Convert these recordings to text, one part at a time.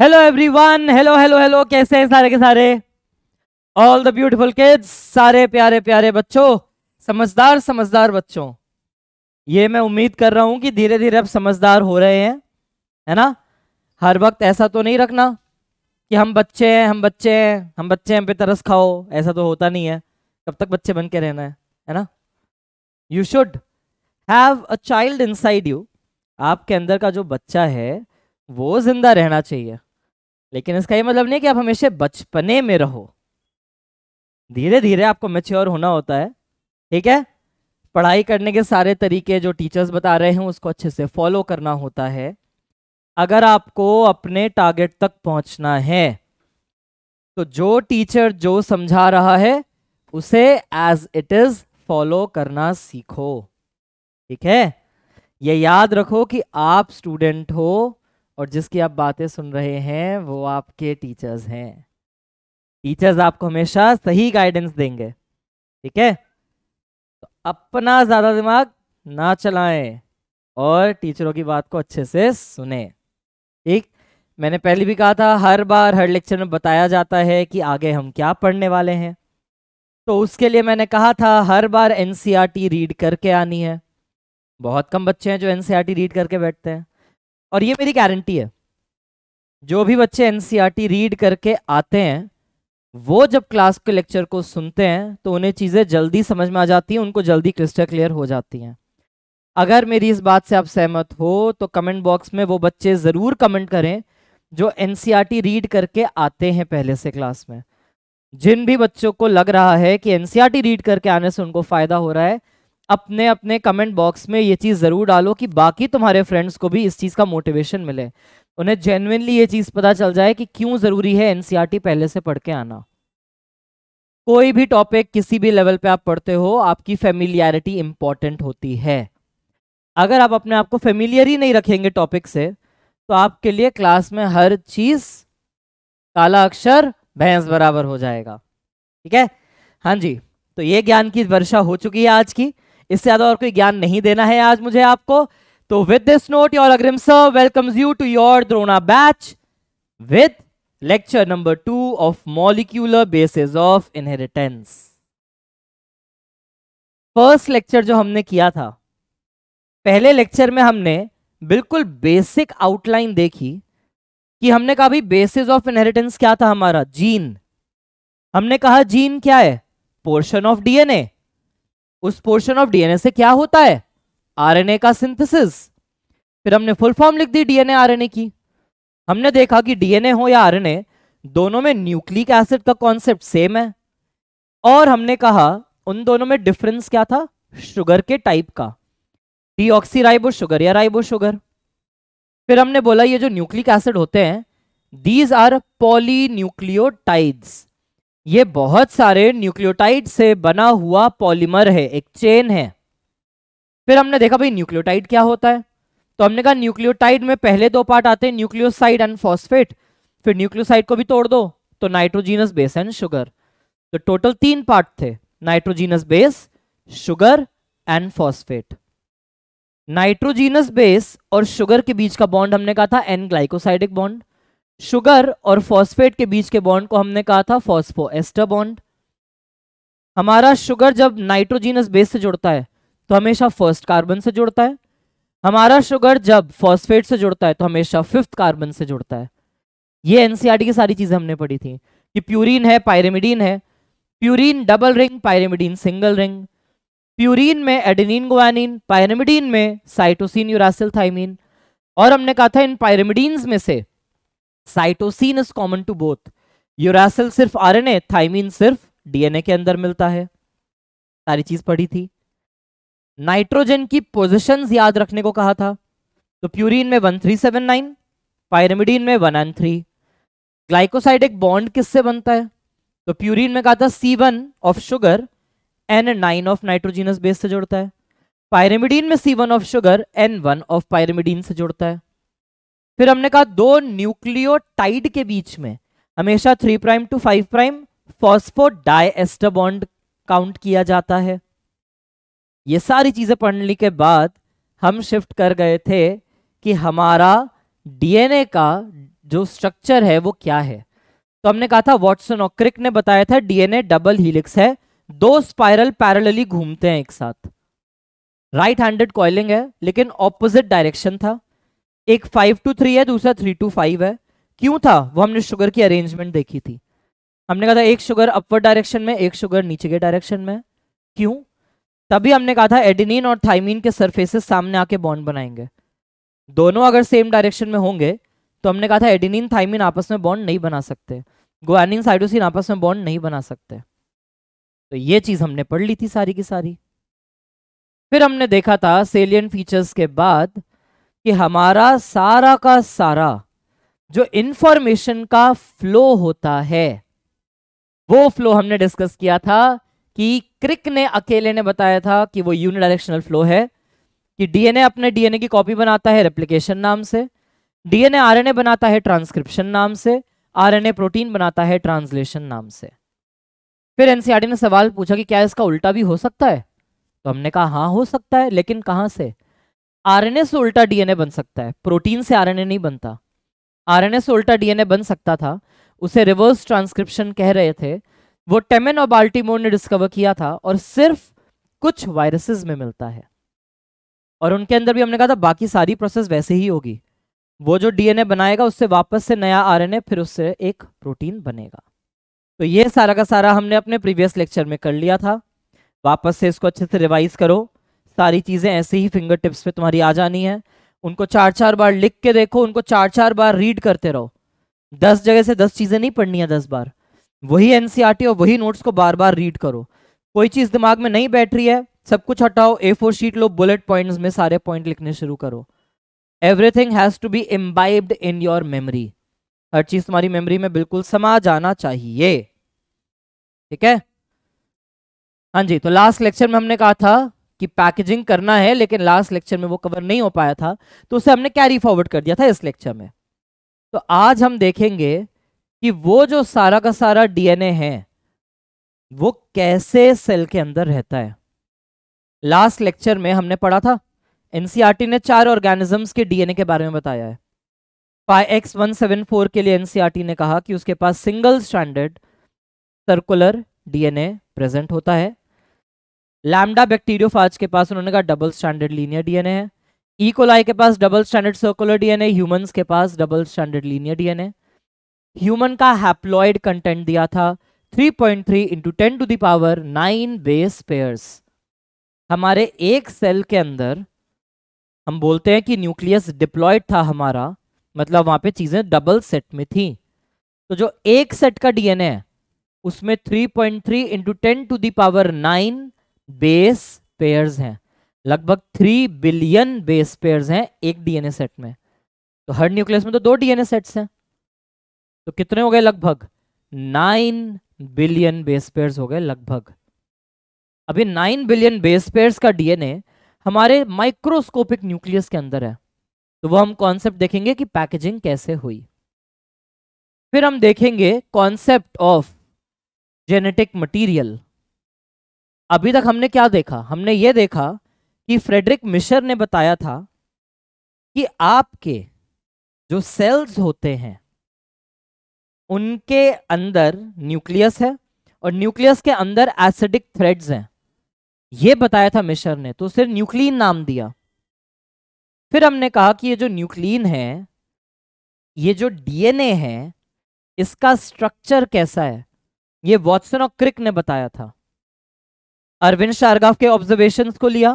Hello everyone hello hello hello कैसे हैं सारे के सारे ऑल द ब्यूटीफुल किड्स सारे प्यारे प्यारे बच्चों समझदार समझदार बच्चों ये मैं उम्मीद कर रहा हूं कि धीरे धीरे अब समझदार हो रहे हैं है ना हर वक्त ऐसा तो नहीं रखना कि हम बच्चे हैं हम बच्चे हैं हम बच्चे हैं पे तरस खाओ ऐसा तो होता नहीं है कब तक बच्चे बन के रहना है है ना you should have a child inside you आपके अंदर का जो बच्चा है वो जिंदा रहना चाहिए लेकिन इसका ये मतलब नहीं कि आप हमेशा बचपने में रहो धीरे धीरे आपको मेच्योर होना होता है ठीक है पढ़ाई करने के सारे तरीके जो टीचर्स बता रहे हैं उसको अच्छे से फॉलो करना होता है अगर आपको अपने टारगेट तक पहुंचना है तो जो टीचर जो समझा रहा है उसे एज इट इज फॉलो करना सीखो ठीक है ये याद रखो कि आप स्टूडेंट हो और जिसकी आप बातें सुन रहे हैं वो आपके टीचर्स हैं टीचर्स आपको हमेशा सही गाइडेंस देंगे ठीक है तो अपना ज़्यादा दिमाग ना चलाएं और टीचरों की बात को अच्छे से सुने ठीक मैंने पहले भी कहा था हर बार हर लेक्चर में बताया जाता है कि आगे हम क्या पढ़ने वाले हैं तो उसके लिए मैंने कहा था हर बार एनसीआरटी रीड e करके आनी है बहुत कम बच्चे हैं जो एन रीड e करके बैठते हैं और ये मेरी गारंटी है जो भी बच्चे एनसीईआरटी रीड e करके आते हैं वो जब क्लास के लेक्चर को सुनते हैं तो उन्हें चीज़ें जल्दी समझ में आ जाती हैं उनको जल्दी क्रिस्टल क्लियर हो जाती हैं अगर मेरी इस बात से आप सहमत हो तो कमेंट बॉक्स में वो बच्चे ज़रूर कमेंट करें जो एन रीड e करके आते हैं पहले से क्लास में जिन भी बच्चों को लग रहा है कि एन रीड e करके आने से उनको फ़ायदा हो रहा है अपने अपने कमेंट बॉक्स में ये चीज़ ज़रूर डालो कि बाकी तुम्हारे फ्रेंड्स को भी इस चीज़ का मोटिवेशन मिले उन्हें जेनविनली ये चीज़ पता चल जाए कि क्यों ज़रूरी है एनसीईआरटी e पहले से पढ़ के आना कोई भी टॉपिक किसी भी लेवल पे आप पढ़ते हो आपकी फेमिलियरिटी इम्पॉर्टेंट होती है अगर आप अपने आप को फेमिलियर ही नहीं रखेंगे टॉपिक से तो आपके लिए क्लास में हर चीज़ काला अक्षर भैंस बराबर हो जाएगा ठीक है हाँ जी तो ये ज्ञान की वर्षा हो चुकी है आज की इससे ज्यादा और कोई ज्ञान नहीं देना है आज मुझे आपको तो with this note your Agrim sir welcomes you to your Drona batch with lecture number two of molecular basis of inheritance first lecture जो हमने किया था पहले लेक्चर में हमने बिल्कुल बेसिक आउटलाइन देखी कि हमने कहा भी बेसिस ऑफ इनहेरिटेंस क्या था हमारा जीन हमने कहा जीन क्या है पोर्शन ऑफ डीएनए उस पोर्शन ऑफ डीएनए से क्या होता है आरएनए का सिंथेसिस फिर हमने फुल फॉर्म लिख दी डीएनए आरएनए की हमने देखा कि डीएनए हो या आरएनए दोनों में न्यूक्लिक एसिड का कॉन्सेप्ट सेम है और हमने कहा उन दोनों में डिफरेंस क्या था शुगर के टाइप का डीऑक्सीराइबो शुगर या राइबो शुगर फिर हमने बोला ये जो न्यूक्लिक एसिड होते हैं दीज आर पॉली न्यूक्लियोटाइड्स ये बहुत सारे न्यूक्लियोटाइड से बना हुआ पॉलीमर है एक चेन है फिर हमने देखा भाई न्यूक्लियोटाइड क्या होता है तो हमने कहा न्यूक्लियोटाइड में पहले दो पार्ट आते हैं न्यूक्लियोसाइड एंड फॉस्फेट फिर न्यूक्लियोसाइड को भी तोड़ दो तो नाइट्रोजीनस बेस एंड शुगर तो टोटल तीन पार्ट थे nitrogenous base sugar and phosphate nitrogenous base और शुगर के बीच का बॉन्ड हमने कहा था एन ग्लाइकोसाइडिक बॉन्ड शुगर और फॉस्फेट के बीच के बॉन्ड को हमने कहा था फॉस्फो एस्टर बॉन्ड हमारा शुगर जब नाइट्रोजीनस बेस से जुड़ता है तो हमेशा फर्स्ट कार्बन से जुड़ता है हमारा शुगर जब फॉस्फेट से जुड़ता है तो हमेशा फिफ्थ कार्बन से जुड़ता है ये एनसीआरटी e की सारी चीजें हमने पढ़ी थी कि प्यूरिन है पायरेमिडीन है purine double ring pyrimidine single ring purine में एडिनिन गोवानिन पायरेमिडीन में साइटोसिन यूरासिल थाइमिन और हमने कहा था इन पायरेमिडीन में से cytosine is common to both uracil सिर्फ आरएनए थाइमिन सिर्फ डीएनए के अंदर मिलता है सारी चीज पढ़ी थी नाइट्रोजन की पोजिशन याद रखने को कहा था तो प्यूरिन में one three seven nine pyrimidine में one N three glycosidic bond किससे बनता है तो प्यूरिन में कहा था C one of sugar N nine of nitrogenous base से जुड़ता है पायरेमिडीन में C one of sugar N one of pyrimidine से जुड़ता है फिर हमने कहा दो न्यूक्लियोटाइड के बीच में हमेशा three prime to five prime phosphodiester bond count किया जाता है ये सारी चीजें पढ़ने के बाद हम शिफ्ट कर गए थे कि हमारा डीएनए का जो स्ट्रक्चर है वो क्या है तो हमने कहा था वॉटसन और क्रिक ने बताया था डीएनए डबल हीलिक्स है दो स्पाइरल पैरेलली घूमते हैं एक साथ राइट हैंडेड कॉइलिंग है लेकिन ऑपोजिट डायरेक्शन था एक फाइव टू थ्री है दूसरा थ्री टू फाइव है क्यों था वो हमने शुगर की अरेंजमेंट देखी थी हमने कहा था एक शुगर अपवर्ड डायरेक्शन में एक शुगर नीचे के डायरेक्शन में क्यों तभी हमने कहा था एडिनिन और थाइमिन के सरफेसेस सामने आके बॉन्ड बनाएंगे दोनों अगर सेम डायरेक्शन में होंगे तो हमने कहा था एडिनिन थाइमिन आपस में बॉन्ड नहीं बना सकते गुआनिन साइडोसिन आपस में बॉन्ड नहीं बना सकते तो ये चीज हमने पढ़ ली थी सारी की सारी फिर हमने देखा था सेलियन फीचर्स के बाद कि हमारा सारा का सारा जो इंफॉर्मेशन का फ्लो होता है वो फ्लो हमने डिस्कस किया था कि क्रिक ने अकेले ने बताया था कि वो यूनिडायरेक्शनल फ्लो है कि डीएनए अपने डीएनए की कॉपी बनाता है रेप्लिकेशन नाम से डीएनए आरएनए बनाता है ट्रांसक्रिप्शन नाम से आरएनए प्रोटीन बनाता है ट्रांसलेशन नाम से फिर एनसीईआरटी e ने सवाल पूछा कि क्या इसका उल्टा भी हो सकता है तो हमने कहा हाँ हो सकता है लेकिन कहां से आरएनए से उल्टा डीएनए बन सकता है प्रोटीन से आरएनए नहीं बनता आरएनए से उल्टा डीएनए बन सकता था उसे रिवर्स ट्रांसक्रिप्शन कह रहे थे वो टेमेन और बाल्टीमोर ने डिस्कवर किया था और सिर्फ कुछ वायरसेस में मिलता है और उनके अंदर भी हमने कहा था बाकी सारी प्रोसेस वैसे ही होगी वो जो डीएनए बनाएगा उससे वापस से नया आरएनए फिर उससे एक प्रोटीन बनेगा तो ये सारा का सारा हमने अपने प्रीवियस लेक्चर में कर लिया था वापस से इसको अच्छे से रिवाइज करो सारी चीज़ें ऐसे ही फिंगर टिप्स पे तुम्हारी आ जानी है उनको चार चार बार लिख के देखो उनको चार चार बार रीड करते रहो दस जगह से दस चीज़ें नहीं पढ़नी है दस बार वही एनसीआरटी e और वही नोट्स को बार बार रीड करो कोई चीज़ दिमाग में नहीं बैठ रही है सब कुछ हटाओ ए फोर शीट लो बुलेट पॉइंट्स में सारे पॉइंट लिखने शुरू करो everything has to be imbibed in your memory हर चीज़ तुम्हारी मेमोरी में बिल्कुल समा जाना चाहिए ठीक है हाँ जी तो लास्ट लेक्चर में हमने कहा था कि पैकेजिंग करना है लेकिन लास्ट लेक्चर में वो कवर नहीं हो पाया था तो उसे हमने कैरी फॉरवर्ड कर दिया था इस लेक्चर में तो आज हम देखेंगे कि वो जो सारा का सारा डीएनए है वो कैसे सेल के अंदर रहता है लास्ट लेक्चर में हमने पढ़ा था एनसीआरटी e ने चार ऑर्गेनिजम्स के डीएनए के बारे में बताया है five X one seven four के लिए एनसीआरटी e ने कहा कि उसके पास single standard circular DNA present होता है लैमडा बैक्टीरियोफाज के पास उन्होंने कहा डबल स्टैंडर्ड लीनियर डीएनए है ईकोलाई e. के पास double standard circular DNA humans के पास double standard linear DNA human का हैप्लॉइड कंटेंट दिया था 3.3 point three into ten to the power nine base pairs हमारे एक सेल के अंदर हम बोलते हैं कि न्यूक्लियस डिप्लॉयड था हमारा मतलब वहां पे चीजें डबल सेट में थी तो जो एक सेट का डीएनए है उसमें 3.3 point three into ten to the power nine base pairs हैं लगभग थ्री बिलियन बेस पेयर्स हैं एक डीएनए सेट में तो हर न्यूक्लियस में तो दो डीएनए सेट्स हैं तो कितने हो गए लगभग नाइन बिलियन बेस पेयर्स हो गए लगभग अभी नाइन बिलियन बेस पेयर्स का डीएनए हमारे माइक्रोस्कोपिक न्यूक्लियस के अंदर है तो वो हम कॉन्सेप्ट देखेंगे कि पैकेजिंग कैसे हुई फिर हम देखेंगे कॉन्सेप्ट ऑफ जेनेटिक मटेरियल अभी तक हमने क्या देखा हमने ये देखा कि फ्रेडरिक मिशर ने बताया था कि आपके जो सेल्स होते हैं उनके अंदर न्यूक्लियस है और न्यूक्लियस के अंदर एसिडिक थ्रेड्स हैं ये बताया था मिशर ने तो सिर्फ न्यूक्लिन नाम दिया फिर हमने कहा कि ये जो न्यूक्लिन है ये जो डीएनए है इसका स्ट्रक्चर कैसा है ये वॉटसन और क्रिक ने बताया था अरविंद शारगाफ के ऑब्जर्वेशन को लिया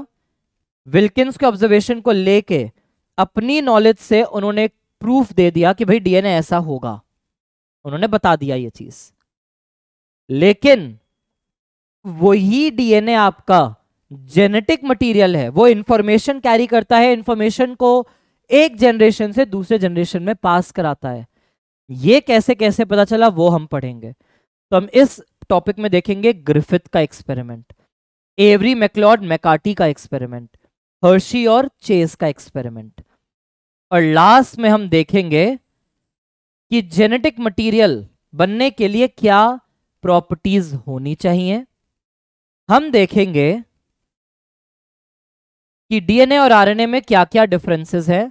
विल्किंस के ऑब्जर्वेशन को लेके अपनी नॉलेज से उन्होंने प्रूफ दे दिया कि भाई डीएनए ऐसा होगा उन्होंने बता दिया ये चीज लेकिन वही डीएनए आपका जेनेटिक मटेरियल है वो इंफॉर्मेशन कैरी करता है इंफॉर्मेशन को एक जनरेशन से दूसरे जनरेशन में पास कराता है ये कैसे कैसे पता चला वो हम पढ़ेंगे तो हम इस टॉपिक में देखेंगे ग्रिफिथ का एक्सपेरिमेंट एवरी मैक्लॉड मैकाटी का एक्सपेरिमेंट हर्शी और चेस का एक्सपेरिमेंट और लास्ट में हम देखेंगे कि जेनेटिक मटेरियल बनने के लिए क्या प्रॉपर्टीज होनी चाहिए हम देखेंगे कि डीएनए और आरएनए में क्या क्या डिफरेंसेस है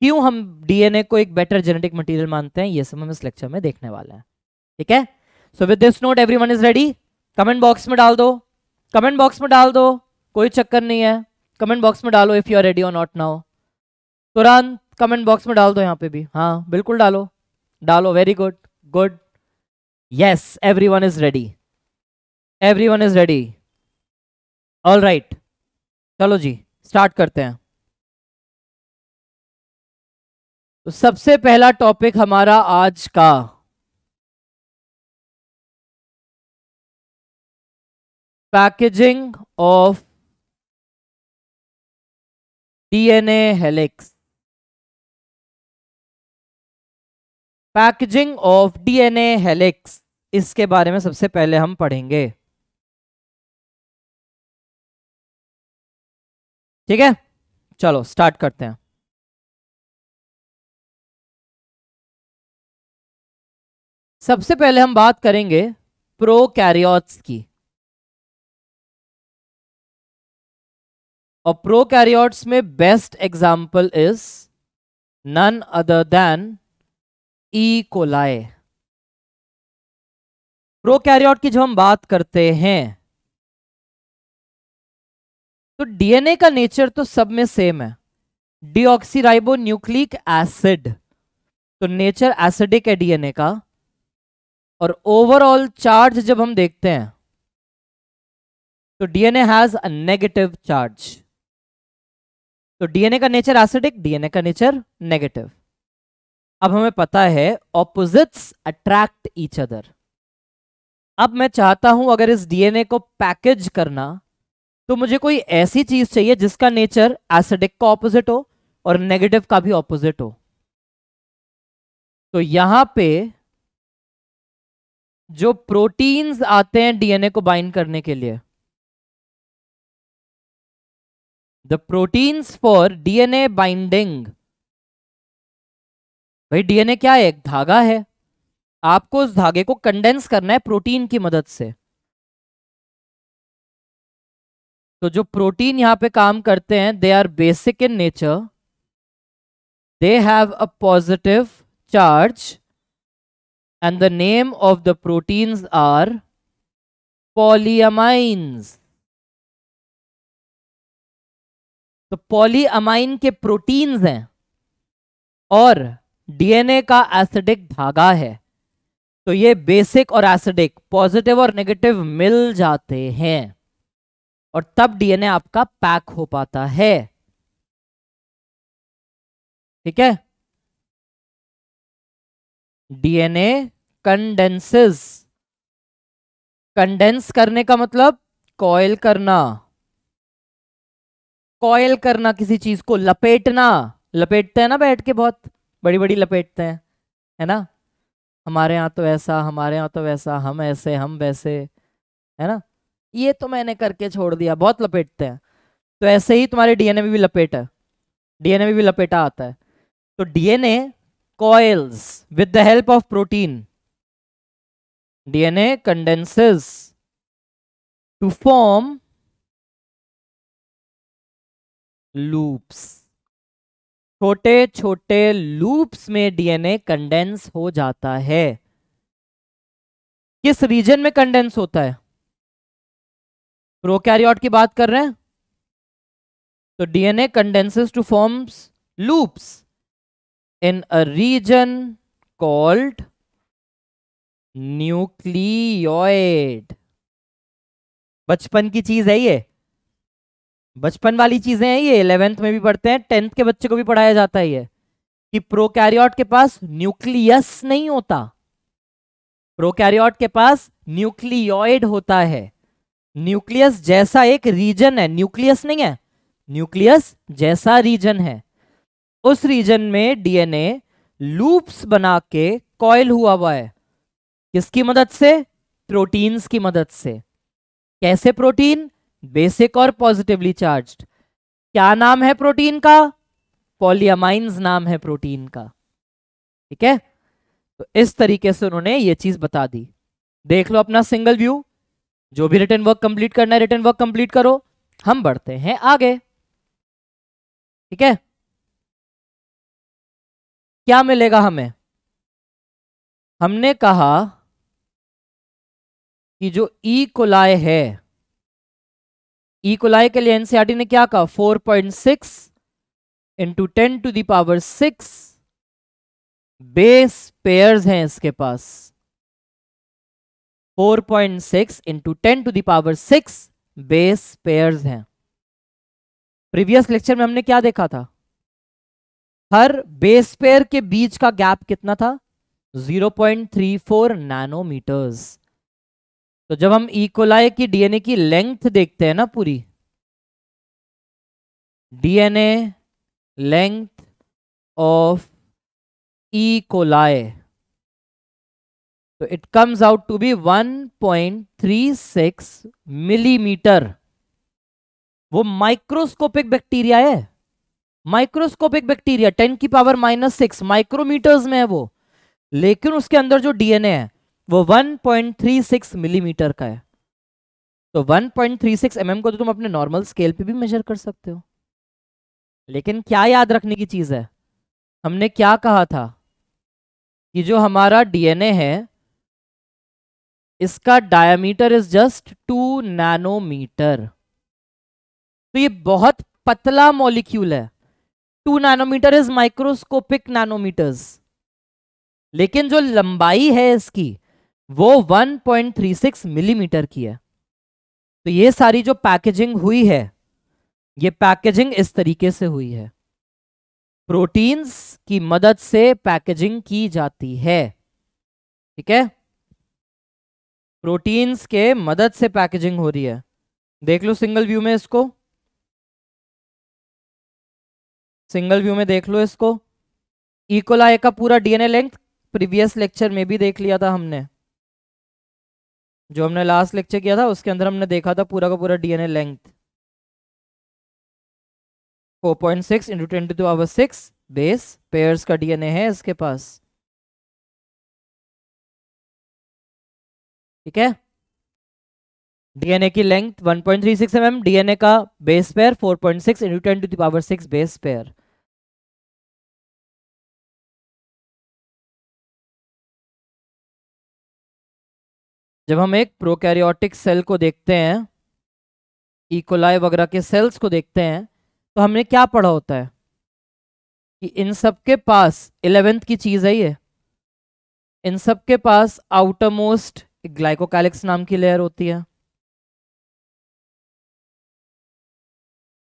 क्यों हम डीएनए को एक बेटर जेनेटिक मटेरियल मानते हैं ये सब हम इस लेक्चर में देखने वाले हैं ठीक है so with this note everyone is ready comment box में डाल दो कमेंट बॉक्स में डाल दो कोई चक्कर नहीं है कमेंट बॉक्स में डालो इफ़ यू आर रेडी और नॉट नाउ तुरंत कमेंट बॉक्स में डाल दो यहाँ पे भी हाँ बिल्कुल डालो डालो very good good yes every one is ready every one is ready all right चलो जी स्टार्ट करते हैं तो सबसे पहला टॉपिक हमारा आज का packaging of DNA helix. Packaging of DNA helix इसके बारे में सबसे पहले हम पढ़ेंगे ठीक है चलो स्टार्ट करते हैं सबसे पहले हम बात करेंगे प्रोकैरियोट्स की और प्रोकैरियोट्स में best example is none other than E coli prokaryote की जो हम बात करते हैं तो डीएनए का नेचर तो सब में सेम है डीऑक्सीराइबो न्यूक्लिक एसिड तो नेचर एसिडिक है डीएनए का और ओवरऑल चार्ज जब हम देखते हैं तो DNA has a negative charge तो डीएनए का नेचर एसिडिक डीएनए का नेचर नेगेटिव अब हमें पता है ऑपोजिट्स अट्रैक्ट ईच अदर अब मैं चाहता हूं अगर इस डीएनए को पैकेज करना तो मुझे कोई ऐसी चीज चाहिए जिसका नेचर एसिडिक का ऑपोजिट हो और नेगेटिव का भी ऑपोजिट हो तो यहां पे जो प्रोटीन्स आते हैं डीएनए को बाइंड करने के लिए the proteins for DNA binding भाई डीएनए क्या है एक धागा है आपको उस धागे को कंडेंस करना है प्रोटीन की मदद से तो जो प्रोटीन यहां पे काम करते हैं they are basic in nature they have a positive charge and the name of the proteins are polyamines तो पॉलीअमाइन के प्रोटीन्स हैं और डीएनए का एसिडिक धागा है तो ये बेसिक और एसिडिक पॉजिटिव और नेगेटिव मिल जाते हैं और तब डीएनए आपका पैक हो पाता है ठीक है डीएनए कंडेंसेस कंडेंस करने का मतलब कॉयल करना कॉयल करना किसी चीज को लपेटना लपेटते हैं ना बैठ के बहुत बड़ी बड़ी लपेटते हैं है ना हमारे यहाँ तो ऐसा हमारे यहाँ तो वैसा हम ऐसे हम वैसे है ना ये तो मैंने करके छोड़ दिया बहुत लपेटते हैं तो ऐसे ही तुम्हारे डीएनए में भी लपेट है डीएनए में भी लपेटा आता है तो DNA coils with the help of protein DNA condenses to form loops छोटे छोटे लूप्स में डीएनए कंडेंस हो जाता है किस रीजन में कंडेंस होता है प्रोकैरियोट की बात कर रहे हैं तो DNA condenses to forms loops in a region called nucleoid बचपन की चीज है ये बचपन वाली चीजें हैं ये इलेवेंथ में भी पढ़ते हैं टेंथ के बच्चे को भी पढ़ाया जाता है ये कि प्रोकैरियोट के पास न्यूक्लियस नहीं होता प्रोकैरियोट के पास न्यूक्लियोइड होता है न्यूक्लियस जैसा एक रीजन है न्यूक्लियस नहीं है न्यूक्लियस जैसा रीजन है उस रीजन में डीएनए लूप्स बना के कॉयल हुआ हुआ है किसकी मदद से प्रोटीन्स की मदद से कैसे प्रोटीन बेसिक और पॉजिटिवली चार्ज क्या नाम है प्रोटीन का पॉलियामाइंस नाम है प्रोटीन का ठीक है तो इस तरीके से उन्होंने ये चीज बता दी देख लो अपना सिंगल व्यू जो भी रिटर्न वर्क कंप्लीट करना है रिटर्न वर्क कंप्लीट करो हम बढ़ते हैं आगे ठीक है क्या मिलेगा हमें हमने कहा कि जो ई e कोलाय है कोलाई e. के लिए एनसीआरटी e ने क्या कहा 4.6 point six into ten to the power six base pair हैं इसके पास 4.6 point six into ten to the power six base pair हैं प्रीवियस लेक्चर में हमने क्या देखा था हर बेस पेयर के बीच का गैप कितना था 0.34 नैनोमीटर्स तो जब हम इकोलाई e की डीएनए की लेंथ देखते हैं ना पूरी डीएनए लेंथ ऑफ इकोलाई तो it comes out to be 1.36 millimetre वो माइक्रोस्कोपिक बैक्टीरिया है माइक्रोस्कोपिक बैक्टीरिया 10 की पावर माइनस सिक्स माइक्रोमीटर्स में है वो लेकिन उसके अंदर जो डीएनए है वो 1.36 मिलीमीटर mm का है तो 1.36 सिक्स mm को तो तुम अपने नॉर्मल स्केल पे भी मेजर कर सकते हो लेकिन क्या याद रखने की चीज़ है हमने क्या कहा था कि जो हमारा डीएनए है इसका diameter is just two nanometre तो ये बहुत पतला मॉलिक्यूल है two nanometre is microscopic nanometres लेकिन जो लंबाई है इसकी वो 1.36 मिलीमीटर mm की है तो ये सारी जो पैकेजिंग हुई है ये पैकेजिंग इस तरीके से हुई है प्रोटीन्स की मदद से पैकेजिंग की जाती है ठीक है प्रोटीन्स के मदद से पैकेजिंग हो रही है देख लो सिंगल व्यू में इसको सिंगल व्यू में देख लो इसको इकोलाए का पूरा डीएनए लेंथ प्रीवियस लेक्चर में भी देख लिया था हमने जो हमने लास्ट लेक्चर किया था उसके अंदर हमने देखा था पूरा का पूरा DNA length 4.6 point six into twenty to hour six base pairs का डीएनए है इसके पास ठीक है डीएनए की लेंथ 1.36 पॉइंट mm, डीएनए का base pair 4.6 point six into twenty to the power six base pair जब हम एक प्रोकैरियोटिक सेल को देखते हैं इकोलाई e. वगैरह के सेल्स को देखते हैं तो हमने क्या पढ़ा होता है कि इन सब के पास इलेवेंथ की चीज़ है ये इन सब के पास आउटर मोस्ट ग्लाइकोकैलिक्स नाम की लेयर होती है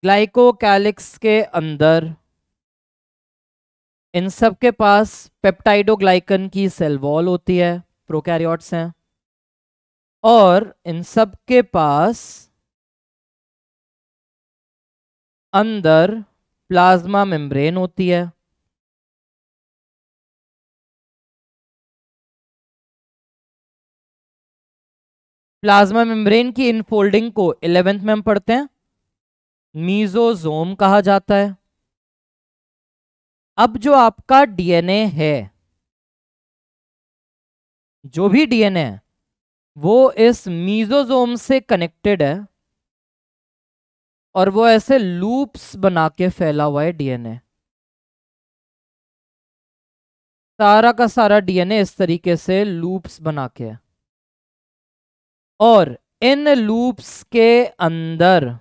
ग्लाइकोकैलिक्स के अंदर इन सब के पास पेप्टाइडोग्लाइकन की सेल वॉल होती है प्रोकैरियोट्स हैं और इन सब के पास अंदर प्लाज्मा मेम्ब्रेन होती है प्लाज्मा मेम्ब्रेन की इनफोल्डिंग को इलेवेंथ में हम पढ़ते हैं मीजोजोम कहा जाता है अब जो आपका डीएनए है जो भी डीएनए है वो इस मीजोजोम से कनेक्टेड है और वो ऐसे लूप्स बना के फैला हुआ है डीएनए सारा का सारा डीएनए इस तरीके से लूप्स बना के है और इन लूप्स के अंदर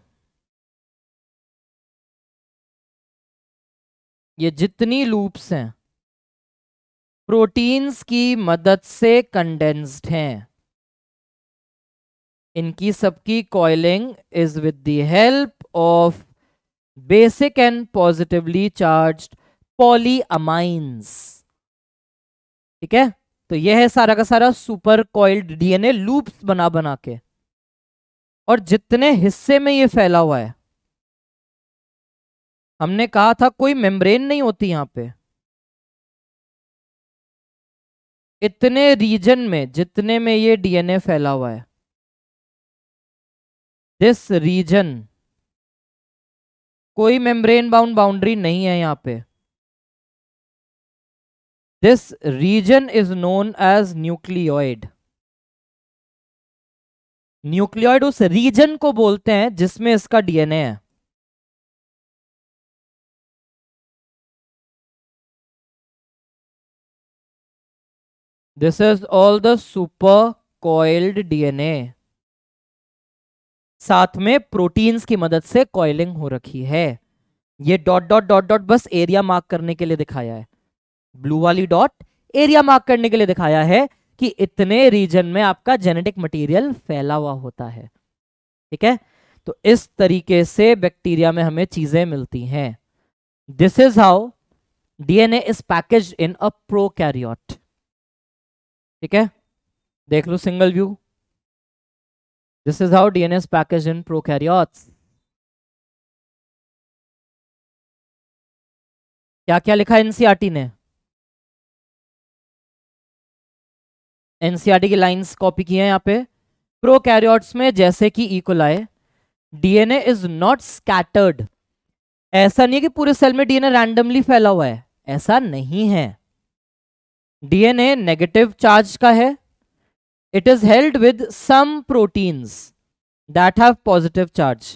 ये जितनी लूप्स हैं प्रोटीन्स की मदद से कंडेंस्ड हैं इनकी सबकी coiling is with the help of basic and positively charged polyamines ठीक है तो यह है सारा का सारा सुपर कॉइल्ड डीएनए लूप्स बना बना के और जितने हिस्से में ये फैला हुआ है हमने कहा था कोई मेम्ब्रेन नहीं होती यहां पे इतने रीजन में जितने में ये डीएनए फैला हुआ है दिस रीजन कोई मेम्ब्रेन बाउंड बाउंड्री नहीं है यहां पे this region is known as nucleoid nucleoid उस रीजन को बोलते हैं जिसमें इसका डीएनए है this is all the supercoiled DNA साथ में प्रोटीन्स की मदद से कॉयलिंग हो रखी है ये डॉट डॉट डॉट डॉट बस एरिया मार्क करने के लिए दिखाया है ब्लू वाली डॉट एरिया मार्क करने के लिए दिखाया है कि इतने रीजन में आपका जेनेटिक मटेरियल फैला हुआ होता है ठीक है तो इस तरीके से बैक्टीरिया में हमें चीजें मिलती हैं this is how DNA is package in a prokaryote ठीक है देख लो single view This is how DNA is packaged in prokaryotes. क्या क्या लिखा एनसीईआरटी e ने एनसीआरटी e की लाइंस कॉपी की हैं यहां पे प्रोकैरियोट्स में जैसे कि E coli DNA is not scattered ऐसा नहीं है कि पूरे सेल में डीएनए रैंडमली फैला हुआ है ऐसा नहीं है डीएनए नेगेटिव चार्ज का है it is held with some proteins that have positive charge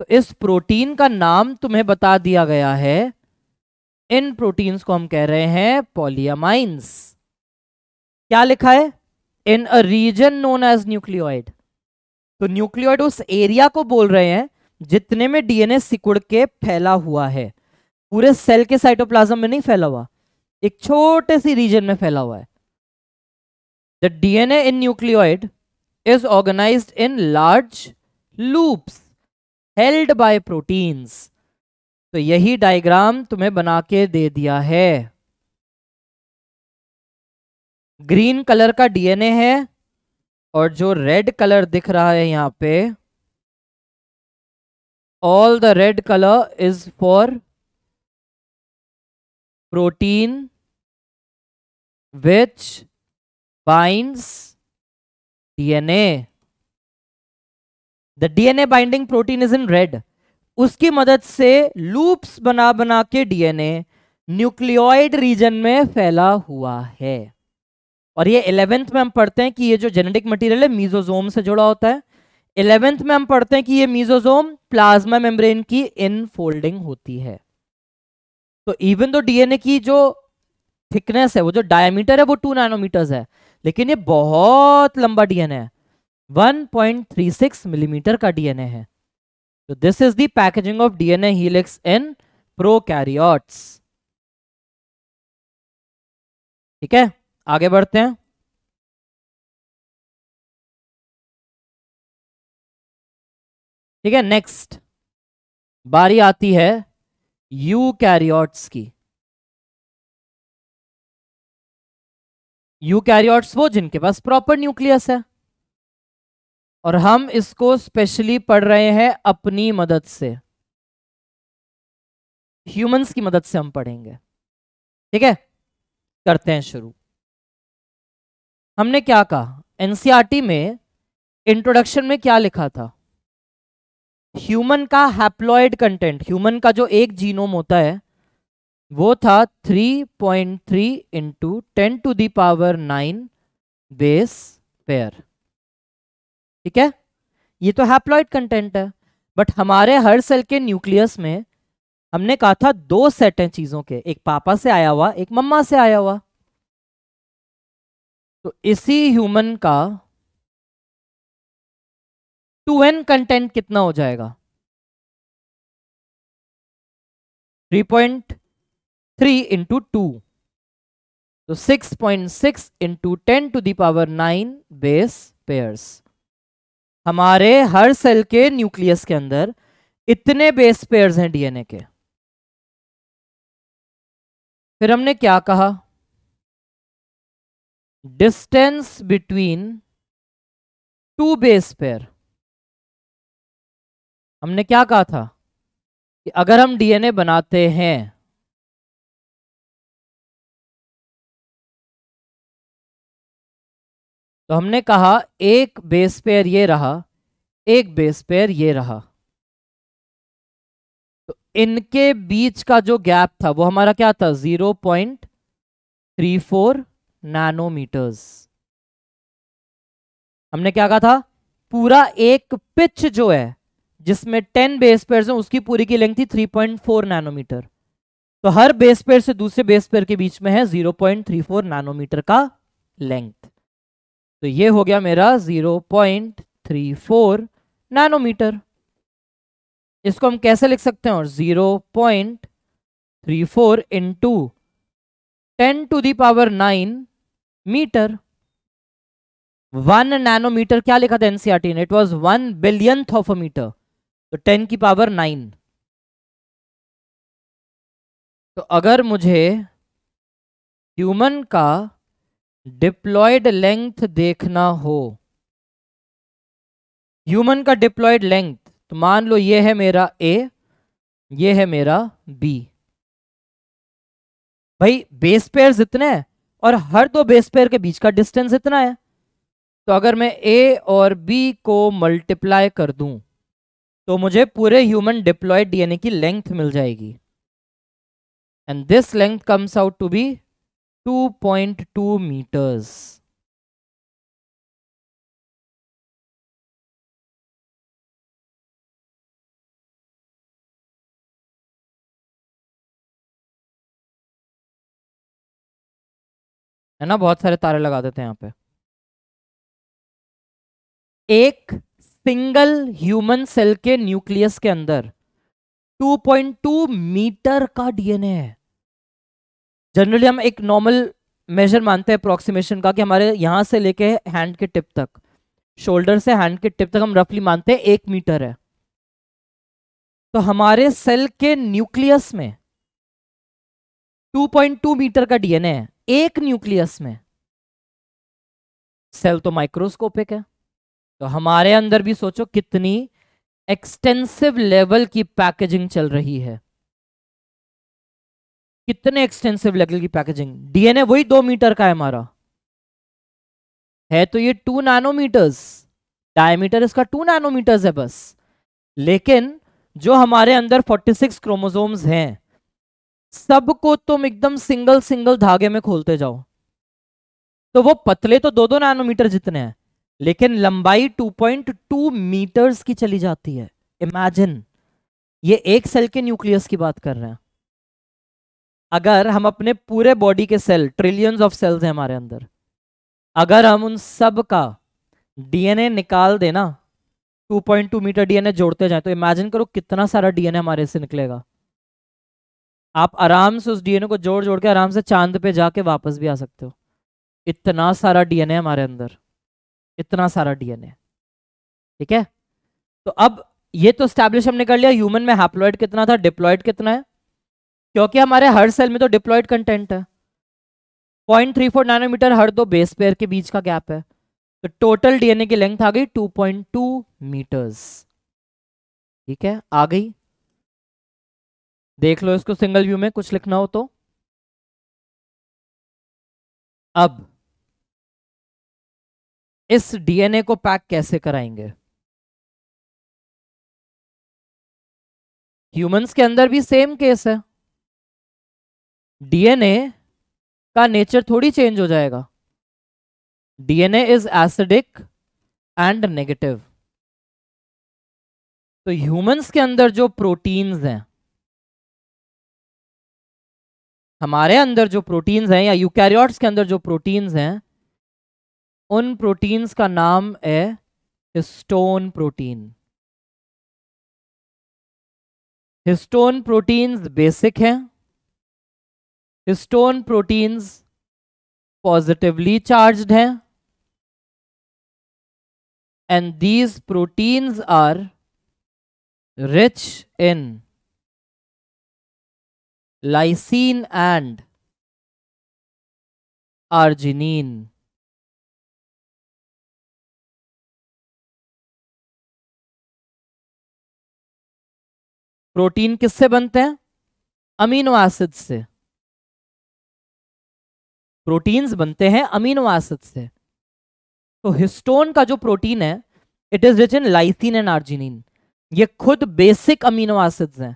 तो इस प्रोटीन का नाम तुम्हें बता दिया गया है इन प्रोटीन्स को हम कह रहे हैं पॉलियामाइंस क्या लिखा है in a region known as nucleoid तो न्यूक्लियोइड उस एरिया को बोल रहे हैं जितने में डीएनए सिकुड़ के फैला हुआ है पूरे सेल के साइटोप्लाज्म में नहीं फैला हुआ एक छोटे सी रीजन में फैला हुआ है The DNA in nucleoid is organized in large loops held by proteins. तो यही डायग्राम तुम्हें बना के दे दिया है ग्रीन कलर का डीएनए है और जो रेड कलर दिख रहा है यहां पे all the red colour is for protein which binds DNA. The DNA binding protein is in red. उसकी मदद से लूप्स बना बना के डीएनए न्यूक्लियोइड रीजन में फैला हुआ है और ये इलेवेंथ में हम पढ़ते हैं कि ये जो जेनेटिक मटेरियल है मीजोजोम से जुड़ा होता है इलेवेंथ में हम पढ़ते हैं कि ये मीजोजोम प्लाज्मा मेम्ब्रेन की इनफोल्डिंग होती है तो इवन दो डीएनए की जो थिकनेस है वो जो डायमीटर है वो टू नाइनोमीटर है लेकिन ये बहुत लंबा डीएनए है 1.36 मिलीमीटर mm का डीएनए है तो this is the packaging of DNA helix in prokaryotes ठीक है आगे बढ़ते हैं ठीक है नेक्स्ट बारी आती है यू कैरियोट्स की यूकैरियोट्स वो जिनके पास प्रॉपर न्यूक्लियस है और हम इसको स्पेशली पढ़ रहे हैं अपनी मदद से ह्यूमंस की मदद से हम पढ़ेंगे ठीक है करते हैं शुरू हमने क्या कहा एनसीआरटी e में इंट्रोडक्शन में क्या लिखा था ह्यूमन का हैप्लॉयड कंटेंट ह्यूमन का जो एक जीनोम होता है वो था 3.3 point three into ten to the power nine base pair ठीक है ये तो हैप्लॉइड कंटेंट है बट हमारे हर सेल के न्यूक्लियस में हमने कहा था दो सेट हैं चीजों के एक पापा से आया हुआ एक मम्मा से आया हुआ तो इसी ह्यूमन का टू एन कंटेंट कितना हो जाएगा three point three into two तो six point six into ten to the power nine base pairs हमारे हर सेल के न्यूक्लियस के अंदर इतने बेस पेयर्स हैं डीएनए के फिर हमने क्या कहा distance between two base pair हमने क्या कहा था कि अगर हम डीएनए बनाते हैं तो हमने कहा एक बेस पेयर ये रहा एक बेस पेयर ये रहा तो इनके बीच का जो गैप था वो हमारा क्या था zero point three four nanometres हमने क्या कहा था पूरा एक पिच जो है जिसमें टेन बेस पेयर है उसकी पूरी की लेंथ थी थ्री पॉइंट फोर नैनोमीटर तो हर बेस पेयर से दूसरे बेस पेयर के बीच में है zero point three four nanometre का लेंथ तो ये हो गया मेरा zero point three four nanometre इसको हम कैसे लिख सकते हैं और zero point three four into ten to the power nine metre one nanometre क्या लिखा था एनसीआरटी e ने it was one billion of a metre तो टेन की पावर नाइन तो अगर मुझे ह्यूमन का डिप्लॉयड लेंथ देखना हो ह्यूमन का डिप्लॉयड लेंथ तो मान लो ये है मेरा ए ये है मेरा बी भाई बेस पेयर इतने हैं और हर दो बेस पेयर के बीच का डिस्टेंस इतना है तो अगर मैं ए और बी को मल्टीप्लाई कर दूं तो मुझे पूरे ह्यूमन डिप्लॉयड डीएनए की लेंथ मिल जाएगी and this length comes out to be 2.2 meters. है ना बहुत सारे तारे लगा देते हैं यहां पे एक सिंगल ह्यूमन सेल के न्यूक्लियस के अंदर 2.2 मीटर का डीएनए है जनरली हम एक नॉर्मल मेजर मानते हैं अप्रोक्सीमेशन का कि हमारे यहाँ से लेके हैंड के टिप तक शोल्डर से हैंड के टिप तक हम रफली मानते हैं एक मीटर है तो हमारे सेल के न्यूक्लियस में 2.2 मीटर का डीएनए है एक न्यूक्लियस में सेल तो माइक्रोस्कोपिक है तो हमारे अंदर भी सोचो कितनी एक्सटेंसिव लेवल की पैकेजिंग चल रही है कितने एक्सटेंसिव लेवल की पैकेजिंग डीएनए वही दो मीटर का है हमारा है तो ये टू नैनोमीटर्स डायमीटर इसका टू नैनोमीटर्स है बस लेकिन जो हमारे अंदर 46 क्रोमोजोम्स हैं सबको तुम एकदम सिंगल सिंगल धागे में खोलते जाओ तो वो पतले तो दो दो नैनोमीटर जितने हैं लेकिन लंबाई 2.2 मीटर्स की चली जाती है इमेजिन ये एक सेल के न्यूक्लियस की बात कर रहे हैं अगर हम अपने पूरे बॉडी के सेल ट्रिलियंस ऑफ सेल्स हैं हमारे अंदर अगर हम उन सब का डीएनए निकाल देना 2.2 मीटर डीएनए जोड़ते जाएं तो इमेजिन करो कितना सारा डीएनए हमारे से निकलेगा आप आराम से उस डीएनए को जोड़ जोड़ के आराम से चांद पे जाके वापस भी आ सकते हो इतना सारा डीएनए हमारे अंदर इतना सारा डीएनए ठीक है तो अब ये तो स्टैब्लिश हमने कर लिया ह्यूमन में हैप्लॉइड कितना था डिप्लॉइड कितना है क्योंकि हमारे हर सेल में तो डिप्लॉयड कंटेंट है पॉइंट थ्री फोर नाइनोमीटर हर दो बेस पेयर के बीच का गैप है तो टोटल डीएनए की लेंथ आ गई टू पॉइंट टू मीटर्स ठीक है आ गई देख लो इसको सिंगल व्यू में कुछ लिखना हो तो अब इस डीएनए को पैक कैसे कराएंगे ह्यूमंस के अंदर भी सेम केस है डीएनए का नेचर थोड़ी चेंज हो जाएगा DNA is acidic and negative तो ह्यूमंस के अंदर जो प्रोटीन्स हैं हमारे अंदर जो प्रोटीन्स हैं या यूकैरियोट्स के अंदर जो प्रोटीन्स हैं उन प्रोटीन्स का नाम है histone protein histone proteins basic हैं स्टोन प्रोटीन्स पॉजिटिवली चार्ज्ड हैं and these proteins are rich in lysine and arginine protein किससे बनते हैं अमीनो एसिड से प्रोटीन्स बनते हैं अमीनो एसिड से तो हिस्टोन का जो प्रोटीन है it is rich in lysine and arginine ये खुद बेसिक अमीनो एसिड्स हैं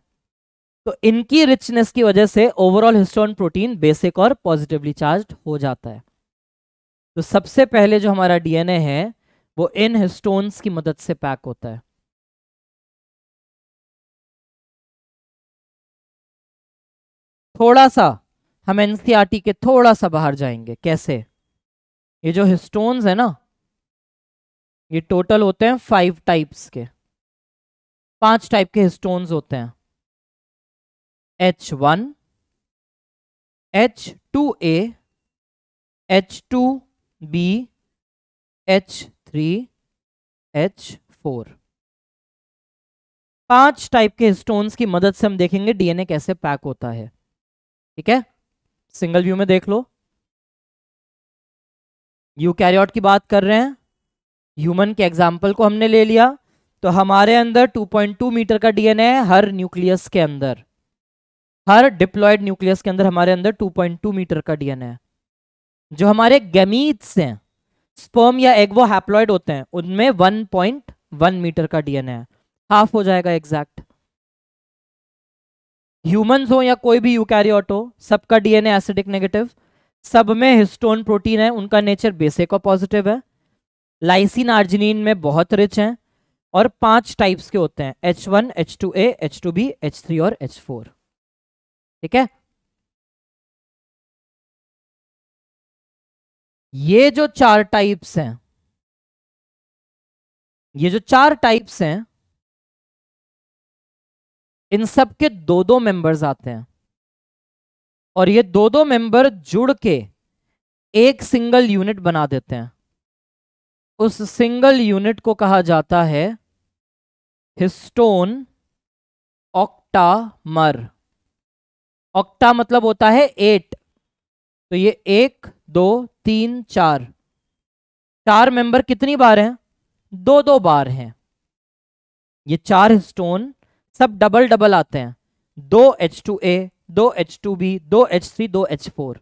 तो इनकी रिचनेस की वजह से ओवरऑल हिस्टोन प्रोटीन बेसिक और पॉजिटिवली चार्ज हो जाता है तो सबसे पहले जो हमारा डीएनए है वो इन हिस्टोन्स की मदद से पैक होता है थोड़ा सा हम एनसीईआरटी के थोड़ा सा बाहर जाएंगे कैसे ये जो हिस्टोन्स है ना ये टोटल होते हैं फाइव टाइप्स के पांच टाइप के हिस्टोन्स होते हैं H one H two A H two B H three H four पांच टाइप के स्टोन्स की मदद से हम देखेंगे डीएनए कैसे पैक होता है ठीक है सिंगल व्यू में देख लो यू कैरियॉट की बात कर रहे हैं ह्यूमन के एग्जाम्पल को हमने ले लिया तो हमारे अंदर 2.2 मीटर का डीएनए है हर न्यूक्लियस के अंदर हर डिप्लॉयड न्यूक्लियस के अंदर हमारे अंदर 2.2 मीटर का डीएनए है जो हमारे गमीट्स हैं स्पर्म या एग वो हैप्लॉयड होते हैं उनमें 1.1 मीटर का डीएनए है हाफ हो जाएगा एग्जैक्ट ह्यूमंस हो या कोई भी यूकैरियोट हो सबका डीएनए एसिडिक नेगेटिव सब में हिस्टोन प्रोटीन है उनका नेचर बेसिक और पॉजिटिव है लाइसिन आर्जिनिन में बहुत रिच हैं और पांच टाइप्स के होते हैं H one H two A H two B H three और एच फोर ठीक है ये जो चार टाइप्स हैं ये जो चार टाइप्स हैं इन सब के दो दो मेंबर्स आते हैं और ये दो दो मेंबर जुड़ के एक सिंगल यूनिट बना देते हैं उस सिंगल यूनिट को कहा जाता है हिस्टोन ऑक्टामर ऑक्टा मतलब होता है एट तो ये एक दो तीन चार चार मेंबर कितनी बार हैं दो दो बार हैं ये चार हिस्टोन सब डबल डबल आते हैं दो एच टू ए दो एच टू बी दो एच थ्री दो एच फोर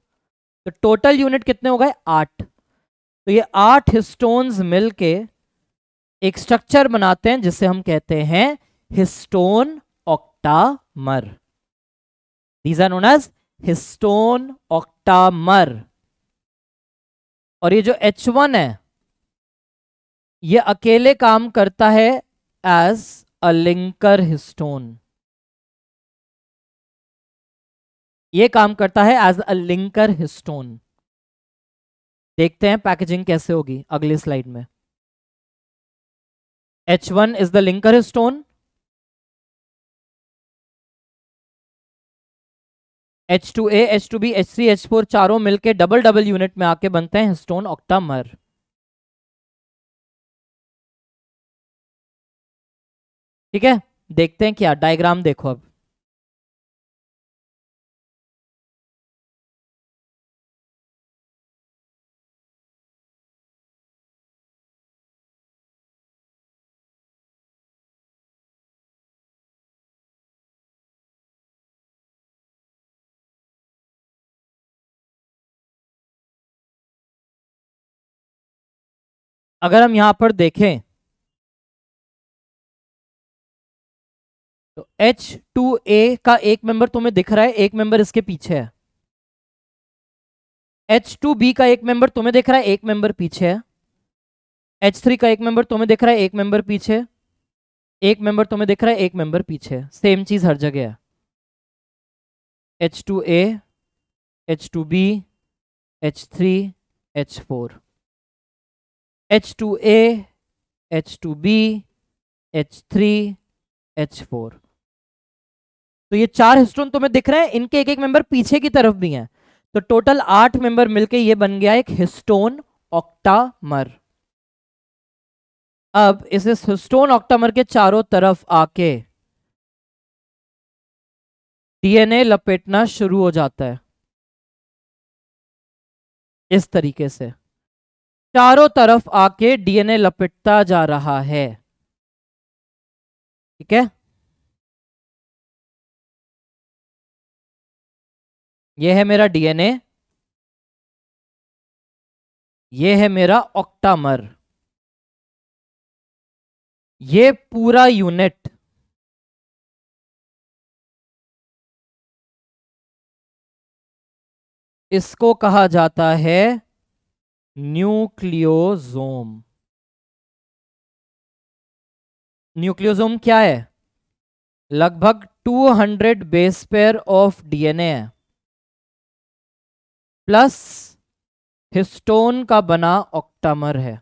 तो टोटल यूनिट कितने हो गए आठ तो ये आठ हिस्टोन्स मिलके एक स्ट्रक्चर बनाते हैं जिसे हम कहते हैं histone octamer these are known as histone octamer और ये जो एच वन है ये अकेले काम करता है एज अलिंकर लिंकर हिस्टोन ये काम करता है एज अ लिंकर हिस्टोन देखते हैं पैकेजिंग कैसे होगी अगली स्लाइड में H one is the linker histone H two A H two B H three H four चारों मिलकर डबल डबल यूनिट में आके बनते हैं हिस्टोन ऑक्टामर ठीक है देखते हैं क्या डायग्राम देखो अब अगर हम यहां पर देखें तो एच टू ए का एक मेंबर तुम्हें दिख रहा है एक मेंबर इसके पीछे है एच टू बी का एक मेंबर तुम्हें दिख रहा है एक मेंबर पीछे है एच थ्री का एक मेंबर तुम्हें दिख रहा है एक मेंबर पीछे एक मेंबर तुम्हें दिख रहा है एक मेंबर पीछे सेम चीज हर जगह है H two A H two B H three H four H two A H two B H three H four तो ये चार हिस्टोन तुम्हें तो दिख रहे हैं इनके एक एक मेंबर पीछे की तरफ भी हैं तो टोटल आठ मेंबर मिलके ये बन गया एक हिस्टोन ऑक्टामर अब इस हिस्टोन ऑक्टामर के चारों तरफ आके डीएनए लपेटना शुरू हो जाता है इस तरीके से चारों तरफ आके डीएनए लपेटता जा रहा है ठीक है ये है मेरा डीएनए ये है मेरा ऑक्टामर ये पूरा यूनिट इसको कहा जाता है न्यूक्लियोजोम न्यूक्लियोसोम क्या है लगभग 200 बेस पेयर ऑफ डीएनए है प्लस हिस्टोन का बना ऑक्टामर है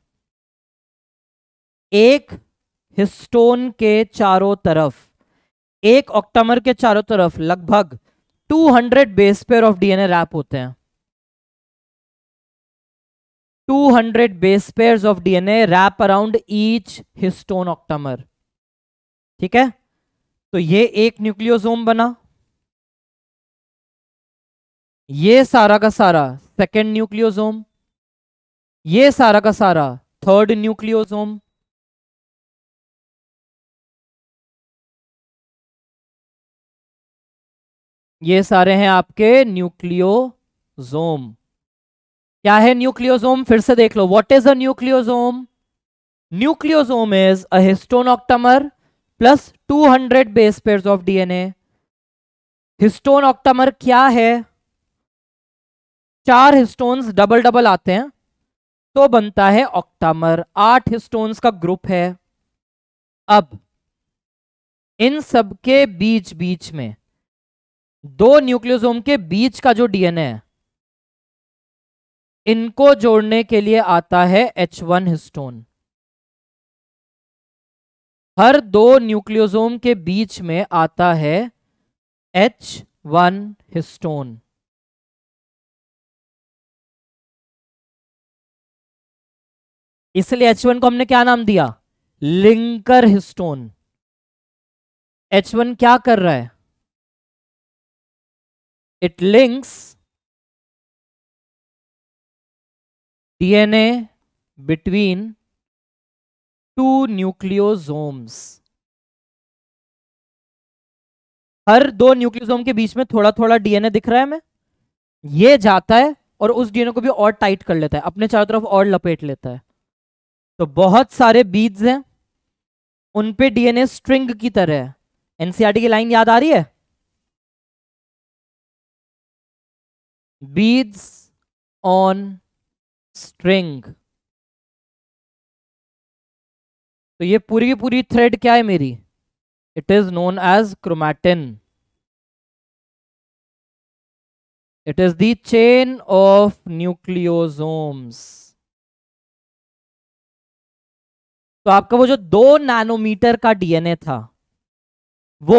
एक हिस्टोन के चारों तरफ एक ऑक्टामर के चारों तरफ लगभग 200 base pair of DNA wrap होते हैं 200 hundred pairs of DNA wrap around each histone octamer ठीक है तो ये एक न्यूक्लियोसोम बना ये सारा का सारा सेकेंड न्यूक्लियोसोम ये सारा का सारा थर्ड न्यूक्लियोसोम ये सारे हैं आपके न्यूक्लियोजोम क्या है न्यूक्लियोजोम फिर से देख लो what is a nucleosome nucleosome is a histone octamer plus 200 base pair of DNA histone octamer क्या है चार हिस्टोन्स डबल डबल आते हैं तो बनता है ऑक्टामर आठ हिस्टोन्स का ग्रुप है अब इन सब के बीच बीच में दो न्यूक्लियोसोम के बीच का जो डीएनए है इनको जोड़ने के लिए आता है एच वन हिस्टोन हर दो न्यूक्लियोजोम के बीच में आता है एच वन हिस्टोन इसलिए एच वन को हमने क्या नाम दिया लिंकर हिस्टोन एच वन क्या कर रहा है it links DNA between two nucleosomes हर दो न्यूक्लियोजोम के बीच में थोड़ा थोड़ा डीएनए दिख रहा है हमें ये जाता है और उस डीएनए को भी और टाइट कर लेता है अपने चारों तरफ और लपेट लेता है तो बहुत सारे बीज हैं उनपे डीएनए स्ट्रिंग की तरह है एनसीआरटी की लाइन याद आ रही है बीड्स ऑन स्ट्रिंग तो ये पूरी की पूरी थ्रेड क्या है मेरी it is known as chromatin it is the chain of nucleosomes तो आपका वो जो दो नैनोमीटर का डीएनए था वो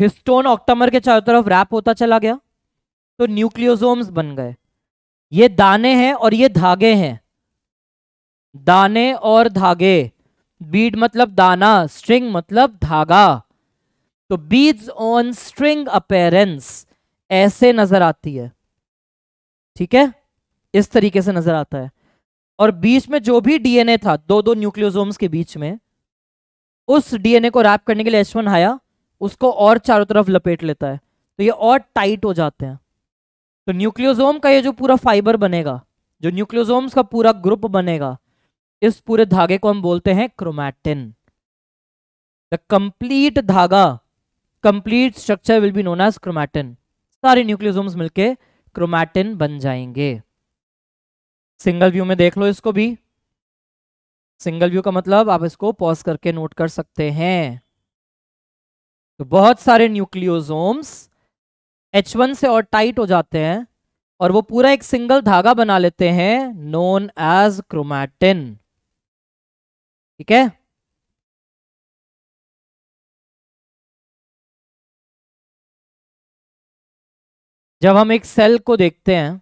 हिस्टोन ऑक्टमर के चारों तरफ रैप होता चला गया तो न्यूक्लियोजोम्स बन गए ये दाने हैं और ये धागे हैं दाने और धागे बीड मतलब दाना स्ट्रिंग मतलब धागा तो बीड्स ऑन स्ट्रिंग अपेरेंस ऐसे नजर आती है ठीक है इस तरीके से नजर आता है और बीच में जो भी डीएनए था दो दो न्यूक्लियोजोम्स के बीच में उस डीएनए को रैप करने के लिए एच हाया उसको और चारों तरफ लपेट लेता है तो ये और टाइट हो जाते हैं तो न्यूक्लियोजोम का ये जो पूरा फाइबर बनेगा जो न्यूक्लियोजोम्स का पूरा ग्रुप बनेगा इस पूरे धागे को हम बोलते हैं क्रोमैटिन द कंप्लीट धागा complete structure will be known as chromatin सारे न्यूक्लियोसोम्स मिलके क्रोमैटिन बन जाएंगे सिंगल व्यू में देख लो इसको भी सिंगल व्यू का मतलब आप इसको पॉज करके नोट कर सकते हैं तो बहुत सारे न्यूक्लियोसोम्स H1 से और टाइट हो जाते हैं और वो पूरा एक सिंगल धागा बना लेते हैं नोन एज क्रोमैटिन ठीक है जब हम एक सेल को देखते हैं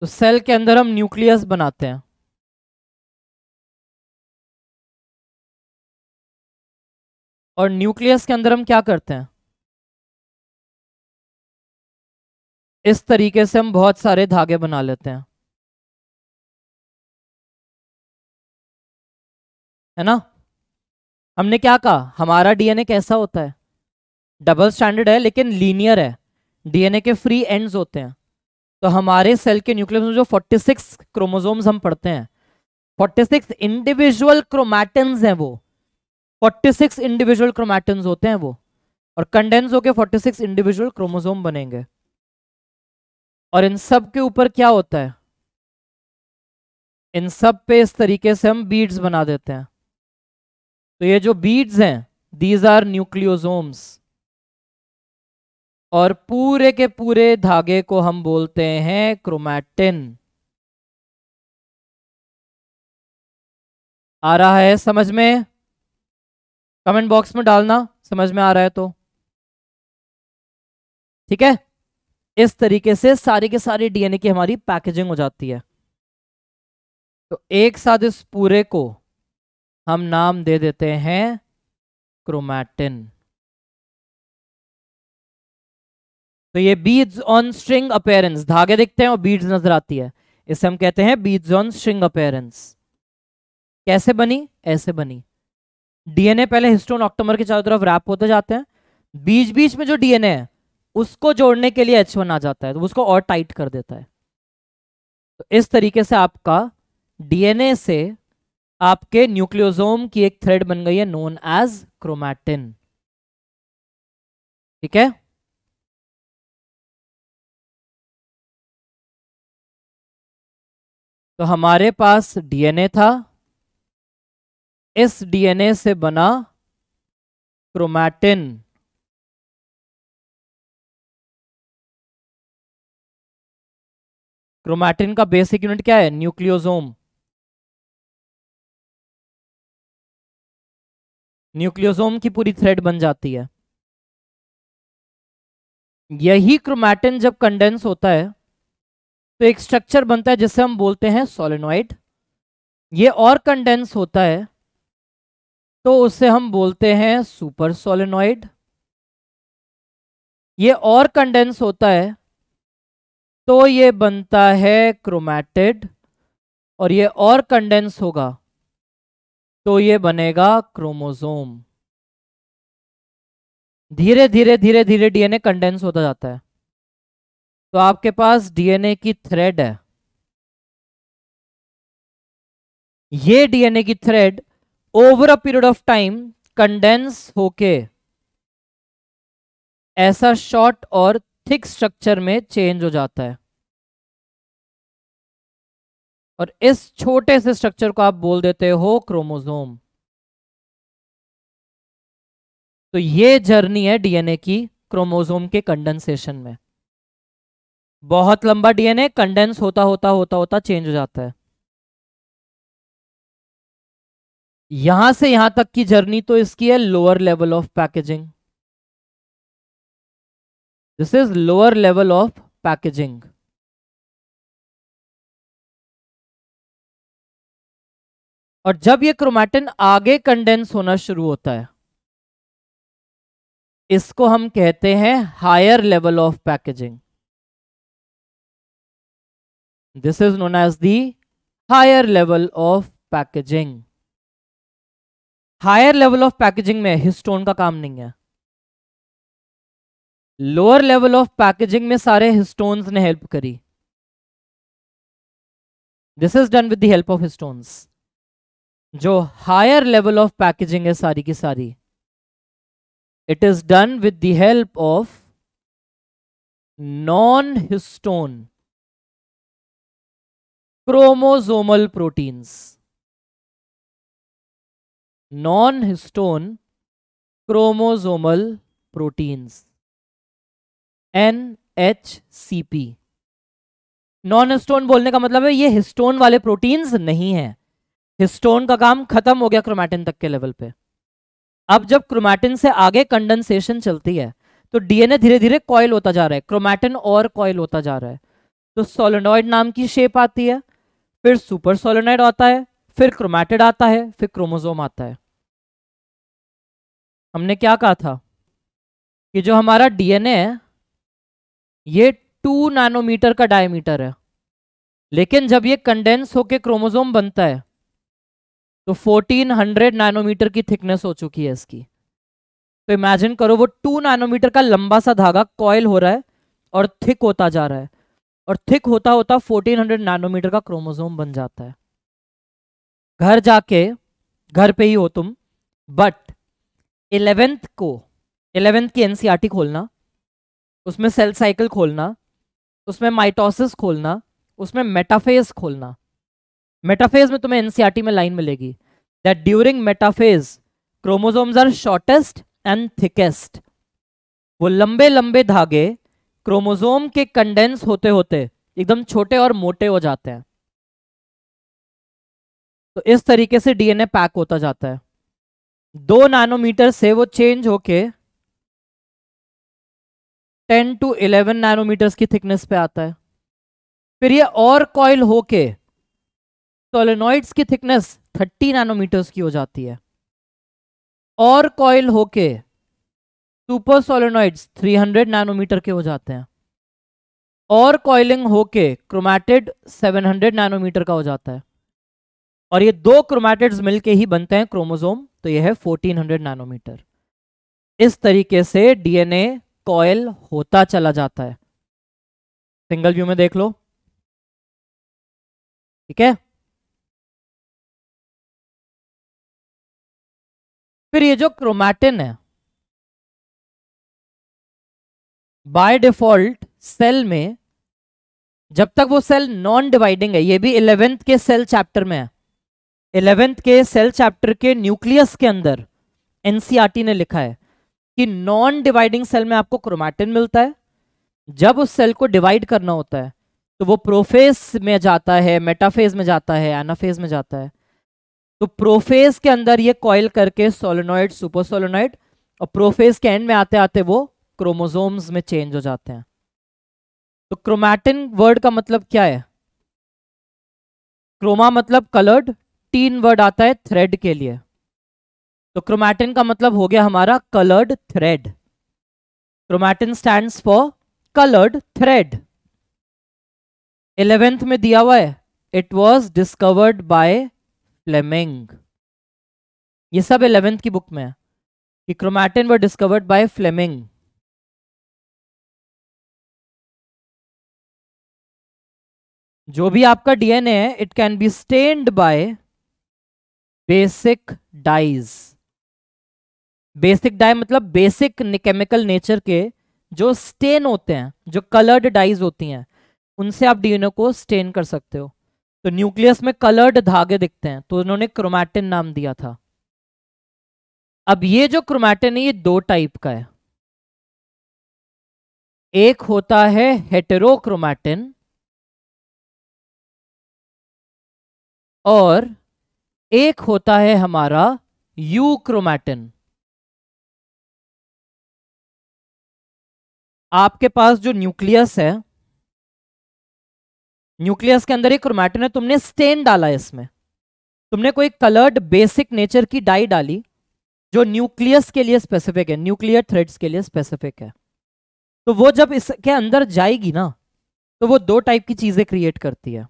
तो सेल के अंदर हम न्यूक्लियस बनाते हैं और न्यूक्लियस के अंदर हम क्या करते हैं इस तरीके से हम बहुत सारे धागे बना लेते हैं है ना हमने क्या कहा हमारा डीएनए कैसा होता है डबल स्टैंडर्ड है लेकिन लीनियर है डीएनए के फ्री एंड्स होते हैं तो हमारे सेल के न्यूक्लियस में जो 46 क्रोमोसोम्स हम पढ़ते हैं 46 इंडिविजुअल क्रोमैटिन्स हैं वो 46 इंडिविजुअल क्रोमैटिन्स होते हैं वो और कंडेंस होके 46 इंडिविजुअल क्रोमोजोम बनेंगे और इन सब के ऊपर क्या होता है इन सब पे इस तरीके से हम बीड्स बना देते हैं तो ये जो बीड्स हैं दीज आर न्यूक्लियोजोम्स और पूरे के पूरे धागे को हम बोलते हैं क्रोमैटिन आ रहा है समझ में कमेंट बॉक्स में डालना समझ में आ रहा है तो ठीक है इस तरीके से सारे के सारे डीएनए की हमारी पैकेजिंग हो जाती है तो एक साथ इस पूरे को हम नाम दे देते हैं क्रोमैटिन तो ये बीड्स ऑन स्ट्रिंग अपेयरेंस धागे दिखते हैं और बीड्स नजर आती है इसे हम कहते हैं बीड्स ऑन स्ट्रिंग अपेरेंस कैसे बनी ऐसे बनी डीएनए पहले हिस्टोन ऑक्टोमर के चारों तरफ रैप होते जाते हैं बीच बीच में जो डीएनए है उसको जोड़ने के लिए एच वन आ जाता है तो उसको और टाइट कर देता है तो इस तरीके से आपका डीएनए से आपके न्यूक्लियोजोम की एक थ्रेड बन गई है नोन एज क्रोमैटिन ठीक है तो हमारे पास डीएनए था इस डीएनए से बना क्रोमैटिन क्रोमैटिन का बेसिक यूनिट क्या है न्यूक्लियोजोम न्यूक्लियोसोम की पूरी थ्रेड बन जाती है यही क्रोमैटिन जब कंडेंस होता है तो एक स्ट्रक्चर बनता है जिसे हम बोलते हैं सोलेनोइड ये और कंडेंस होता है तो उसे हम बोलते हैं सुपर सोलेनोइड ये और कंडेंस होता है तो ये बनता है क्रोमैटिड और ये और कंडेंस होगा तो ये बनेगा क्रोमोजोम धीरे धीरे धीरे धीरे डीएनए कंडेंस होता जाता है तो आपके पास डीएनए की थ्रेड है ये डीएनए की thread over a period of time condense होके ऐसा शॉर्ट और थिक स्ट्रक्चर में चेंज हो जाता है और इस छोटे से स्ट्रक्चर को आप बोल देते हो क्रोमोजोम तो ये जर्नी है डीएनए की क्रोमोजोम के कंडेंसेशन में बहुत लंबा डीएनए कंडेंस होता होता होता होता चेंज हो जाता है यहां से यहां तक की जर्नी तो इसकी है lower level of packaging this is lower level of packaging और जब ये क्रोमैटिन आगे कंडेंस होना शुरू होता है इसको हम कहते हैं higher level of packaging this is known as the higher level of packaging higher level of packaging में हिस्टोन का काम नहीं है लोअर लेवल ऑफ पैकेजिंग में सारे हिस्टोन्स ने हेल्प करी this is done with the help of histones जो हायर लेवल ऑफ पैकेजिंग है सारी की सारी it is done with the help of non histone chromosomal proteins non histone chromosomal proteins N H C P non histone बोलने का मतलब है ये हिस्टोन वाले प्रोटीन्स नहीं है हिस्टोन का काम खत्म हो गया क्रोमैटिन तक के लेवल पे अब जब क्रोमैटिन से आगे कंडेंसेशन चलती है तो डीएनए धीरे धीरे कॉयल होता जा रहा है क्रोमैटिन और कॉयल होता जा रहा है तो सोलोनॉइड नाम की शेप आती है फिर सुपर सोलोनॉइड आता है फिर क्रोमैटिड आता है फिर क्रोमोजोम आता है हमने क्या कहा था कि जो हमारा डीएनए है ये टू नैनोमीटर का डायमीटर है लेकिन जब ये कंडेंस होके क्रोमोजोम बनता है तो 1400 नैनोमीटर की थिकनेस हो चुकी है इसकी तो इमेजिन करो वो टू नैनोमीटर का लंबा सा धागा कॉयल हो रहा है और थिक होता जा रहा है और थिक होता होता 1400 नैनोमीटर का क्रोमोजोम बन जाता है घर जाके घर पे ही हो तुम बट इलेवेंथ को इलेवेंथ की एनसीआरटी e खोलना उसमें सेल साइकिल खोलना उसमें माइटोसिस खोलना उसमें मेटाफेस खोलना मेटाफेज में तुम्हें एनसीआरटी e में लाइन मिलेगी that during metaphase chromosomes are shortest and thickest वो लंबे लंबे धागे क्रोमोजोम के कंडेंस होते होते एकदम छोटे और मोटे हो जाते हैं तो इस तरीके से डीएनए पैक होता जाता है दो नैनोमीटर से वो चेंज होके टेन टू इलेवन नैनोमीटर्स की थिकनेस पे आता है फिर ये और कॉयल होके सोलेनोइड्स की थिकनेस 30 नैनोमीटर्स की हो जाती है और कॉयल होके सुपर सोलेनोइड्स 300 नैनोमीटर के हो जाते हैं और कॉइलिंग होके क्रोमैटेड 700 नैनोमीटर का हो जाता है और ये दो क्रोमैटिड्स मिलके ही बनते हैं क्रोमोसोम तो ये है 1400 नैनोमीटर इस तरीके से डीएनए कॉयल होता चला जाता है सिंगल व्यू में देख लो ठीक है फिर ये जो क्रोमैटिन है बाय डिफॉल्ट सेल में जब तक वो सेल नॉन डिवाइडिंग है ये भी इलेवेंथ के सेल चैप्टर में है इलेवेंथ के सेल चैप्टर के न्यूक्लियस के अंदर एनसीआरटी e ने लिखा है कि नॉन डिवाइडिंग सेल में आपको क्रोमैटिन मिलता है जब उस सेल को डिवाइड करना होता है तो वो प्रोफेस में जाता है मेटाफेज में जाता है एनाफेज में जाता है तो प्रोफेस के अंदर ये कॉयल करके सोलोनॉइड सुपर सोलोनॉइड और प्रोफेस के एंड में आते आते वो क्रोमोजोम्स में चेंज हो जाते हैं तो क्रोमैटिन वर्ड का मतलब क्या है क्रोमा मतलब कलर्ड तीन वर्ड आता है थ्रेड के लिए तो क्रोमैटिन का मतलब हो गया हमारा coloured thread chromatin stand for coloured thread eleventh में दिया हुआ है it was discovered by Fleming ये सब इलेवेंथ की बुक में है कि chromatin were discovered by Fleming जो भी आपका डीएनए है it can be stained by basic dyes basic dye मतलब बेसिक केमिकल नेचर के जो स्टेन होते हैं जो कलर्ड डाइज होती हैं उनसे आप डीएनए को स्टेन कर सकते हो तो न्यूक्लियस में कलर्ड धागे दिखते हैं तो उन्होंने क्रोमैटिन नाम दिया था अब ये जो क्रोमैटिन है ये दो टाइप का है एक होता है हेटेरोक्रोमैटिन और एक होता है हमारा यूक्रोमैटिन आपके पास जो न्यूक्लियस है न्यूक्लियस के अंदर एक क्रोमैटिन है तुमने स्टेन डाला है इसमें तुमने कोई कलर्ड बेसिक नेचर की डाई डाली जो न्यूक्लियस के लिए स्पेसिफिक है न्यूक्लियर थ्रेड्स के लिए स्पेसिफिक है तो वो जब इसके अंदर जाएगी ना तो वो दो टाइप की चीजें क्रिएट करती है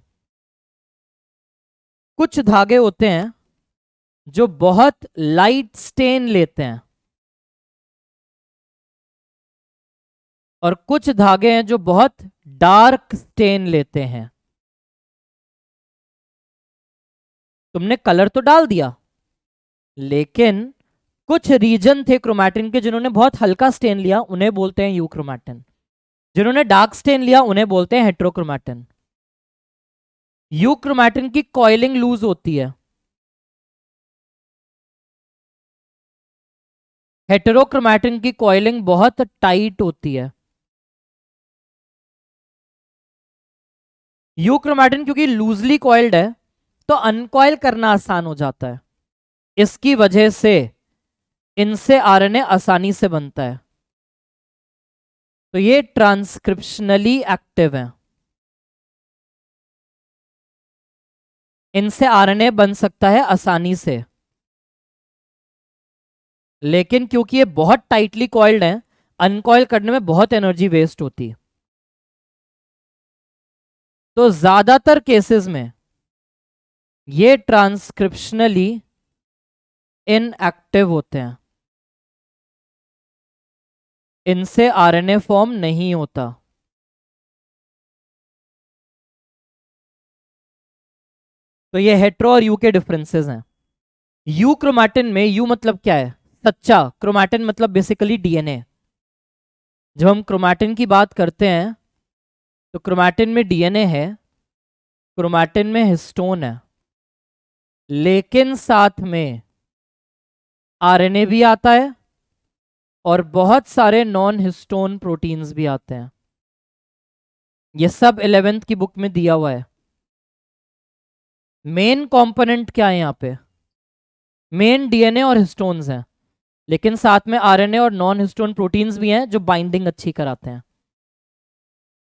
कुछ धागे होते हैं जो बहुत लाइट स्टेन लेते हैं और कुछ धागे हैं जो बहुत डार्क स्टेन लेते हैं तुमने कलर तो डाल दिया लेकिन कुछ रीजन थे क्रोमैटिन के जिन्होंने बहुत हल्का स्टेन लिया उन्हें बोलते हैं यूक्रोमैटिन जिन्होंने डार्क स्टेन लिया उन्हें बोलते हैं हेट्रोक्रोमैटिन यूक्रोमैटिन की कॉइलिंग लूज होती है हेटेरोक्रोमैटिन की कॉइलिंग बहुत टाइट होती है यूक्रोमैटिन क्योंकि लूजली कॉइल्ड है तो अनकॉयल करना आसान हो जाता है इसकी वजह से इनसे आरएनए आसानी से बनता है तो ये ट्रांसक्रिप्शनली एक्टिव है इनसे आरएनए बन सकता है आसानी से लेकिन क्योंकि ये बहुत टाइटली कॉइल्ड है अनकॉयल करने में बहुत एनर्जी वेस्ट होती है तो ज्यादातर केसेस में ये ट्रांसक्रिप्शनली इनएक्टिव होते हैं इनसे आरएनए फॉर्म नहीं होता तो ये हेट्रो और यू के डिफरेंसेस हैं यू क्रोमैटिन में यू मतलब क्या है सच्चा क्रोमैटिन मतलब बेसिकली डीएनए जब हम क्रोमैटिन की बात करते हैं तो क्रोमैटिन में डीएनए है क्रोमैटिन में हिस्टोन है लेकिन साथ में आरएनए भी आता है और बहुत सारे नॉन हिस्टोन प्रोटीन्स भी आते हैं ये सब इलेवेंथ की बुक में दिया हुआ है मेन कंपोनेंट क्या है यहाँ पे मेन डीएनए और हिस्टोन्स हैं लेकिन साथ में आरएनए और नॉन हिस्टोन प्रोटीन्स भी हैं जो बाइंडिंग अच्छी कराते हैं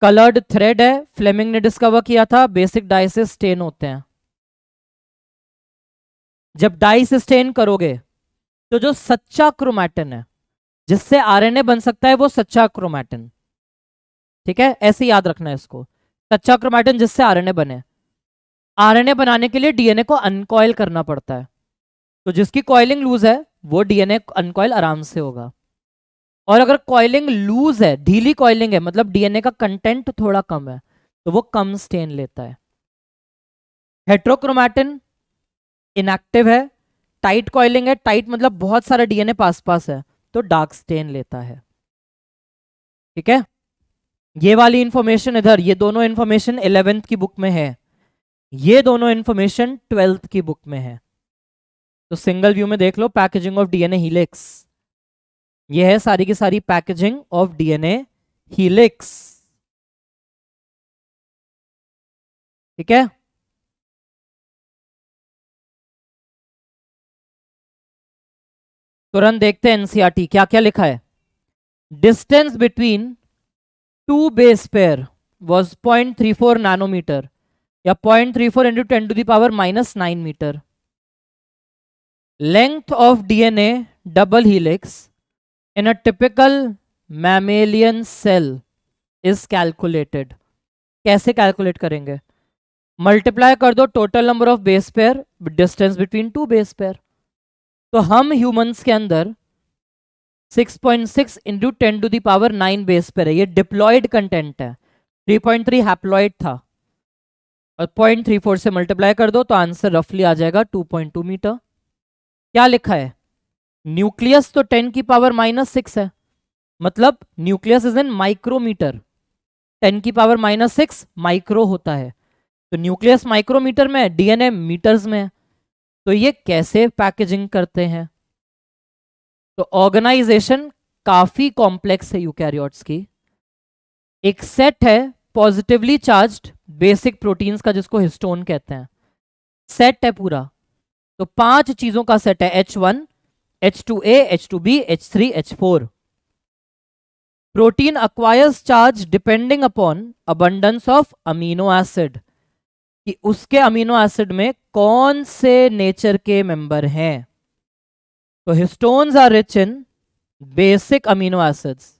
कलर्ड थ्रेड है फ्लेमिंग ने डिस्कवर किया था बेसिक डाइसिस स्टेन होते हैं जब डाई स्टेन करोगे तो जो सच्चा क्रोमैटिन है जिससे आरएनए बन सकता है वो सच्चा क्रोमैटिन ठीक है ऐसे याद रखना है इसको सच्चा क्रोमैटिन जिससे आरएनए बने आरएनए बनाने के लिए डीएनए को अनकॉयल करना पड़ता है तो जिसकी कॉइलिंग लूज है वो डीएनए अनकॉयल आराम से होगा और अगर कॉयलिंग लूज है ढीली कॉइलिंग है मतलब डीएनए का कंटेंट थोड़ा कम है तो वो कम स्टेन लेता है हेट्रोक्रोमैटिन इनएक्टिव है टाइट कॉइलिंग है टाइट मतलब बहुत सारा डीएनए पास पास है तो डार्क स्टेन लेता है ठीक है ये वाली इंफॉर्मेशन इधर ये दोनों इंफॉर्मेशन इलेवेंथ की बुक में है ये दोनों इंफॉर्मेशन ट्वेल्थ की बुक में है तो सिंगल व्यू में देख लो पैकेजिंग ऑफ डीएनए हीलिक्स ये है सारी की सारी पैकेजिंग ऑफ डीएनए हीलिक्स ठीक है तुरंत देखते हैं एनसीआरटी e क्या क्या लिखा है distance between two base pair was point three four nanometre या point three four into ten to the power minus nine metre length of DNA double helix in a typical mammalian cell is calculated कैसे calculate करेंगे multiply कर दो total number of base pair distance between two base pair तो हम humans के अंदर 6.6 point six into ten to the power nine base पर है ये डिप्लॉयड कंटेंट है 3.3 पॉइंट हैप्लॉयड था और 0.34 से मल्टीप्लाई कर दो तो आंसर रफली आ जाएगा 2.2 मीटर क्या लिखा है न्यूक्लियस तो 10 की पावर माइनस सिक्स है मतलब न्यूक्लियस इज इन माइक्रोमीटर 10 की पावर माइनस सिक्स माइक्रो होता है तो न्यूक्लियस माइक्रोमीटर में डीएनए मीटर्स में है तो ये कैसे पैकेजिंग करते हैं तो ऑर्गेनाइजेशन काफी कॉम्प्लेक्स है यूकैरियोट्स की एक सेट है पॉजिटिवली चार्ज्ड बेसिक प्रोटीन्स का जिसको हिस्टोन कहते हैं सेट है पूरा तो पांच चीजों का सेट है H one H two A H two B H three H four protein acquires charge depending upon abundance of amino acid कि उसके अमीनो एसिड में कौन से नेचर के मेंबर हैं तो histones are rich in basic amino acids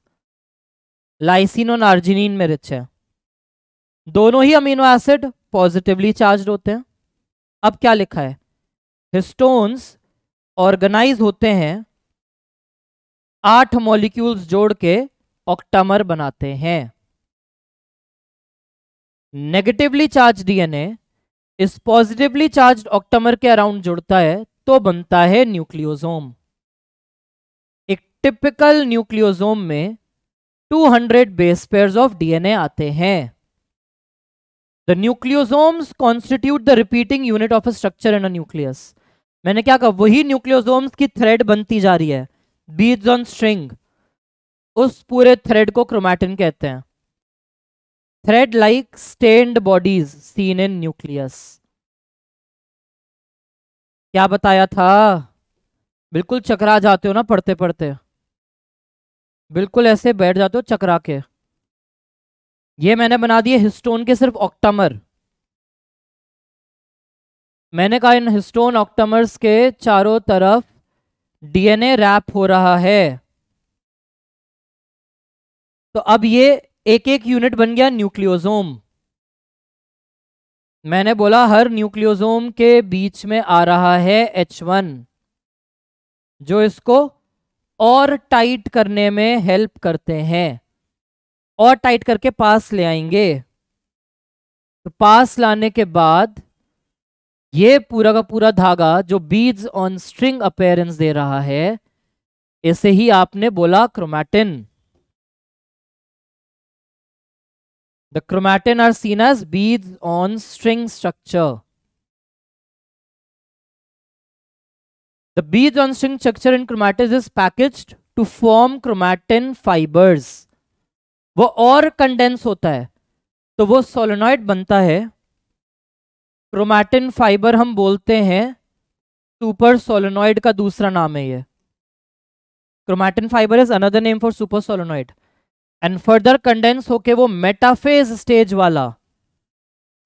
lysine और arginine में रिच है दोनों ही अमीनो एसिड पॉजिटिवली चार्ज होते हैं अब क्या लिखा है हिस्टोन्स ऑर्गेनाइज होते हैं आठ मॉलिक्यूल्स जोड़ के ऑक्टामर बनाते हैं नेगेटिवली चार्ज डीएनए इस पॉजिटिवली चार्ज ऑक्टमर के अराउंड जुड़ता है तो बनता है न्यूक्लियोजोम एक टिपिकल न्यूक्लियोजोम में 200 बेस पेयर्स ऑफ डीएनए आते हैं the nucleosomes constitute the repeating unit of a structure in a nucleus मैंने क्या कहा वही न्यूक्लियोजोम्स की थ्रेड बनती जा रही है बीज ऑन स्ट्रिंग उस पूरे थ्रेड को क्रोमैटिन कहते हैं thread like stained bodies seen in nucleus क्या बताया था बिल्कुल चकरा जाते हो ना पढ़ते पढ़ते बिल्कुल ऐसे बैठ जाते हो चकरा के ये मैंने बना दिए हिस्टोन के सिर्फ ऑक्टामर मैंने कहा इन हिस्टोन ऑक्टामर्स के चारों तरफ डीएनए रैप हो रहा है तो अब ये एक एक यूनिट बन गया न्यूक्लियोजोम मैंने बोला हर न्यूक्लियोजोम के बीच में आ रहा है H1 जो इसको और टाइट करने में हेल्प करते हैं और टाइट करके पास ले आएंगे तो पास लाने के बाद ये पूरा का पूरा धागा जो बीज ऑन स्ट्रिंग अपेयरेंस दे रहा है ऐसे ही आपने बोला chromatin The chromatin are seen as beads on string structure. The beads on string structure in chromatids is packaged to form chromatin fibers. वो और कंडेंस होता है तो वो सोलोनॉइड बनता है क्रोमैटिन फाइबर हम बोलते हैं सुपर सोलोनॉइड का दूसरा नाम है ये chromatin fibre is another name for super solenoid and further condense होके वो मेटाफेज स्टेज वाला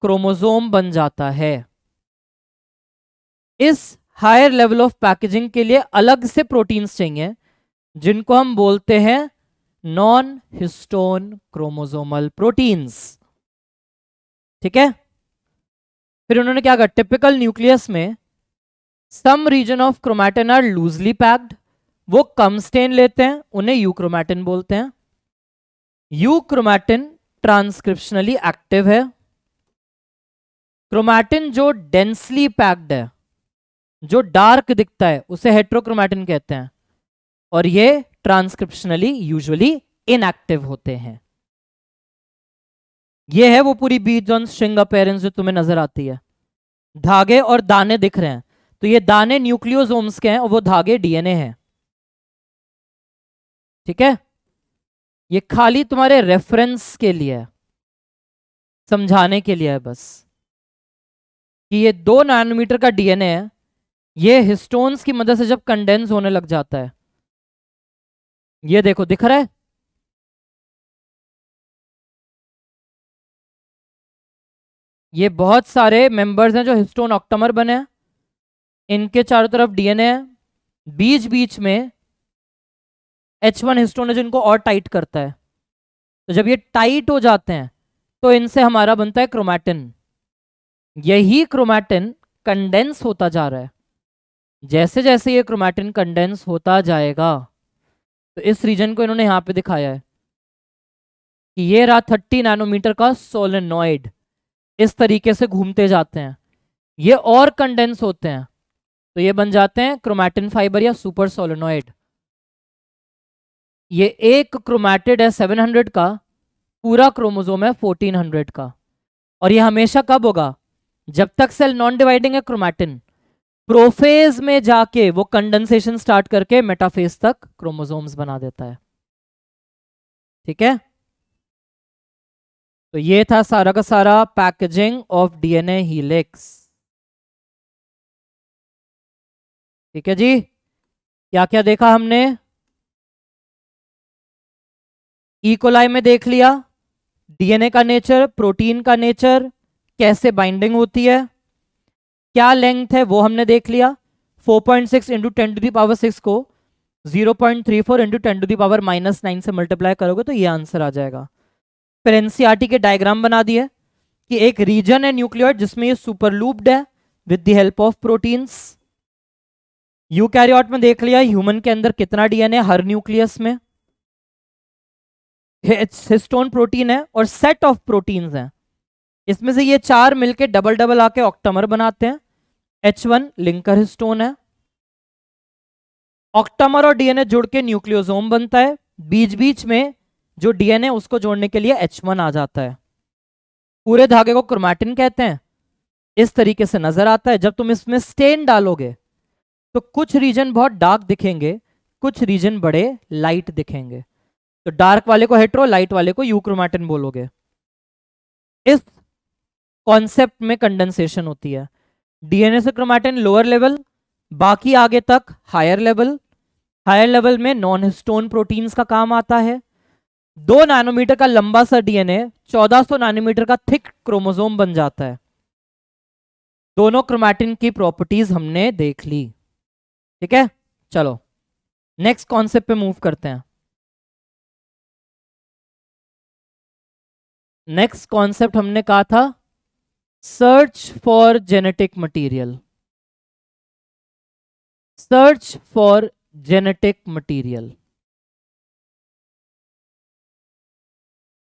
क्रोमोजोम बन जाता है इस हायर लेवल ऑफ पैकेजिंग के लिए अलग से प्रोटीन्स चाहिए जिनको हम बोलते हैं नॉन हिस्टोन क्रोमोजोमल प्रोटीन्स ठीक है फिर उन्होंने क्या कहा टिपिकल न्यूक्लियस में some region of chromatin are loosely packed वो कम स्टेन लेते हैं उन्हें यूक्रोमैटिन बोलते हैं यू क्रोमैटिन ट्रांसक्रिप्शनली एक्टिव है क्रोमैटिन जो डेंसली पैक्ड है जो डार्क दिखता है उसे हेट्रोक्रोमैटिन कहते हैं और ये ट्रांसक्रिप्शनली यूजुअली इनएक्टिव होते हैं ये है वो पूरी बीज ऑन स्ट्रिंग अपेयरेंस जो तुम्हें नजर आती है धागे और दाने दिख रहे हैं तो ये दाने न्यूक्लियोसोम्स के हैं और वो धागे डीएनए हैं ठीक है ये खाली तुम्हारे रेफरेंस के लिए है समझाने के लिए है बस कि ये दो नैनोमीटर का डीएनए है ये हिस्टोन्स की मदद से जब कंडेंस होने लग जाता है ये देखो दिख रहा है ये बहुत सारे मेंबर्स हैं जो हिस्टोन ऑक्टमर बने हैं इनके चारों तरफ डीएनए है बीच बीच में एच वन हिस्टोन है जो इनको और टाइट करता है तो जब ये टाइट हो जाते हैं तो इनसे हमारा बनता है क्रोमैटिन यही क्रोमैटिन कंडेंस होता जा रहा है जैसे जैसे ये क्रोमैटिन कंडेंस होता जाएगा तो इस रीजन को इन्होंने यहाँ पे दिखाया है कि ये रहा थर्टी नैनोमीटर का सोलेनॉइड इस तरीके से घूमते जाते हैं ये और कंडेंस होते हैं तो ये बन जाते हैं क्रोमैटिन फाइबर या सुपर सोलेनॉइड ये एक क्रोमैटिड है 700 का पूरा क्रोमोजोम है 1400 का और ये हमेशा कब होगा जब तक सेल नॉन डिवाइडिंग है क्रोमैटिन प्रोफेज में जाके वो कंडेंसेशन स्टार्ट करके मेटाफेज तक क्रोमोसोम्स बना देता है ठीक है तो ये था सारा का सारा पैकेजिंग ऑफ डीएनए हीलेक्स ठीक है जी क्या क्या देखा हमने इकोलाई e. में देख लिया डीएनए का नेचर प्रोटीन का नेचर कैसे बाइंडिंग होती है क्या लेंथ है वो हमने देख लिया 4.6 point six into ten to the power six को 0.34 point three four into ten to the power minus nine से मल्टीप्लाई करोगे तो ये आंसर आ जाएगा फिर एनसीआरटी e के डायग्राम बना दिए कि एक रीजन है न्यूक्लियर जिसमें ये सुपर लूप्ड है with the help of proteins यू में देख लिया ह्यूमन के अंदर कितना डीएनए हर न्यूक्लियस में हिस्टोन प्रोटीन है और सेट ऑफ प्रोटीन है इसमें से ये चार मिलके डबल डबल आके ऑक्टमर बनाते हैं एच वन लिंकर हिस्टोन है ऑक्टमर और डीएनए जुड़ के न्यूक्लियोजोम बनता है बीच बीच में जो डीएनए उसको जोड़ने के लिए एच वन आ जाता है पूरे धागे को क्रोमैटिन कहते हैं इस तरीके से नजर आता है जब तुम इसमें स्टेन डालोगे तो कुछ रीजन बहुत डार्क दिखेंगे कुछ रीजन बड़े लाइट दिखेंगे तो डार्क वाले को हेट्रो लाइट वाले को यूक्रोमैटिन बोलोगे इस कॉन्सेप्ट में कंडेंसेशन होती है डीएनए से क्रोमैटिन लोअर लेवल बाकी आगे तक हायर लेवल हायर लेवल में नॉन हिस्टोन प्रोटीन्स का काम आता है दो नैनोमीटर का लंबा सा डीएनए 1400 नैनोमीटर का थिक क्रोमोसोम बन जाता है दोनों क्रोमैटिन की प्रॉपर्टीज हमने देख ली ठीक है चलो नेक्स्ट कॉन्सेप्ट पे मूव करते हैं नेक्स्ट कॉन्सेप्ट हमने कहा था search for genetic material search for genetic material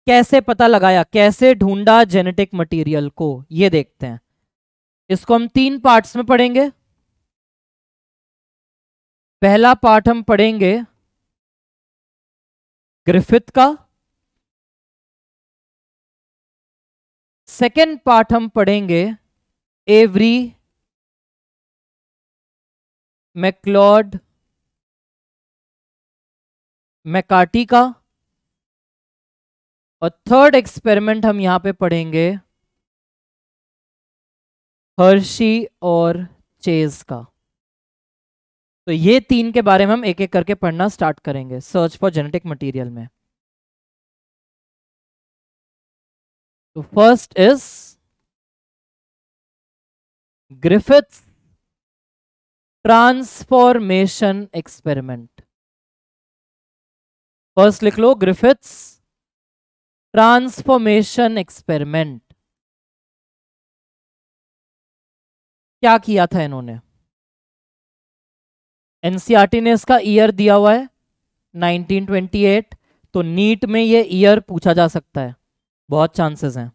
कैसे पता लगाया कैसे ढूंढा जेनेटिक मटेरियल को ये देखते हैं इसको हम तीन पार्ट्स में पढ़ेंगे पहला पार्ट हम पढ़ेंगे ग्रिफिथ का सेकेंड पार्ट हम पढ़ेंगे एवरी मैक्लॉड मैकाटी का और थर्ड एक्सपेरिमेंट हम यहां पे पढ़ेंगे हर्शी और चेज का तो ये तीन के बारे में हम एक एक करके पढ़ना स्टार्ट करेंगे सर्च फॉर जेनेटिक मटेरियल में तो first is Griffith's transformation experiment first लिख लो ग्रिफिथ्स ट्रांसफॉर्मेशन एक्सपेरिमेंट क्या किया था इन्होंने एनसीआरटी e ने इसका ईयर दिया हुआ है 1928 तो नीट में ये ईयर पूछा जा सकता है बहुत चांसेस हैं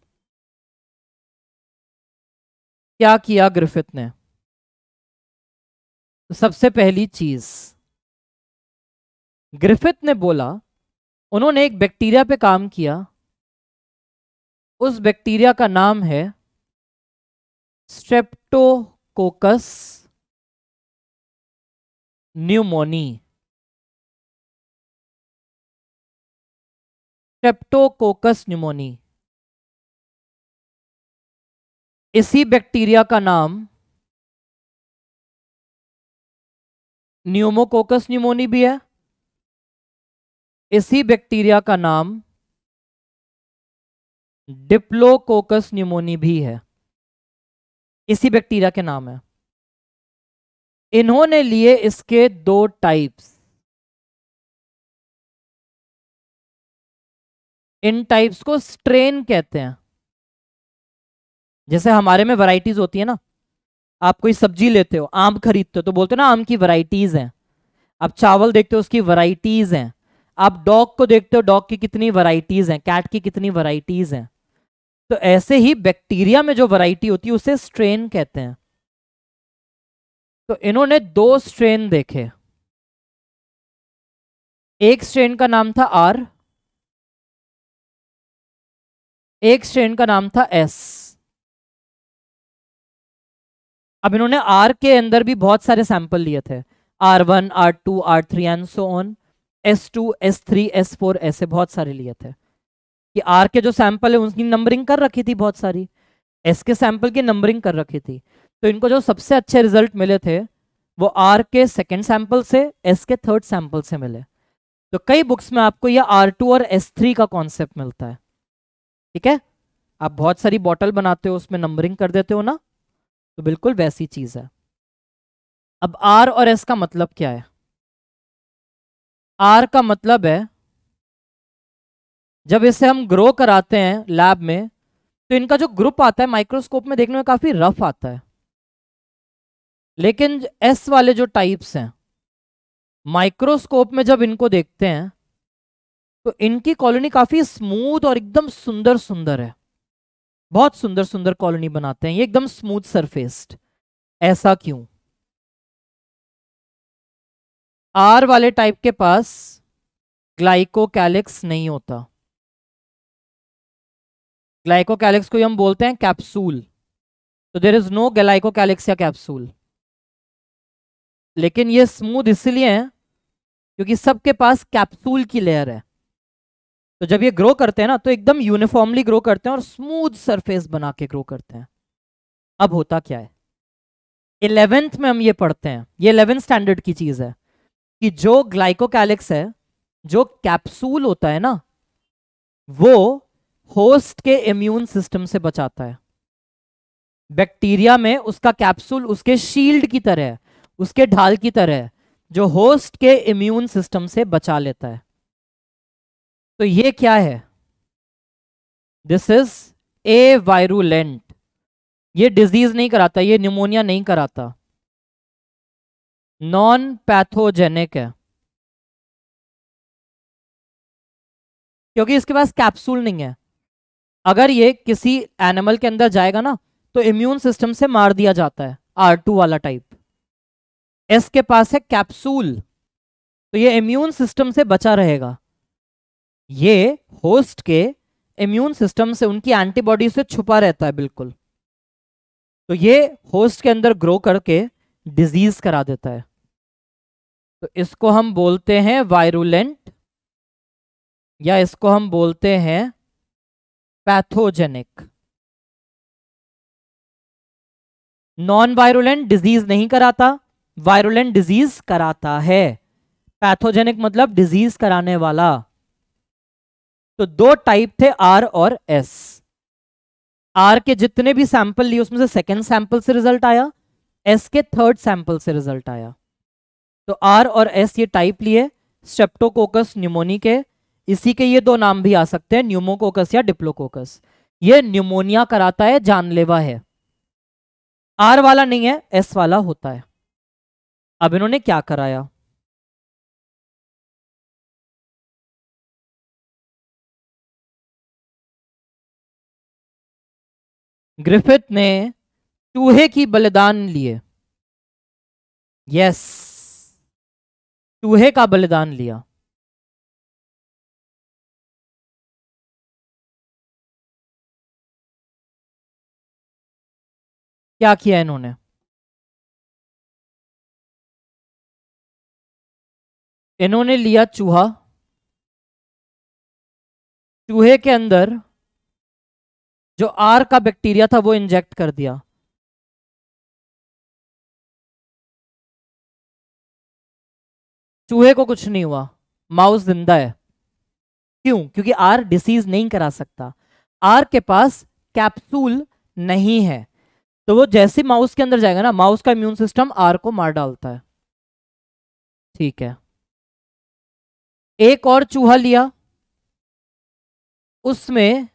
क्या किया ग्रिफिथ ने तो सबसे पहली चीज ग्रिफिथ ने बोला उन्होंने एक बैक्टीरिया पे काम किया उस बैक्टीरिया का नाम है स्ट्रेप्टोकोकस न्यूमोनी स्ट्रेप्टोकोकस न्यूमोनी इसी बैक्टीरिया का नाम न्यूमोकोकस न्यूमोनी भी है इसी बैक्टीरिया का नाम डिप्लोकोकस न्यूमोनी भी है इसी बैक्टीरिया के नाम है इन्होंने लिए इसके दो टाइप्स इन टाइप्स को स्ट्रेन कहते हैं जैसे हमारे में वराइटीज होती है ना आप कोई सब्जी लेते हो आम खरीदते हो तो बोलते हो ना आम की वराइटीज हैं आप चावल देखते हो उसकी वराइटीज हैं आप डॉग को देखते हो डॉग की कितनी वराइटीज हैं कैट की कितनी वराइटीज हैं तो ऐसे ही बैक्टीरिया में जो वराइटी होती है उसे स्ट्रेन कहते हैं तो इन्होंने दो स्ट्रेन देखे एक स्ट्रेन का नाम था आर एक स्ट्रेन का नाम था एस अब इन्होंने आर के अंदर भी बहुत सारे सैंपल लिए थे R one R two R three and so on S two S three S four ऐसे बहुत सारे लिए थे कि आर के जो सैंपल है उनकी नंबरिंग कर रखी थी बहुत सारी एस के सैंपल की नंबरिंग कर रखी थी तो इनको जो सबसे अच्छे रिजल्ट मिले थे वो आर के सेकेंड सैंपल से एस के थर्ड सैंपल से मिले तो कई बुक्स में आपको ये आर टू और एस थ्री का कॉन्सेप्ट मिलता है ठीक है आप बहुत सारी बॉटल बनाते हो उसमें नंबरिंग कर देते हो ना तो बिल्कुल वैसी चीज है अब आर और एस का मतलब क्या है आर का मतलब है जब इसे हम ग्रो कराते हैं लैब में तो इनका जो ग्रुप आता है माइक्रोस्कोप में देखने में काफी रफ आता है लेकिन एस वाले जो टाइप्स हैं माइक्रोस्कोप में जब इनको देखते हैं तो इनकी कॉलोनी काफी स्मूथ और एकदम सुंदर सुंदर है बहुत सुंदर सुंदर कॉलोनी बनाते हैं ये एकदम स्मूथ सरफेस्ड ऐसा क्यों आर वाले टाइप के पास ग्लाइकोकैलिक्स नहीं होता ग्लाइकोकैलिक्स को हम बोलते हैं कैप्सूल तो देर इज नो ग्लाइकोकैलिक्स या कैप्सूल लेकिन ये स्मूथ इसलिए है क्योंकि सबके पास कैप्सूल की लेयर है तो जब ये ग्रो करते हैं ना तो एकदम यूनिफॉर्मली ग्रो करते हैं और स्मूथ सरफेस बना के ग्रो करते हैं अब होता क्या है इलेवेंथ में हम ये पढ़ते हैं ये इलेवेंथ स्टैंडर्ड की चीज है कि जो ग्लाइकोकैलिक्स है जो कैप्सूल होता है ना वो होस्ट के इम्यून सिस्टम से बचाता है बैक्टीरिया में उसका कैप्सूल उसके शील्ड की तरह है उसके ढाल की तरह है जो होस्ट के इम्यून सिस्टम से बचा लेता है तो ये क्या है दिस इज ए वायरुलेंट ये डिजीज नहीं कराता ये न्यूमोनिया नहीं कराता नॉन पैथोजेनिक है क्योंकि इसके पास कैप्सूल नहीं है अगर ये किसी एनिमल के अंदर जाएगा ना तो इम्यून सिस्टम से मार दिया जाता है आर टू वाला टाइप एस के पास है कैप्सूल तो ये इम्यून सिस्टम से बचा रहेगा ये होस्ट के इम्यून सिस्टम से उनकी एंटीबॉडी से छुपा रहता है बिल्कुल तो ये होस्ट के अंदर ग्रो करके डिजीज करा देता है तो इसको हम बोलते हैं वायरुलेंट या इसको हम बोलते हैं पैथोजेनिक नॉन वायरुलेंट डिजीज नहीं कराता वायरुलेंट डिजीज कराता है पैथोजेनिक मतलब डिजीज कराने वाला तो दो टाइप थे आर और एस आर के जितने भी सैंपल लिए उसमें से सेकेंड सैंपल से रिजल्ट आया एस के थर्ड सैंपल से रिजल्ट आया तो आर और एस ये टाइप लिए स्टेप्टोकोकस न्यूमोनी के इसी के ये दो नाम भी आ सकते हैं न्यूमोकोकस या डिप्लोकोकस ये न्यूमोनिया कराता है जानलेवा है आर वाला नहीं है एस वाला होता है अब इन्होंने क्या कराया ग्रिफिथ ने चूहे की बलिदान लिए यस चूहे का बलिदान लिया क्या किया इन्होंने इन्होंने लिया चूहा चूहे के अंदर जो आर का बैक्टीरिया था वो इंजेक्ट कर दिया चूहे को कुछ नहीं हुआ माउस जिंदा है क्यों क्योंकि आर डिसीज नहीं करा सकता आर के पास कैप्सूल नहीं है तो वो जैसे माउस के अंदर जाएगा ना माउस का इम्यून सिस्टम आर को मार डालता है ठीक है एक और चूहा लिया उसमें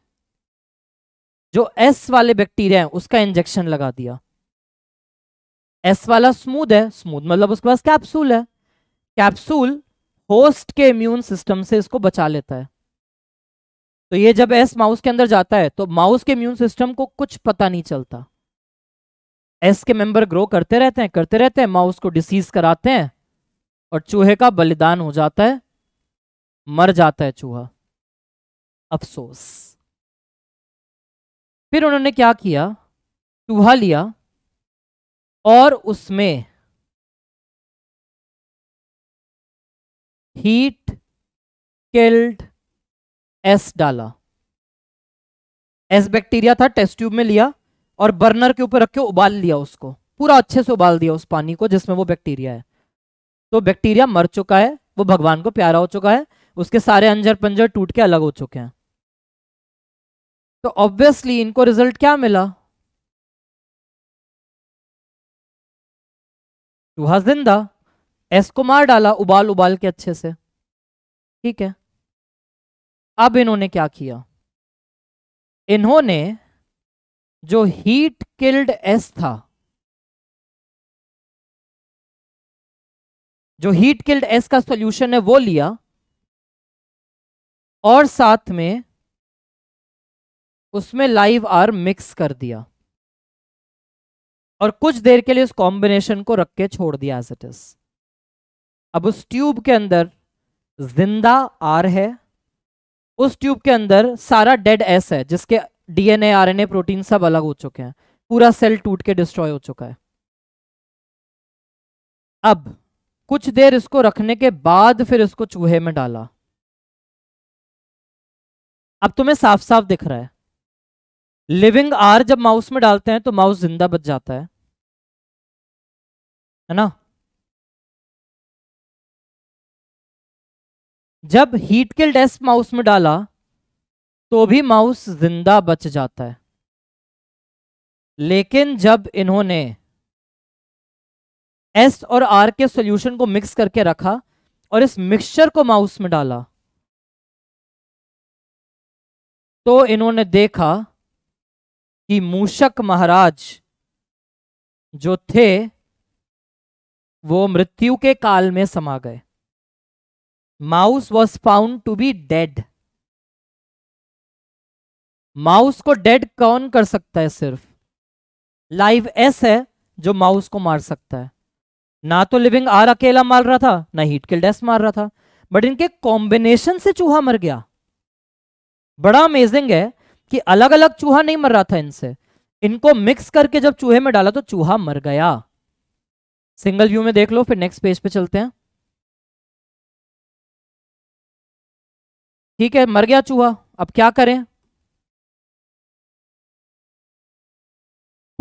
जो एस वाले बैक्टीरिया है उसका इंजेक्शन लगा दिया एस वाला स्मूद है स्मूद मतलब उसके पास कैप्सूल है कैप्सूल होस्ट के इम्यून सिस्टम से इसको बचा लेता है तो ये जब एस माउस के अंदर जाता है तो माउस के इम्यून सिस्टम को कुछ पता नहीं चलता एस के मेंबर ग्रो करते रहते हैं करते रहते हैं माउस को डिसीज कराते हैं और चूहे का बलिदान हो जाता है मर जाता है चूहा अफसोस फिर उन्होंने क्या किया चूहा लिया और उसमें हीट किल्ड एस डाला एस बैक्टीरिया था टेस्ट ट्यूब में लिया और बर्नर के ऊपर रख के उबाल लिया उसको पूरा अच्छे से उबाल दिया उस पानी को जिसमें वो बैक्टीरिया है तो बैक्टीरिया मर चुका है वो भगवान को प्यारा हो चुका है उसके सारे अंजर पंजर टूट के अलग हो चुके हैं तो ऑब्वियसली इनको रिजल्ट क्या मिला चूहा जिंदा एस को मार डाला उबाल उबाल के अच्छे से ठीक है अब इन्होंने क्या किया इन्होंने जो हीट किल्ड एस था जो हीट किल्ड एस का सॉल्यूशन है वो लिया और साथ में उसमें लाइव आर मिक्स कर दिया और कुछ देर के लिए उस कॉम्बिनेशन को रख के छोड़ दिया एज इट इज अब उस ट्यूब के अंदर जिंदा आर है उस ट्यूब के अंदर सारा डेड एस है जिसके डीएनए आरएनए प्रोटीन सब अलग हो चुके हैं पूरा सेल टूट के डिस्ट्रॉय हो चुका है अब कुछ देर इसको रखने के बाद फिर इसको चूहे में डाला अब तुम्हें साफ साफ दिख रहा है लिविंग आर जब माउस में डालते हैं तो माउस जिंदा बच जाता है है ना जब हीट किल डेस्क माउस में डाला तो भी माउस जिंदा बच जाता है लेकिन जब इन्होंने एस और आर के सॉल्यूशन को मिक्स करके रखा और इस मिक्सचर को माउस में डाला तो इन्होंने देखा कि मूषक महाराज जो थे वो मृत्यु के काल में समा गए mouse was found to be dead mouse को डेड कौन कर सकता है सिर्फ लाइव एस है जो माउस को मार सकता है ना तो लिविंग आर अकेला मार रहा था ना हीट किल डेस मार रहा था बट इनके कॉम्बिनेशन से चूहा मर गया बड़ा अमेजिंग है कि अलग अलग चूहा नहीं मर रहा था इनसे इनको मिक्स करके जब चूहे में डाला तो चूहा मर गया सिंगल व्यू में देख लो फिर नेक्स्ट पेज पे चलते हैं ठीक है मर गया चूहा अब क्या करें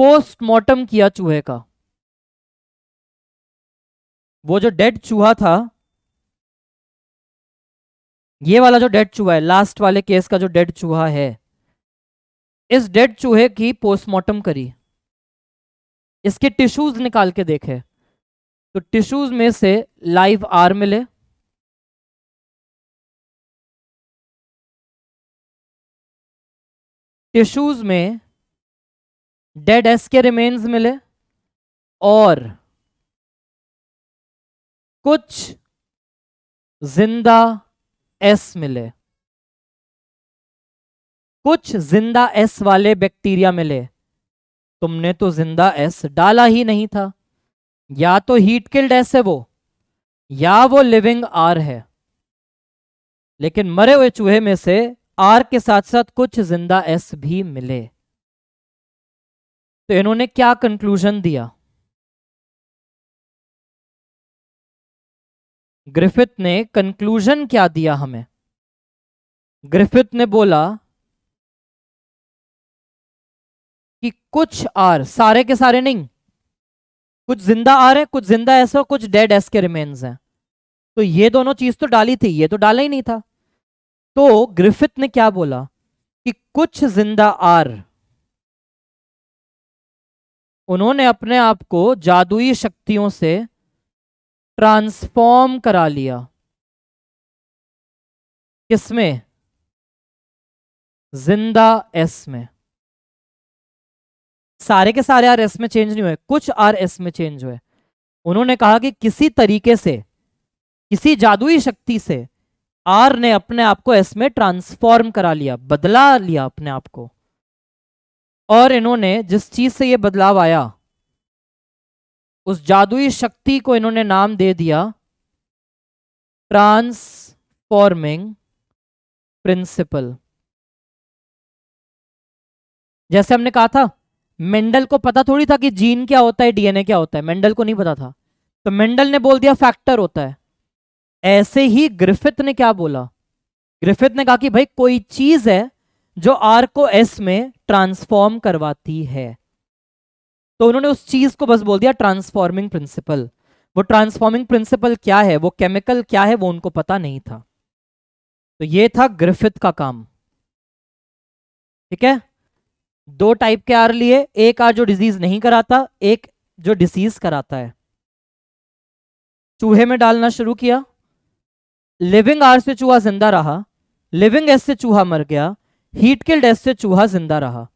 पोस्टमार्टम किया चूहे का वो जो डेड चूहा था ये वाला जो डेड चूहा है लास्ट वाले केस का जो डेड चूहा है इस डेड चूहे की पोस्टमार्टम करी इसके टिश्यूज निकाल के देखे तो टिश्यूज में से लाइव आर मिले टिश्यूज में डेड एस के रिमेन्स मिले और कुछ जिंदा एस मिले कुछ जिंदा एस वाले बैक्टीरिया मिले तुमने तो जिंदा एस डाला ही नहीं था या तो हीट किल्ड एस है वो या वो लिविंग आर है लेकिन मरे हुए चूहे में से आर के साथ साथ कुछ जिंदा एस भी मिले तो इन्होंने क्या कंक्लूजन दिया ग्रिफिथ ने कंक्लूजन क्या दिया हमें ग्रिफिथ ने बोला कि कुछ आर सारे के सारे नहीं कुछ जिंदा आर है कुछ जिंदा ऐसा और कुछ डेड एस के रिमेन्स हैं तो ये दोनों चीज तो डाली थी ये तो डाला ही नहीं था तो ग्रिफिथ ने क्या बोला कि कुछ जिंदा आर उन्होंने अपने आप को जादुई शक्तियों से ट्रांसफॉर्म करा लिया किसमें जिंदा एस में सारे के सारे आर एस में चेंज नहीं हुए कुछ आर एस में चेंज हुए उन्होंने कहा कि किसी तरीके से किसी जादुई शक्ति से आर ने अपने आप को एस में ट्रांसफॉर्म करा लिया बदला लिया अपने आप को और इन्होंने जिस चीज से ये बदलाव आया उस जादुई शक्ति को इन्होंने नाम दे दिया ट्रांसफॉर्मिंग प्रिंसिपल जैसे हमने कहा था मेंडल को पता थोड़ी था कि जीन क्या होता है डीएनए क्या होता है मेंडल को नहीं पता था तो मेंडल ने बोल दिया फैक्टर होता है ऐसे ही ग्रिफिथ ने क्या बोला ग्रिफिथ ने कहा कि भाई कोई चीज है जो आर को एस में ट्रांसफॉर्म करवाती है तो उन्होंने उस चीज को बस बोल दिया ट्रांसफॉर्मिंग प्रिंसिपल वो ट्रांसफॉर्मिंग प्रिंसिपल क्या है वो केमिकल क्या है वो उनको पता नहीं था तो ये था ग्रिफिथ का काम ठीक है दो टाइप के आर लिए एक आर जो डिजीज नहीं कराता एक जो डिसीज कराता है चूहे में डालना शुरू किया लिविंग आर से चूहा जिंदा रहा लिविंग एस से चूहा मर गया हीट किल डेस से चूहा जिंदा रहा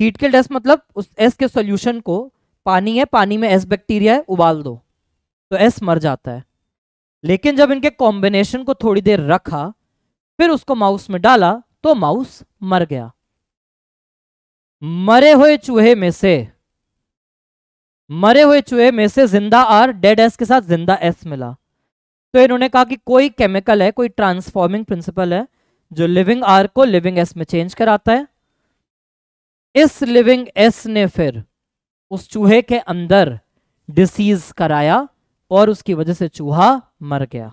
हीट के डेस्ट मतलब उस एस के सॉल्यूशन को पानी है पानी में एस बैक्टीरिया है उबाल दो तो एस मर जाता है लेकिन जब इनके कॉम्बिनेशन को थोड़ी देर रखा फिर उसको माउस में डाला तो माउस मर गया मरे हुए चूहे में से मरे हुए चूहे में से जिंदा आर डेड एस के साथ जिंदा एस मिला तो इन्होंने कहा कि कोई केमिकल है कोई ट्रांसफॉर्मिंग प्रिंसिपल है जो लिविंग आर को लिविंग एस में चेंज कराता है इस लिविंग एस ने फिर उस चूहे के अंदर डिसीज कराया और उसकी वजह से चूहा मर गया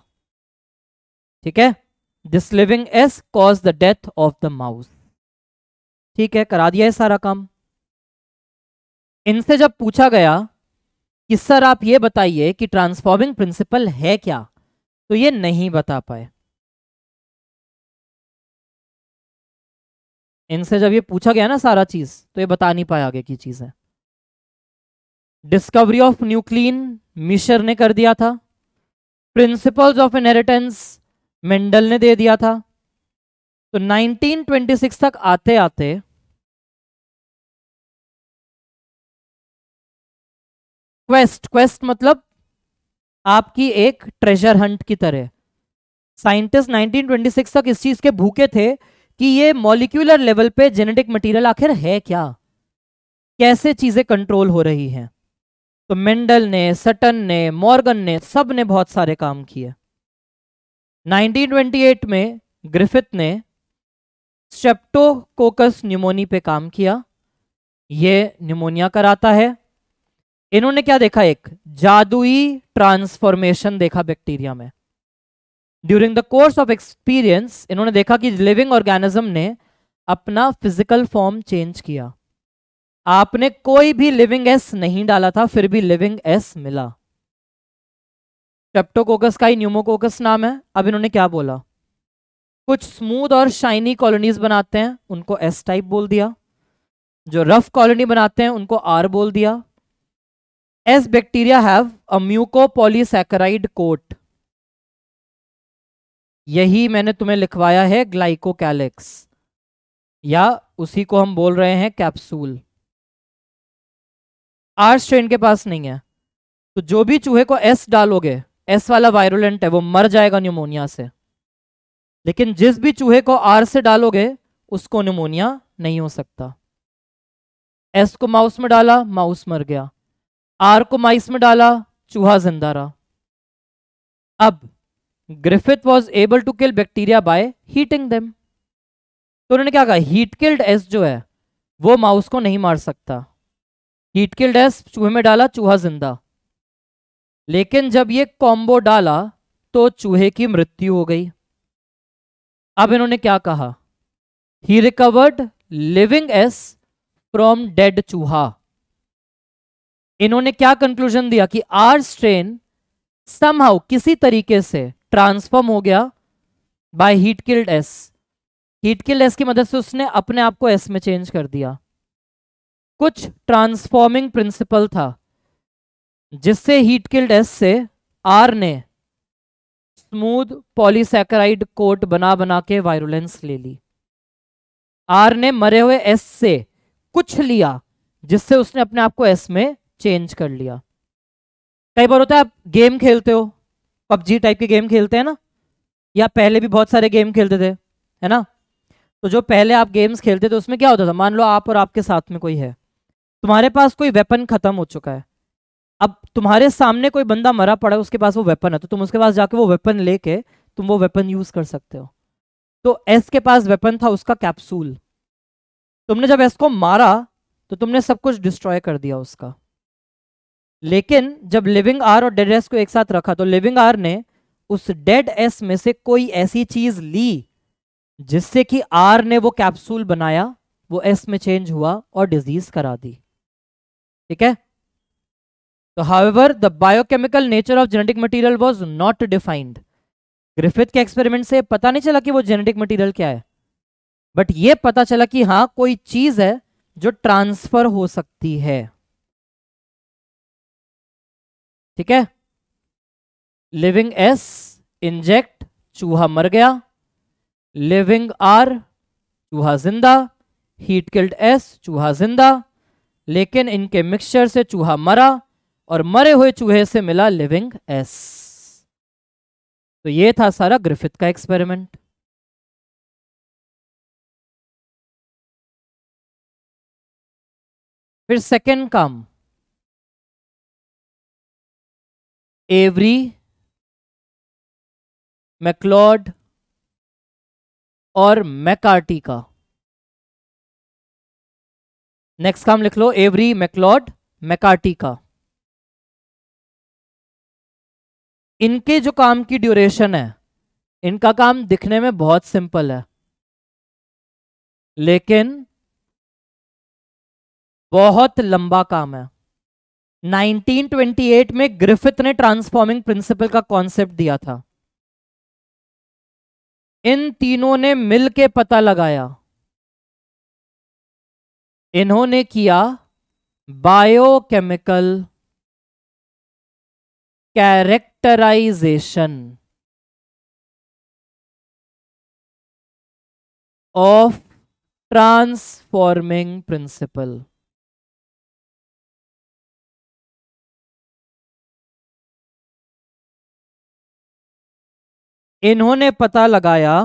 ठीक है this living S cause the death of the mouse ठीक है करा दिया है सारा काम इनसे जब पूछा गया कि सर आप ये बताइए कि ट्रांसफॉर्मिंग प्रिंसिपल है क्या तो ये नहीं बता पाए इनसे जब ये पूछा गया ना सारा चीज तो ये बता नहीं पाया आगे की चीज है डिस्कवरी ऑफ न्यूक्लिन मिशर ने कर दिया था प्रिंसिपल्स ऑफ इनहेरिटेंस मेंडल ने दे दिया था तो 1926 तक आते आते क्वेस्ट क्वेस्ट मतलब आपकी एक ट्रेजर हंट की तरह साइंटिस्ट 1926 तक इस चीज के भूखे थे कि ये मॉलिक्यूलर लेवल पे जेनेटिक मटेरियल आखिर है क्या कैसे चीजें कंट्रोल हो रही हैं तो मेंडल ने सटन ने मॉर्गन ने सब ने बहुत सारे काम किए 1928 में ग्रिफिथ ने स्टेप्टोकोकस न्यूमोनी पे काम किया ये न्यूमोनिया कराता है इन्होंने क्या देखा एक जादुई ट्रांसफॉर्मेशन देखा बैक्टीरिया में during the course of experience इन्होंने देखा कि लिविंग ऑर्गेनिज्म ने अपना फिजिकल फॉर्म चेंज किया आपने कोई भी लिविंग एस नहीं डाला था फिर भी लिविंग एस मिला टेप्टोकोकस का ही न्यूमोकोकस नाम है अब इन्होंने क्या बोला कुछ स्मूथ और शाइनी कॉलोनीज बनाते हैं उनको एस टाइप बोल दिया जो रफ कॉलोनी बनाते हैं उनको आर बोल दिया S bacteria have a mucopolysaccharide coat यही मैंने तुम्हें लिखवाया है कैलिक्स या उसी को हम बोल रहे हैं कैप्सूल आर स्ट्रेन के पास नहीं है तो जो भी चूहे को एस डालोगे एस वाला वायरुलेंट है वो मर जाएगा न्यूमोनिया से लेकिन जिस भी चूहे को आर से डालोगे उसको न्यूमोनिया नहीं हो सकता एस को माउस में डाला माउस मर गया आर को माइस में डाला चूहा जिंदा रहा अब Griffith was able to kill bacteria by heating them तो उन्होंने क्या कहा हीट किल्ड एस जो है वो माउस को नहीं मार सकता हीट किल्ड एस चूहे में डाला चूहा जिंदा लेकिन जब ये कॉम्बो डाला तो चूहे की मृत्यु हो गई अब इन्होंने क्या कहा he recovered living S from dead चूहा इन्होंने क्या कंक्लूजन दिया कि आर स्ट्रेन समहाउ किसी तरीके से ट्रांसफॉर्म हो गया by heat killed S heat killed S की मदद से उसने अपने आप को एस में चेंज कर दिया कुछ ट्रांसफॉर्मिंग प्रिंसिपल था जिससे हीट किल्ड एस से आर ने स्मूथ पॉलीसेकेराइड कोट बना बना के वायरुलेंस ले ली आर ने मरे हुए एस से कुछ लिया जिससे उसने अपने आप को एस में चेंज कर लिया कई बार होता है आप गेम खेलते हो पबजी टाइप के गेम खेलते हैं ना या पहले भी बहुत सारे गेम खेलते थे है ना तो जो पहले आप गेम्स खेलते थे उसमें क्या होता था मान लो आप और आपके साथ में कोई है तुम्हारे पास कोई वेपन खत्म हो चुका है अब तुम्हारे सामने कोई बंदा मरा पड़ा है उसके पास वो वेपन है तो तुम उसके पास जाके वो वेपन लेके तुम वो वेपन यूज कर सकते हो तो एस के पास वेपन था उसका कैप्सूल तुमने जब एस को मारा तो तुमने सब कुछ डिस्ट्रॉय कर दिया उसका लेकिन जब लिविंग आर और डेड एस को एक साथ रखा तो लिविंग आर ने उस डेड एस में से कोई ऐसी चीज ली जिससे कि आर ने वो कैप्सूल बनाया वो एस में चेंज हुआ और डिजीज करा दी ठीक है तो however the biochemical nature of genetic material was not defined Griffith के एक्सपेरिमेंट से पता नहीं चला कि वो जेनेटिक मटीरियल क्या है बट ये पता चला कि हाँ कोई चीज है जो ट्रांसफर हो सकती है ठीक है लिविंग एस इंजेक्ट चूहा मर गया लिविंग आर चूहा जिंदा हीट किल्ड एस चूहा जिंदा लेकिन इनके मिक्सचर से चूहा मरा और मरे हुए चूहे से मिला लिविंग एस तो ये था सारा ग्रिफिथ का एक्सपेरिमेंट फिर सेकेंड काम एवरी मैक्लॉड और मैकार्टी का नेक्स्ट काम लिख लो एवरी मैक्लॉड मैकार्टी का इनके जो काम की ड्यूरेशन है इनका काम दिखने में बहुत सिंपल है लेकिन बहुत लंबा काम है 1928 में ग्रिफिथ ने ट्रांसफॉर्मिंग प्रिंसिपल का कॉन्सेप्ट दिया था इन तीनों ने मिल के पता लगाया इन्होंने किया biochemical characterization of transforming principle इन्होंने पता लगाया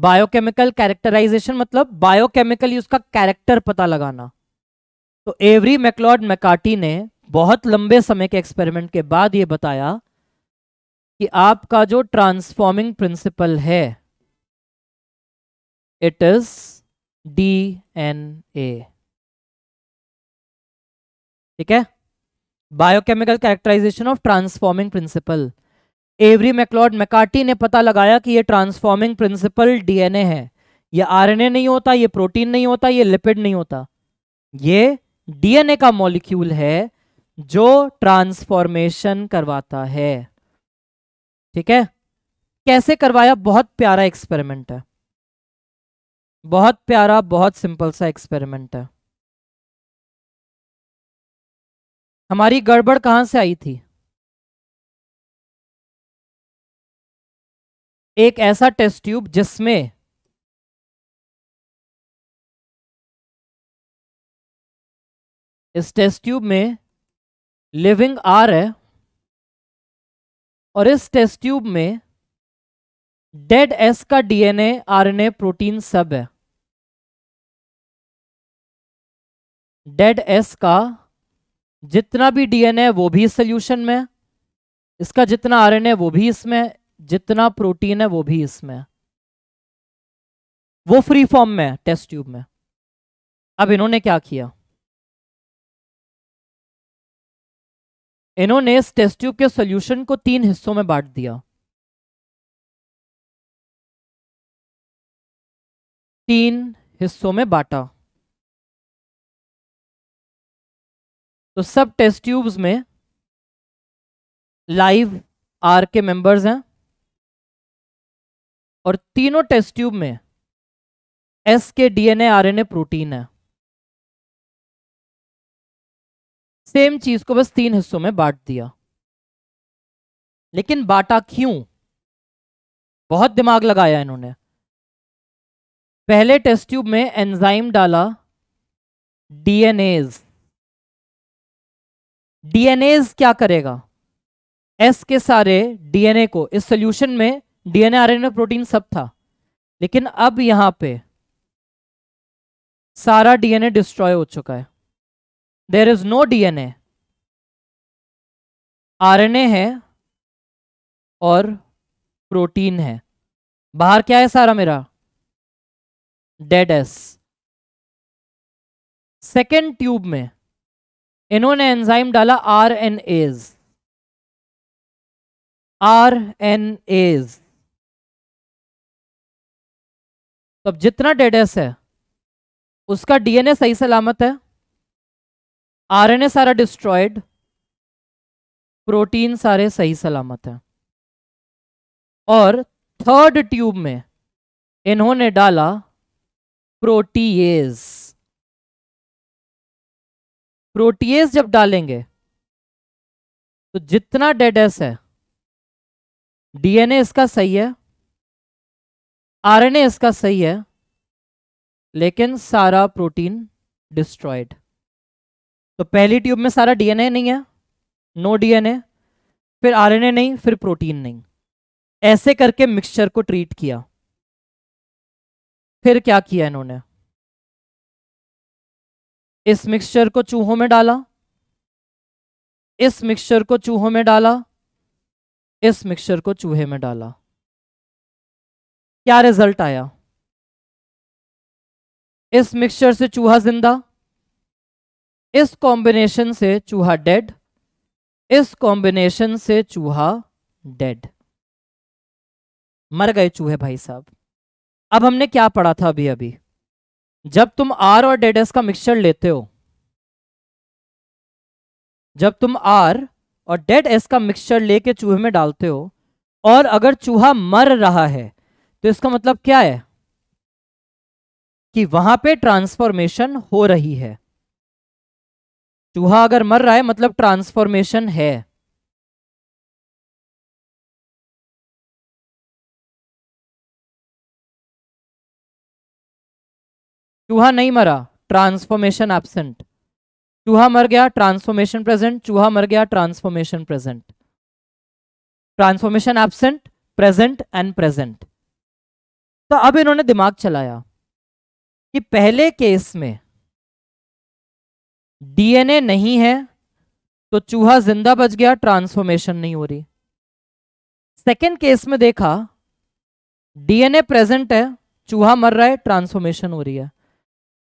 बायोकेमिकल कैरेक्टराइजेशन मतलब बायोकेमिकल उसका कैरेक्टर पता लगाना तो एवरी मैक्लॉड मैकाटी ने बहुत लंबे समय के एक्सपेरिमेंट के बाद ये बताया कि आपका जो ट्रांसफॉर्मिंग प्रिंसिपल है it is D N A ठीक है biochemical characterization of transforming principle Avery MacLeod McCarty ने पता लगाया कि ये ट्रांसफॉर्मिंग प्रिंसिपल डीएनए है ये आरएनए नहीं होता ये प्रोटीन नहीं होता ये लिपिड नहीं होता ये डीएनए का मॉलिक्यूल है जो ट्रांसफॉर्मेशन करवाता है ठीक है कैसे करवाया बहुत प्यारा एक्सपेरिमेंट है बहुत प्यारा बहुत सिंपल सा एक्सपेरिमेंट है हमारी गड़बड़ कहां से आई थी एक ऐसा टेस्ट ट्यूब जिसमें इस टेस्ट ट्यूब में लिविंग आर है और इस टेस्ट ट्यूब में डेड एस का डीएनए आरएनए प्रोटीन सब है डेड एस का जितना भी डीएनए वो भी सोल्यूशन में इसका जितना आरएनए वो भी इसमें जितना प्रोटीन है वो भी इसमें वो फ्री फॉर्म में है टेस्ट ट्यूब में अब इन्होंने क्या किया इन्होंने इस टेस्ट ट्यूब के सॉल्यूशन को तीन हिस्सों में बांट दिया तीन हिस्सों में बांटा तो सब टेस्ट ट्यूब्स में लाइव आर के मेंबर्स हैं और तीनों टेस्ट ट्यूब में एस के डीएनए आरएनए प्रोटीन है सेम चीज को बस तीन हिस्सों में बांट दिया लेकिन बांटा क्यों बहुत दिमाग लगाया इन्होंने पहले टेस्ट ट्यूब में एंजाइम डाला डीएनएज डीएनएज क्या करेगा एस के सारे डीएनए को इस सोल्यूशन में डीएनए आरएनए प्रोटीन सब था लेकिन अब यहां पे सारा डीएनए डिस्ट्रॉय हो चुका है there is no DNA RNA है और प्रोटीन है बाहर क्या है सारा मेरा डेड एस सेकेंड ट्यूब में इन्होंने एंजाइम डाला RNase RNase तो अब जितना डेडेस है उसका डीएनए सही सलामत है आरएनए सारा डिस्ट्रॉयड प्रोटीन सारे सही सलामत है और थर्ड ट्यूब में इन्होंने डाला प्रोटीएज प्रोटीएज जब डालेंगे तो जितना डेडेस है डीएनए इसका सही है आरएनए इसका सही है लेकिन सारा प्रोटीन डिस्ट्रॉयड तो पहली ट्यूब में सारा डीएनए नहीं है नो डीएनए फिर आरएनए नहीं फिर प्रोटीन नहीं ऐसे करके मिक्सचर को ट्रीट किया फिर क्या किया इन्होंने इस मिक्सचर को चूहों में डाला इस मिक्सचर को चूहों में डाला इस मिक्सचर को चूहे में डाला क्या रिजल्ट आया इस मिक्सचर से चूहा जिंदा इस कॉम्बिनेशन से चूहा डेड इस कॉम्बिनेशन से चूहा डेड मर गए चूहे भाई साहब अब हमने क्या पढ़ा था अभी अभी जब तुम आर और डेड एस का मिक्सचर लेते हो जब तुम आर और डेड एस का मिक्सचर लेके चूहे में डालते हो और अगर चूहा मर रहा है तो इसका मतलब क्या है कि वहां पे ट्रांसफॉर्मेशन हो रही है चूहा अगर मर रहा है मतलब ट्रांसफॉर्मेशन है चूहा नहीं मरा ट्रांसफॉर्मेशन एबसेंट चूहा मर गया ट्रांसफॉर्मेशन प्रेजेंट चूहा मर गया transformation present transformation absent present and present तो अब इन्होंने दिमाग चलाया कि पहले केस में डीएनए नहीं है तो चूहा जिंदा बच गया ट्रांसफॉर्मेशन नहीं हो रही सेकेंड केस में देखा डीएनए प्रेजेंट है चूहा मर रहा है ट्रांसफॉर्मेशन हो रही है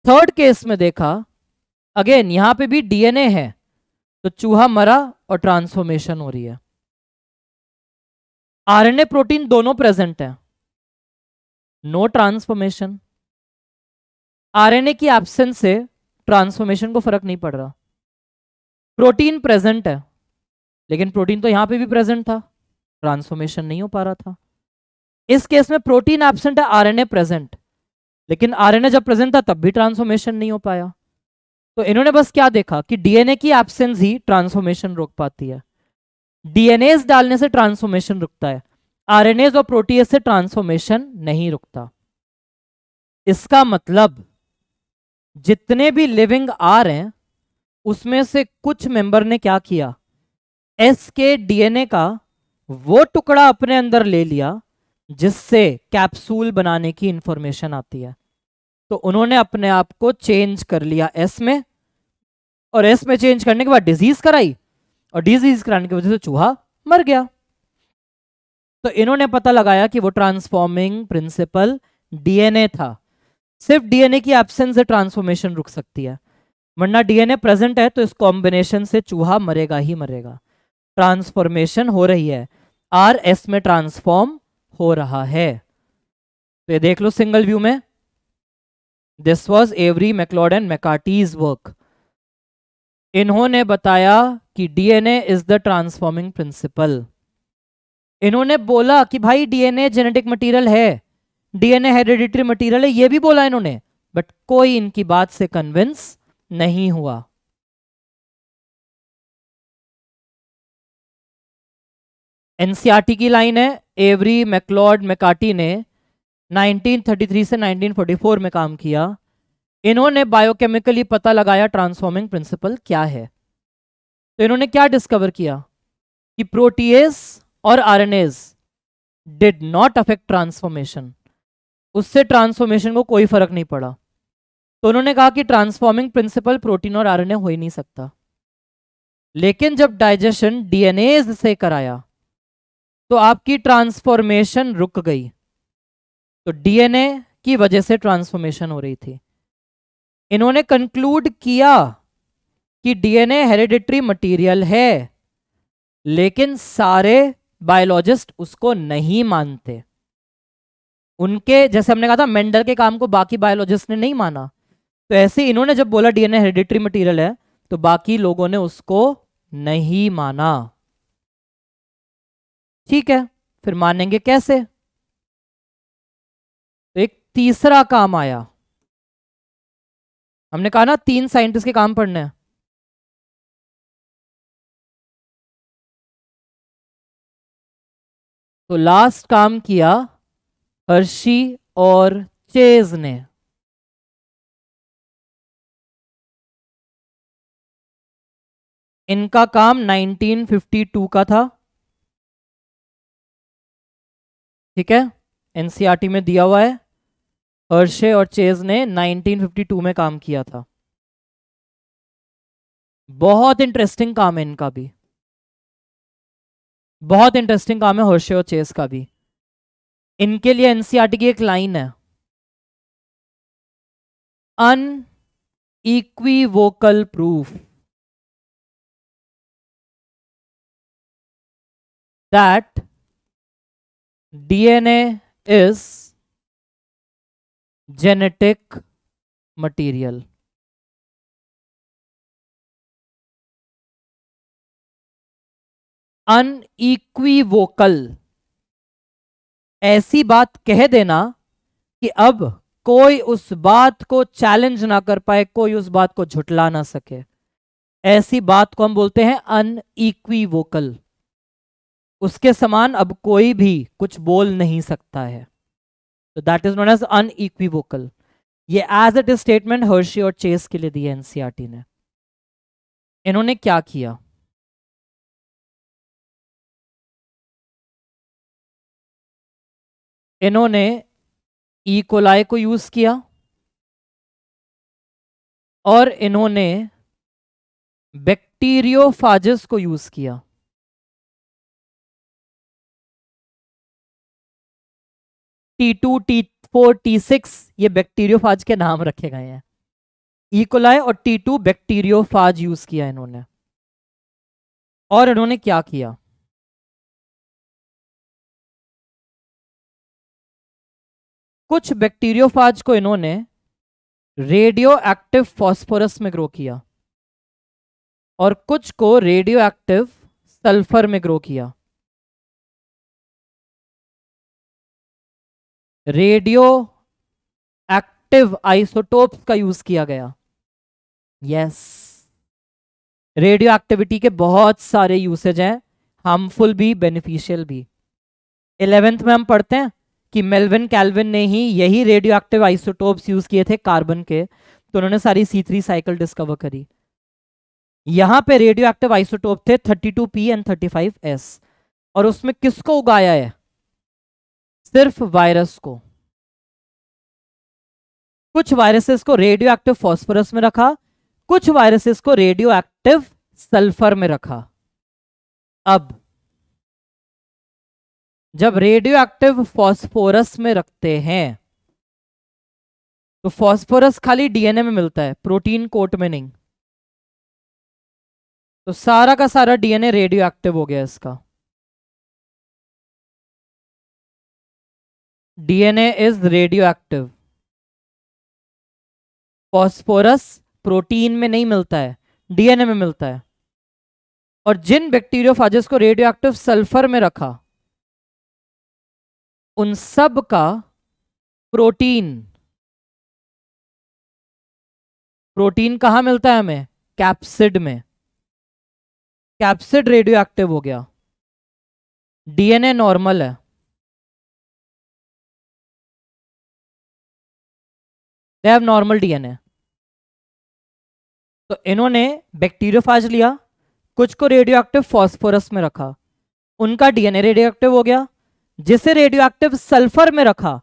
थर्ड केस में देखा अगेन यहां पे भी डीएनए है तो चूहा मरा और ट्रांसफॉर्मेशन हो रही है आरएनए प्रोटीन दोनों प्रेजेंट है नो ट्रांसफॉर्मेशन आरएनए की एबसेंस से ट्रांसफॉर्मेशन को फर्क नहीं पड़ रहा प्रोटीन प्रेजेंट है लेकिन प्रोटीन तो यहां पे भी प्रेजेंट था ट्रांसफॉर्मेशन नहीं हो पा रहा था इस केस में प्रोटीन एब्सेंट है आरएनए प्रेजेंट लेकिन आरएनए जब प्रेजेंट था तब भी ट्रांसफॉर्मेशन नहीं हो पाया तो इन्होंने बस क्या देखा कि डीएनए की एबसेंस ही ट्रांसफॉर्मेशन रोक पाती है डीएनए डालने से ट्रांसफॉर्मेशन रुकता है आरएनएज और प्रोटीएज से ट्रांसफॉर्मेशन नहीं रुकता इसका मतलब जितने भी लिविंग आर हैं उसमें से कुछ मेंबर ने क्या किया एस के डीएनए का वो टुकड़ा अपने अंदर ले लिया जिससे कैप्सूल बनाने की इंफॉर्मेशन आती है तो उन्होंने अपने आप को चेंज कर लिया एस में और एस में चेंज करने के बाद डिजीज कराई और डिजीज कराने की वजह से चूहा मर गया तो इन्होंने पता लगाया कि वो ट्रांसफॉर्मिंग प्रिंसिपल डीएनए था सिर्फ डीएनए की एबसेंस से ट्रांसफॉर्मेशन रुक सकती है वरना डीएनए प्रेजेंट है तो इस कॉम्बिनेशन से चूहा मरेगा ही मरेगा ट्रांसफॉर्मेशन हो रही है आर एस में ट्रांसफॉर्म हो रहा है तो ये देख लो सिंगल व्यू में this was Avery MacLeod and McCarty's work इन्होंने बताया कि DNA is the transforming principle इन्होंने बोला कि भाई डीएनए जेनेटिक मटेरियल है डीएनए हेरिडिटरी मटेरियल है ये भी बोला इन्होंने बट कोई इनकी बात से कन्विंस नहीं हुआ एनसीआरटी e की लाइन है एवरी मैक्लॉड मैकाटी ने 1933 से 1944 में काम किया इन्होंने बायोकेमिकली पता लगाया ट्रांसफॉर्मिंग प्रिंसिपल क्या है तो इन्होंने क्या डिस्कवर किया कि प्रोटीएस और RNase did not affect transformation उससे ट्रांसफॉर्मेशन को कोई फर्क नहीं पड़ा तो उन्होंने कहा कि ट्रांसफॉर्मिंग प्रिंसिपल प्रोटीन और आरएनए हो ही नहीं सकता लेकिन जब डाइजेशन डीएनए से कराया तो आपकी ट्रांसफॉर्मेशन रुक गई तो डीएनए की वजह से ट्रांसफॉर्मेशन हो रही थी इन्होंने कंक्लूड किया कि डीएनए हेरिडिटरी मटेरियल है लेकिन सारे बायोलॉजिस्ट उसको नहीं मानते उनके जैसे हमने कहा था मेंडल के काम को बाकी बायोलॉजिस्ट ने नहीं माना तो ऐसे इन्होंने जब बोला डीएनए हेरिडिटरी मटेरियल है तो बाकी लोगों ने उसको नहीं माना ठीक है फिर मानेंगे कैसे तो एक तीसरा काम आया हमने कहा ना तीन साइंटिस्ट के काम पढ़ने हैं तो लास्ट काम किया हर्षी और चेज ने इनका काम 1952 का था ठीक है एनसीआरटी e में दिया हुआ है हर्षे और चेज ने 1952 में काम किया था बहुत इंटरेस्टिंग काम है इनका भी बहुत इंटरेस्टिंग काम है होर्शे चेस का भी इनके लिए एनसीआरटी की e एक लाइन है unequivocal proof that DNA is genetic material unequivocal ऐसी बात कह देना कि अब कोई उस बात को चैलेंज ना कर पाए कोई उस बात को झुटला ना सके ऐसी बात को हम बोलते हैं अनइक्वीवोकल उसके समान अब कोई भी कुछ बोल नहीं सकता है तो that is known as unequivocal ये as it is statement Hershey और चेस के लिए दिया एनसीआरटी e ने इन्होंने क्या किया इन्होंने ई e. कोलाय को यूज़ किया और इन्होंने बैक्टीरियोफाजिस को यूज़ किया T two T four T six ये बैक्टीरियोफाज के नाम रखे गए हैं कोलाय e. और टी टू बैक्टीरियोफाज यूज़ किया इन्होंने और इन्होंने क्या किया कुछ बैक्टीरियोफाज को इन्होंने रेडियो एक्टिव फॉस्फोरस में ग्रो किया और कुछ को रेडियो एक्टिव सल्फर में ग्रो किया रेडियो एक्टिव आइसोटोप्स का यूज किया गया यस रेडियो एक्टिविटी के बहुत सारे यूसेज हैं हार्मफुल भी बेनिफिशियल भी इलेवेंथ में हम पढ़ते हैं कि मेलविन कैलविन ने ही यही रेडियो एक्टिव आइसोटोप्स यूज किए थे कार्बन के तो उन्होंने सारी सी थ्री साइकिल डिस्कवर करी यहां पे रेडियो एक्टिव आइसोटोप थे 32P एंड 35S और उसमें किसको उगाया है सिर्फ वायरस को कुछ वायरसेस को रेडियो एक्टिव फॉस्फोरस में रखा कुछ वायरसेस को रेडियो एक्टिव सल्फर में रखा अब जब रेडियो एक्टिव फॉस्फोरस में रखते हैं तो फॉस्फोरस खाली डीएनए में मिलता है प्रोटीन कोट में नहीं तो सारा का सारा डीएनए रेडियो एक्टिव हो गया इसका DNA is radioactive phosphorus protein में नहीं मिलता है डीएनए में मिलता है और जिन बैक्टीरियोफाजेस को रेडियो एक्टिव सल्फर में रखा उन सब का प्रोटीन प्रोटीन कहां मिलता है हमें कैप्सिड में कैप्सिड रेडियो एक्टिव हो गया डीएनए नॉर्मल है दे हैव नॉर्मल डीएनए तो इन्होंने बैक्टीरियोफाज लिया कुछ को रेडियो एक्टिव फॉस्फोरस में रखा उनका डीएनए रेडियो एक्टिव हो गया जिसे रेडियो एक्टिव सल्फर में रखा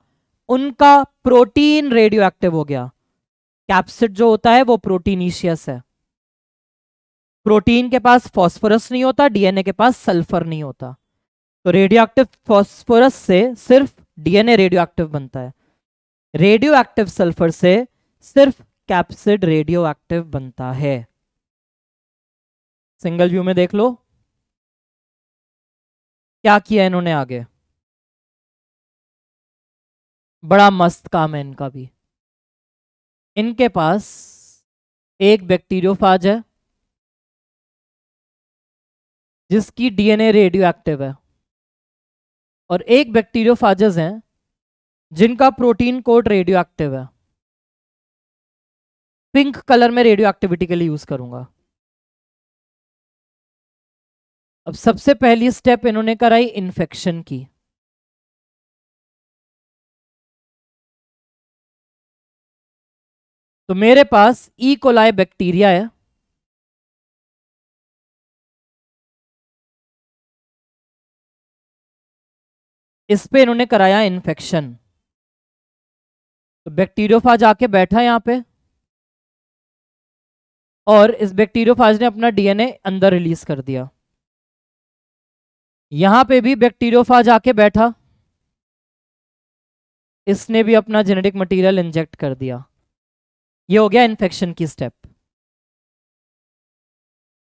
उनका प्रोटीन रेडियो एक्टिव हो गया कैप्सिड जो होता है वो प्रोटीनिशियस है प्रोटीन के पास फॉस्फोरस नहीं होता डीएनए के पास सल्फर नहीं होता तो रेडियो एक्टिव फॉस्फोरस से सिर्फ डीएनए रेडियो एक्टिव बनता है रेडियो एक्टिव सल्फर से सिर्फ कैप्सिड रेडियो एक्टिव बनता है सिंगल व्यू में देख लो क्या किया इन्होंने आगे बड़ा मस्त काम है इनका भी इनके पास एक बैक्टीरियोफाज है जिसकी डीएनए रेडियो एक्टिव है और एक बैक्टीरियोफाजेस हैं जिनका प्रोटीन कोड रेडियो एक्टिव है पिंक कलर में रेडियो एक्टिविटी के लिए यूज करूंगा अब सबसे पहली स्टेप इन्होंने कराई इन्फेक्शन की तो मेरे पास ई कोलाय बैक्टीरिया है इस पे इन्होंने कराया इन्फेक्शन तो बैक्टीरियोफाज आके बैठा यहां पे और इस बैक्टीरियोफाज ने अपना डीएनए अंदर रिलीज कर दिया यहां पे भी बैक्टीरियोफाज आके बैठा इसने भी अपना जेनेटिक मटेरियल इंजेक्ट कर दिया ये हो गया इन्फेक्शन की स्टेप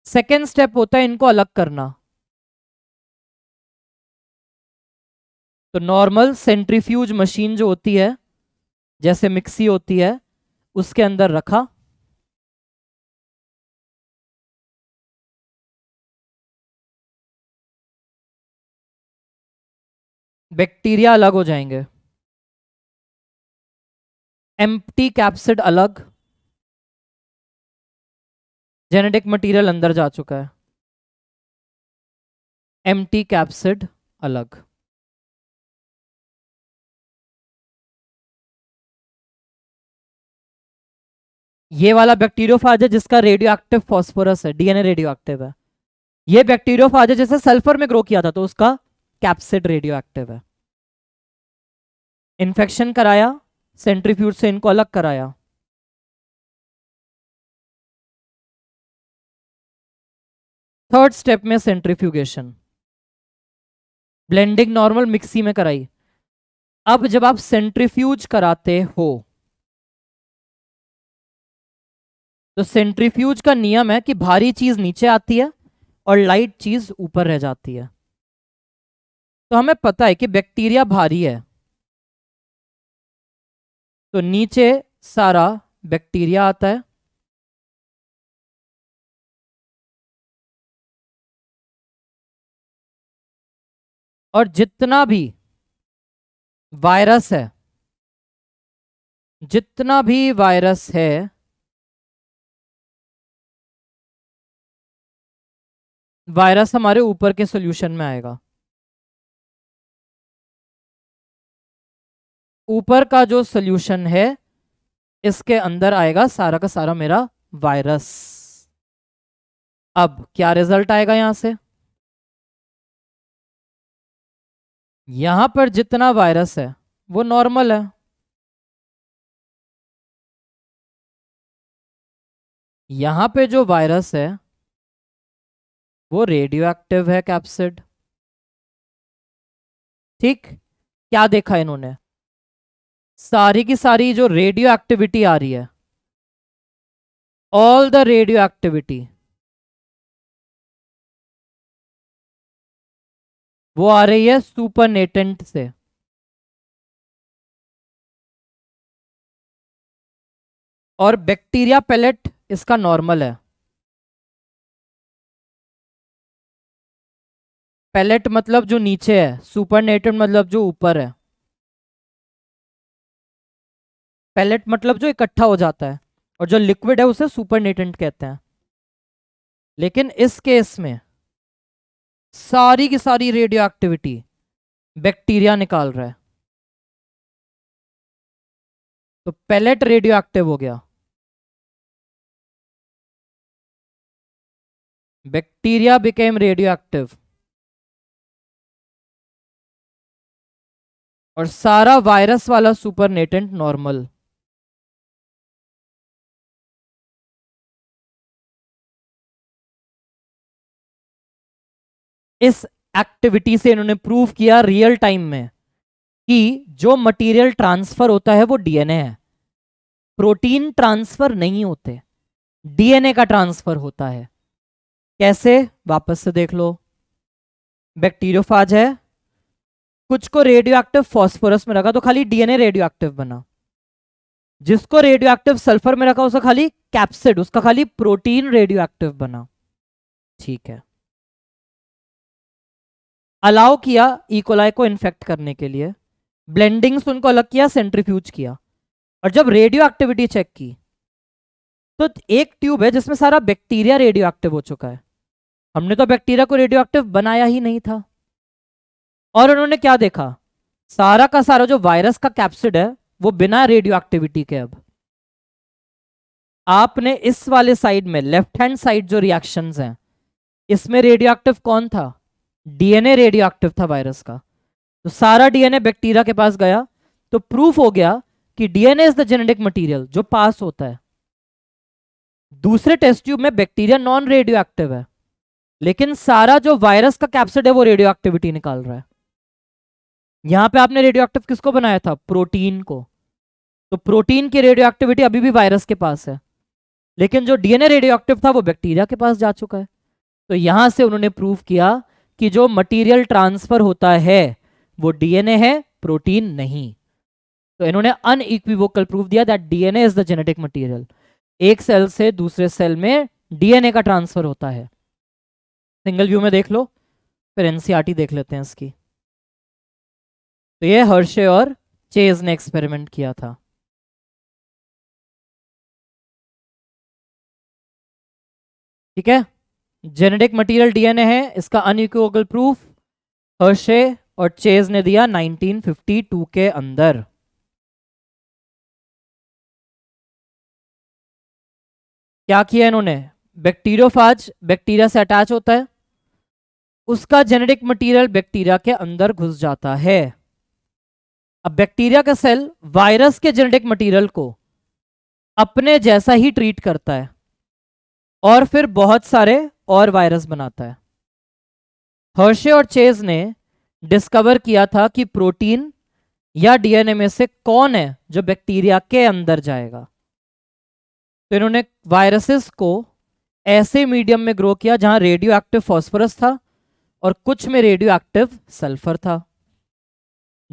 सेकेंड स्टेप होता है इनको अलग करना तो नॉर्मल सेंट्रीफ्यूज मशीन जो होती है जैसे मिक्सी होती है उसके अंदर रखा बैक्टीरिया अलग हो जाएंगे एम्प्टी कैप्सिड अलग जेनेटिक मटेरियल अंदर जा चुका है एम्प्टी कैप्सिड अलग ये वाला बैक्टीरियोफाज है जिसका रेडियो एक्टिव फॉस्फोरस है डीएनए रेडियो एक्टिव है ये बैक्टीरियोफाज है जिसे सल्फर में ग्रो किया था तो उसका कैप्सिड रेडियो एक्टिव है इन्फेक्शन कराया सेंट्रीफ्यूज से इनको अलग कराया थर्ड स्टेप में सेंट्रीफ्यूगेशन ब्लेंडिंग नॉर्मल मिक्सी में कराई अब जब आप सेंट्रीफ्यूज कराते हो तो सेंट्रीफ्यूज का नियम है कि भारी चीज नीचे आती है और लाइट चीज ऊपर रह जाती है तो हमें पता है कि बैक्टीरिया भारी है तो नीचे सारा बैक्टीरिया आता है और जितना भी वायरस है जितना भी वायरस है वायरस हमारे ऊपर के सॉल्यूशन में आएगा ऊपर का जो सोल्यूशन है इसके अंदर आएगा सारा का सारा मेरा वायरस अब क्या रिजल्ट आएगा यहां से यहां पर जितना वायरस है वो नॉर्मल है यहां पे जो वायरस है वो रेडियो एक्टिव है कैप्सिड ठीक क्या देखा इन्होंने सारी की सारी जो रेडियो एक्टिविटी आ रही है ऑल द रेडियो एक्टिविटी वो आ रही है सुपर नेटेंट से और बैक्टीरिया पैलेट इसका नॉर्मल है पैलेट मतलब जो नीचे है सुपर नेटेंट मतलब जो ऊपर है पैलेट मतलब जो इकट्ठा हो जाता है और जो लिक्विड है उसे सुपरनेटेंट कहते हैं लेकिन इस केस में सारी की सारी रेडियो एक्टिविटी बैक्टीरिया निकाल रहा है तो पैलेट रेडियो एक्टिव हो गया बैक्टीरिया बिकेम रेडियो एक्टिव और सारा वायरस वाला सुपरनेटेंट नॉर्मल इस एक्टिविटी से इन्होंने प्रूव किया रियल टाइम में कि जो मटेरियल ट्रांसफर होता है वो डीएनए है प्रोटीन ट्रांसफर नहीं होते डीएनए का ट्रांसफर होता है कैसे वापस से देख लो बैक्टीरियोफाज है कुछ को रेडियो एक्टिव फॉस्फोरस में रखा तो खाली डीएनए रेडियो एक्टिव बना जिसको रेडियो एक्टिव सल्फर में रखा उसका खाली कैप्सिड उसका खाली प्रोटीन रेडियो एक्टिव बना ठीक है अलाउ किया इकोलाई e को इन्फेक्ट करने के लिए ब्लेंडिंग्स उनको अलग किया सेंट्रीफ्यूज किया और जब रेडियो एक्टिविटी चेक की तो एक ट्यूब है जिसमें सारा बैक्टीरिया रेडियो एक्टिव हो चुका है हमने तो बैक्टीरिया को रेडियो एक्टिव बनाया ही नहीं था और उन्होंने क्या देखा सारा का सारा जो वायरस का कैप्सिड है वो बिना रेडियो एक्टिविटी के अब आपने इस वाले साइड में लेफ्ट हैंड साइड जो रिएक्शंस हैं इसमें रेडियो एक्टिव कौन था डीएनए रेडियो एक्टिव था वायरस का तो सारा डीएनए बैक्टीरिया के पास गया तो प्रूफ हो गया कि DNA is the genetic material जो पास होता है दूसरे टेस्ट ट्यूब में बैक्टीरिया नॉन रेडियो एक्टिव है लेकिन सारा जो वायरस का कैप्सिड है वो रेडियो एक्टिविटी निकाल रहा है यहां पे आपने रेडियो एक्टिव किसको बनाया था प्रोटीन को तो प्रोटीन की रेडियो एक्टिविटी अभी भी वायरस के पास है लेकिन जो डीएनए रेडियो एक्टिव था वो बैक्टीरिया के पास जा चुका है तो यहां से उन्होंने प्रूव किया कि जो मटेरियल ट्रांसफर होता है वो डीएनए है प्रोटीन नहीं तो इन्होंने अनइक्विवोकल प्रूफ दिया that DNA is the genetic material एक सेल से दूसरे सेल में डीएनए का ट्रांसफर होता है सिंगल व्यू में देख लो फिर एनसीआरटी e देख लेते हैं इसकी तो ये हर्षे और चेज ने एक्सपेरिमेंट किया था ठीक है जेनेटिक मटेरियल डीएनए है इसका अनइक्वल प्रूफ हर्षे और चेज ने दिया 1952 के अंदर क्या किया इन्होंने बैक्टीरियोफाज बैक्टीरिया से अटैच होता है उसका जेनेटिक मटेरियल बैक्टीरिया के अंदर घुस जाता है अब बैक्टीरिया का सेल वायरस के जेनेटिक मटेरियल को अपने जैसा ही ट्रीट करता है और फिर बहुत सारे और वायरस बनाता है हर्षे और चेज ने डिस्कवर किया था कि प्रोटीन या डीएनए में से कौन है जो बैक्टीरिया के अंदर जाएगा तो इन्होंने वायरसेस को ऐसे मीडियम में ग्रो किया जहां रेडियो एक्टिव फॉस्फोरस था और कुछ में रेडियो एक्टिव सल्फर था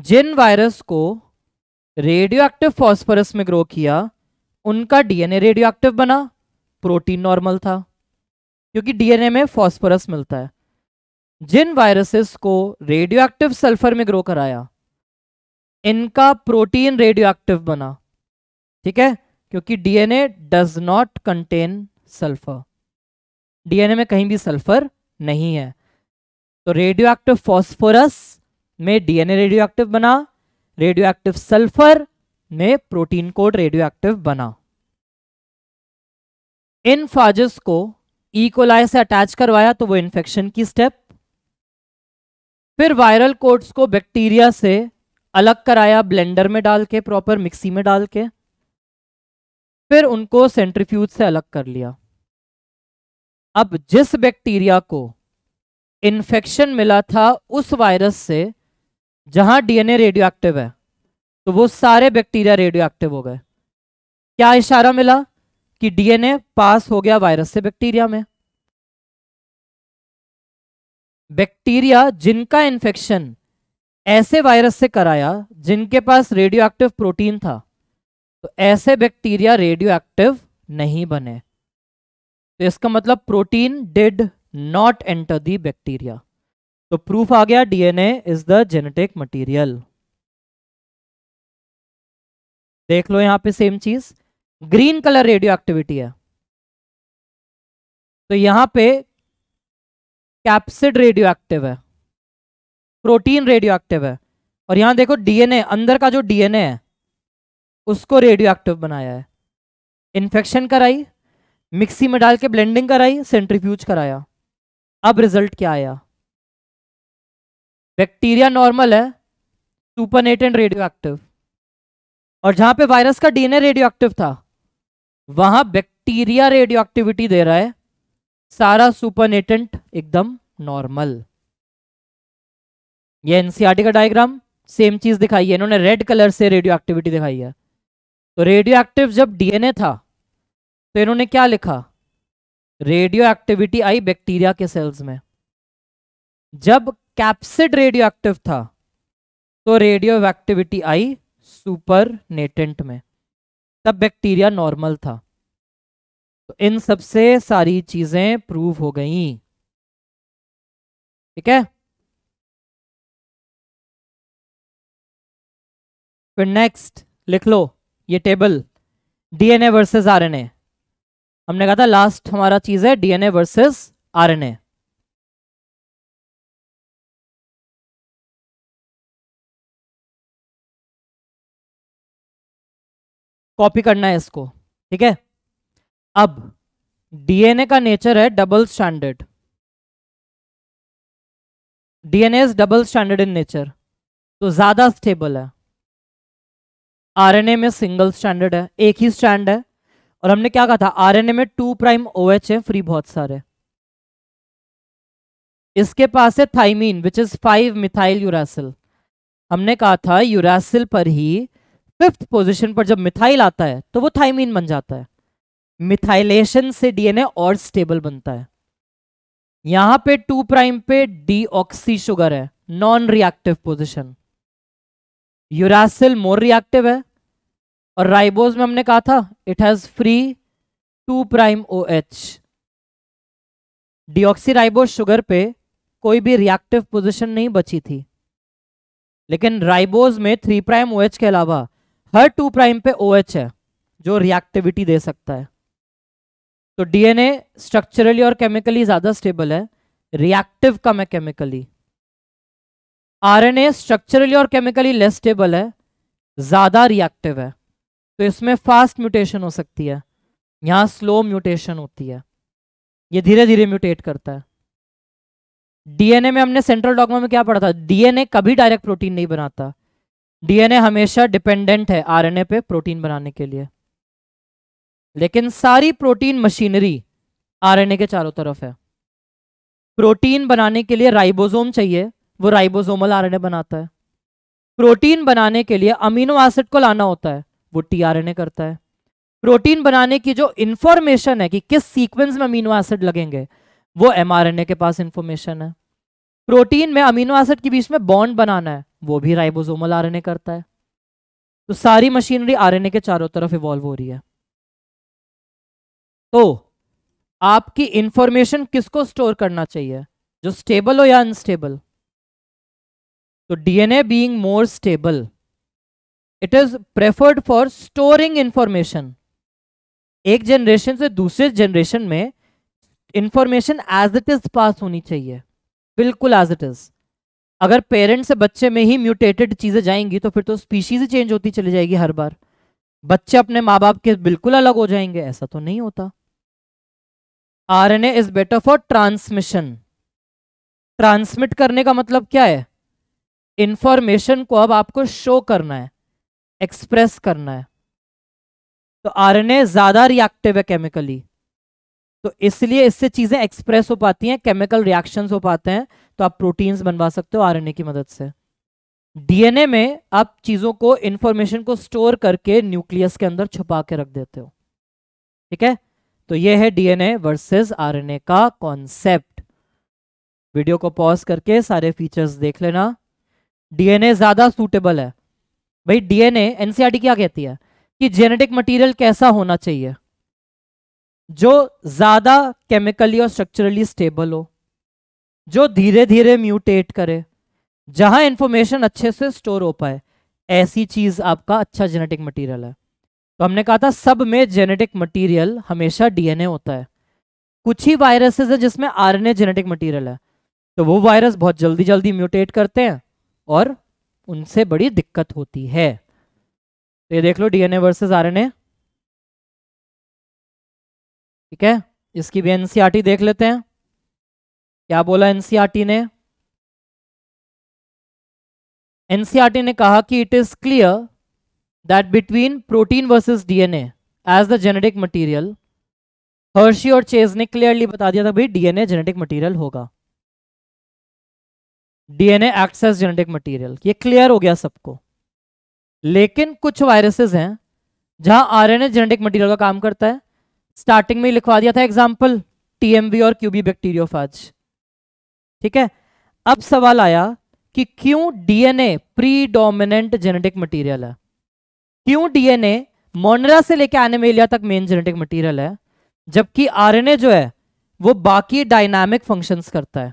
जिन वायरस को रेडियो एक्टिव फॉस्फोरस में ग्रो किया उनका डीएनए रेडियो एक्टिव बना प्रोटीन नॉर्मल था क्योंकि डीएनए में फॉस्फोरस मिलता है जिन वायरसेस को रेडियो एक्टिव सल्फर में ग्रो कराया इनका प्रोटीन रेडियो एक्टिव बना ठीक है क्योंकि DNA does not contain sulphur DNA में कहीं भी सल्फर नहीं है तो रेडियो एक्टिव फॉस्फोरस में डीएनए रेडियो एक्टिव बना रेडियो एक्टिव सल्फर में प्रोटीन कोड रेडियो एक्टिव बना इन फाजिस को कोलाय e. से अटैच करवाया तो वो इन्फेक्शन की स्टेप फिर वायरल कोड्स को बैक्टीरिया से अलग कराया ब्लेंडर में डाल के प्रॉपर मिक्सी में डाल के फिर उनको सेंट्रीफ्यूज से अलग कर लिया अब जिस बैक्टीरिया को इन्फेक्शन मिला था उस वायरस से जहां डीएनए रेडियो एक्टिव है तो वो सारे बैक्टीरिया रेडियो एक्टिव हो गए क्या इशारा मिला कि डीएनए पास हो गया वायरस से बैक्टीरिया में बैक्टीरिया जिनका इंफेक्शन ऐसे वायरस से कराया जिनके पास रेडियो एक्टिव प्रोटीन था तो ऐसे बैक्टीरिया रेडियो एक्टिव नहीं बने तो इसका मतलब protein did not enter the bacteria तो प्रूफ आ गया DNA is the genetic material देख लो यहां पे सेम चीज ग्रीन कलर रेडियो एक्टिविटी है तो यहां पे कैप्सिड रेडियो एक्टिव है प्रोटीन रेडियो एक्टिव है और यहां देखो डीएनए अंदर का जो डीएनए है उसको रेडियो एक्टिव बनाया है इन्फेक्शन कराई मिक्सी में डाल के ब्लेंडिंग कराई सेंट्रीफ्यूज कराया अब रिजल्ट क्या आया बैक्टीरिया नॉर्मल है सुपरनेटेंट रेडियो एक्टिव और जहां पे वायरस का डीएनए रेडियो एक्टिव था वहां बैक्टीरिया रेडियो एक्टिविटी दे रहा है सारा सुपरनेटेंट एकदम नॉर्मल ये एनसीआरटी e का डायग्राम सेम चीज दिखाई है इन्होंने रेड कलर से रेडियो एक्टिविटी दिखाई है तो रेडियो एक्टिव जब डीएनए था तो इन्होंने क्या लिखा रेडियो एक्टिविटी आई बैक्टीरिया के सेल्स में जब कैप्सिड रेडियो एक्टिव था तो रेडियो एक्टिविटी आई सुपर नेटेंट में तब बैक्टीरिया नॉर्मल था तो इन सबसे सारी चीजें प्रूव हो गई ठीक है फिर नेक्स्ट लिख लो ये टेबल डीएनए वर्सेस आरएनए हमने कहा था लास्ट हमारा चीज है डीएनए वर्सेस आरएनए कॉपी करना है इसको ठीक है अब डीएनए का नेचर है double standard DNA is double standard in nature तो ज्यादा स्टेबल है आरएनए में सिंगल स्टैंडर्ड है एक ही स्टैंड है और हमने क्या कहा था आरएनए में टू प्राइम ओएच है फ्री बहुत सारे इसके पास है thymine which is five methyl uracil हमने कहा था यूरासिल पर ही फिफ्थ पोजिशन पर जब मिथाइल आता है तो वो थाइमीन बन जाता है मिथाइलेशन से डीएनए और स्टेबल बनता है यहां पे टू प्राइम पे डीऑक्सी शुगर है non reactive position uracil more reactive है और राइबोज में हमने कहा था it has free two prime O H deoxy ribose sugar पे कोई भी रिएक्टिव पोजिशन नहीं बची थी लेकिन राइबोज में थ्री प्राइम ओ एच के अलावा हर टू प्राइम पे ओ OH है जो रिएक्टिविटी दे सकता है तो डीएनए स्ट्रक्चरली और केमिकली ज्यादा स्टेबल है रिएक्टिव कम है केमिकली आरएनए स्ट्रक्चरली और केमिकली लेस स्टेबल है ज्यादा रिएक्टिव है तो इसमें फास्ट म्यूटेशन हो सकती है यहां स्लो म्यूटेशन होती है ये धीरे धीरे म्यूटेट करता है डीएनए में हमने सेंट्रल डॉगमा में क्या पढ़ा था डीएनए कभी डायरेक्ट प्रोटीन नहीं बनाता डीएनए हमेशा डिपेंडेंट है आरएनए पे प्रोटीन बनाने के लिए लेकिन सारी प्रोटीन मशीनरी आरएनए के चारों तरफ है प्रोटीन बनाने के लिए राइबोसोम चाहिए वो राइबोसोमल आरएनए बनाता है प्रोटीन बनाने के लिए अमीनो एसिड को लाना होता है वो टीआरएनए करता है प्रोटीन बनाने की जो इंफॉर्मेशन है कि किस सीक्वेंस में अमीनो एसिड लगेंगे वो एमआरएनए के पास इंफॉर्मेशन है प्रोटीन में अमीनो एसिड के बीच में बॉन्ड बनाना है वो भी राइबोसोमल आरएनए करता है तो सारी मशीनरी आरएनए के चारों तरफ इवॉल्व हो रही है तो आपकी इंफॉर्मेशन किसको स्टोर करना चाहिए जो स्टेबल हो या अनस्टेबल तो DNA being more stable it is preferred for storing information एक जनरेशन से दूसरे जनरेशन में information as it is pass होनी चाहिए बिल्कुल एज इट इज अगर पेरेंट्स से बच्चे में ही म्यूटेटेड चीज़ें जाएंगी तो फिर तो स्पीशीज ही चेंज होती चली जाएगी हर बार बच्चे अपने माँ बाप के बिल्कुल अलग हो जाएंगे ऐसा तो नहीं होता R N A is better for transmission transmit करने का मतलब क्या है इंफॉर्मेशन को अब आपको शो करना है एक्सप्रेस करना है तो आरएनए ज़्यादा रिएक्टिव है केमिकली तो इसलिए इससे चीज़ें एक्सप्रेस हो पाती हैं केमिकल रिएक्शंस हो पाते हैं तो आप प्रोटीन्स बनवा सकते हो आरएनए की मदद से डीएनए में आप चीजों को इंफॉर्मेशन को स्टोर करके न्यूक्लियस के अंदर छुपा के रख देते हो ठीक है तो ये है डीएनए वर्सेस आरएनए का कॉन्सेप्ट वीडियो को पॉज करके सारे फीचर्स देख लेना डीएनए ज्यादा सूटेबल है भाई डीएनए एनसीआरटी e क्या कहती है कि जेनेटिक मटेरियल कैसा होना चाहिए जो ज्यादा केमिकली और स्ट्रक्चरली स्टेबल हो जो धीरे धीरे म्यूटेट करे जहां इंफॉर्मेशन अच्छे से स्टोर हो पाए ऐसी चीज आपका अच्छा जेनेटिक मटेरियल है तो हमने कहा था सब में जेनेटिक मटेरियल हमेशा डीएनए होता है कुछ ही वायरसेस है जिसमें आरएनए जेनेटिक मटेरियल है तो वो वायरस बहुत जल्दी जल्दी म्यूटेट करते हैं और उनसे बड़ी दिक्कत होती है तो ये देख लो डीएनए वर्सेज आर ठीक है इसकी भी एनसीआरटी e देख लेते हैं क्या बोला एनसीआरटी ने एनसीआरटी ने कहा कि it is clear that between protein versus DNA as the genetic material Hershey और चेज ने क्लियरली बता दिया था भाई डीएनए जेनेटिक मटेरियल होगा DNA acts as genetic material ये क्लियर हो गया सबको लेकिन कुछ वायरसेस हैं जहां आरएनए जेनेटिक मटेरियल का काम करता है स्टार्टिंग में ही लिखवा दिया था एग्जाम्पल टीएमवी और क्यूबी बैक्टीरियोफाज ठीक है अब सवाल आया कि क्यों डीएनए प्रीडोमिनेंट जेनेटिक मटेरियल है क्यों डीएनए मोनरा से लेकर एनिमेलिया तक मेन जेनेटिक मटेरियल है जबकि आरएनए जो है वो बाकी डायनामिक फंक्शंस करता है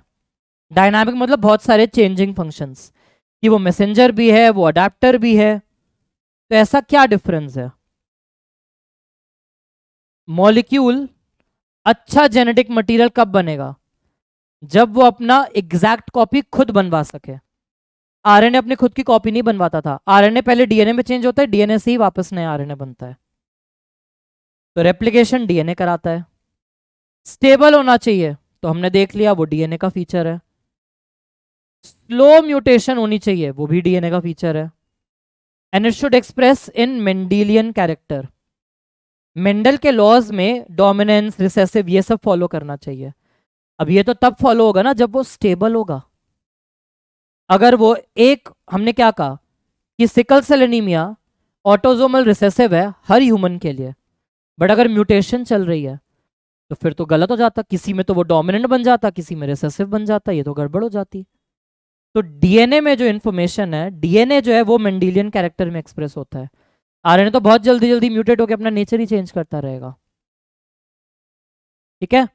डायनामिक मतलब बहुत सारे चेंजिंग फंक्शंस कि वो मैसेंजर भी है वो अडेप्टर भी है तो ऐसा क्या डिफरेंस है मॉलिक्यूल अच्छा जेनेटिक मटेरियल कब बनेगा जब वो अपना एग्जैक्ट कॉपी खुद बनवा सके आरएनए अपने खुद की कॉपी नहीं बनवाता था आरएनए पहले डीएनए में चेंज होता है डीएनए से ही वापस नया आरएनए बनता है तो रेप्लीकेशन डीएनए कराता है स्टेबल होना चाहिए तो हमने देख लिया वो डीएनए का फीचर है स्लो म्यूटेशन होनी चाहिए वो भी डीएनए का फीचर है and it should express in Mendelian character Mendel के लॉज में डोमिनेंस रिसेसिव ये सब फॉलो करना चाहिए अब ये तो तब फॉलो होगा ना जब वो स्टेबल होगा अगर वो एक हमने क्या कहा कि sickle cell anaemia autosomal recessive है हर ह्यूमन के लिए बट अगर म्यूटेशन चल रही है तो फिर तो गलत हो जाता किसी में तो वो डोमिनेंट बन जाता किसी में रिसेसिव बन जाता ये तो गड़बड़ हो जाती तो डीएनए में जो इन्फॉर्मेशन है डीएनए जो है वो मंडीलियन कैरेक्टर में एक्सप्रेस होता है आरएनए तो बहुत जल्दी जल्दी म्यूटेट होकर अपना नेचर ही चेंज करता रहेगा ठीक है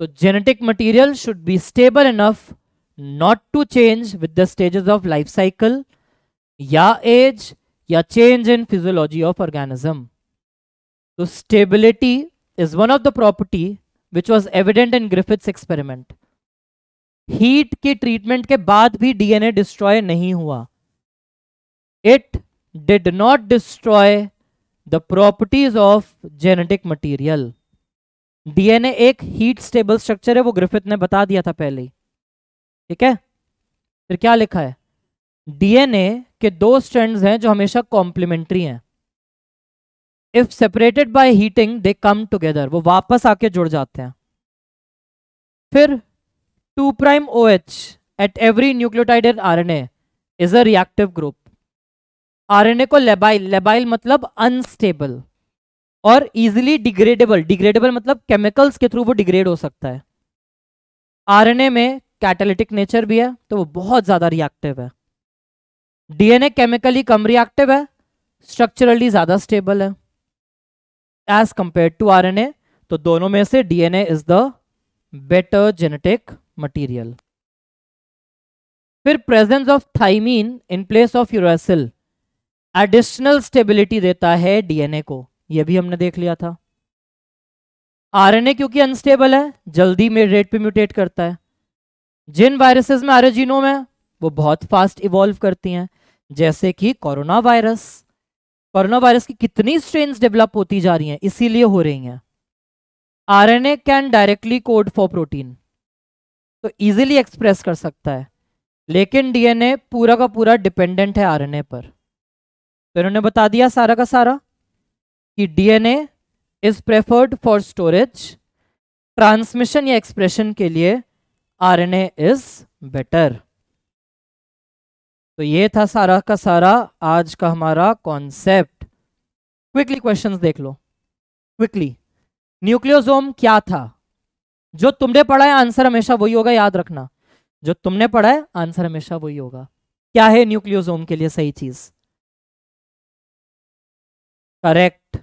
So genetic material should be stable enough not to change with the stages of life cycle, ya age, ya change in physiology of organism. So stability is one of the property which was evident in Griffith's experiment. Heat के treatment के बाद भी DNA destroy नहीं हुआ it did not destroy the properties of genetic material DNA एक heat stable structure है वो Griffith ने बता दिया था पहले ही ठीक है फिर क्या लिखा है डीएनए के दो स्ट्रैंड्स हैं जो हमेशा कॉम्प्लीमेंट्री हैं if separated by heating they come together वो वापस आके जुड़ जाते हैं फिर two prime O H at every nucleotide in R N A is a reactive group RNA को लेबाइल लेबाइल मतलब अनस्टेबल और इजिली डिग्रेडेबल डिग्रेडेबल मतलब केमिकल्स के थ्रू वो डिग्रेड हो सकता है आरएनए में कैटेलिटिक नेचर भी है तो वो बहुत ज़्यादा रिएक्टिव है डीएनए केमिकली कम रिएक्टिव है स्ट्रक्चरली ज़्यादा स्टेबल है एज कंपेयर टू आर तो दोनों में से DNA is the better genetic material फिर presence of thymine in place of uracil additional stability देता है डीएनए को ये भी हमने देख लिया था आरएनए क्योंकि अनस्टेबल है जल्दी में रेट पे म्यूटेट करता है जिन वायरसेस में आरजीनोम में वो बहुत फास्ट इवॉल्व करती हैं जैसे कि कोरोना वायरस कोरोना वायरस की कितनी स्ट्रेन डेवलप होती जा रही हैं इसीलिए हो रही हैं RNA can directly code for protein तो इजीली एक्सप्रेस कर सकता है लेकिन डीएनए पूरा का पूरा डिपेंडेंट है आरएनए पर तो इन्होंने बता दिया सारा का सारा कि DNA is preferred for storage transmission या एक्सप्रेशन के लिए आरएनए इज बेटर तो ये था सारा का सारा आज का हमारा कॉन्सेप्ट क्विकली क्वेश्चंस देख लो क्विकली न्यूक्लियोजोम क्या था जो तुमने पढ़ा है आंसर हमेशा वही होगा याद रखना जो तुमने पढ़ा है आंसर हमेशा वही होगा क्या है न्यूक्लियोजोम के लिए सही चीज़ करेक्ट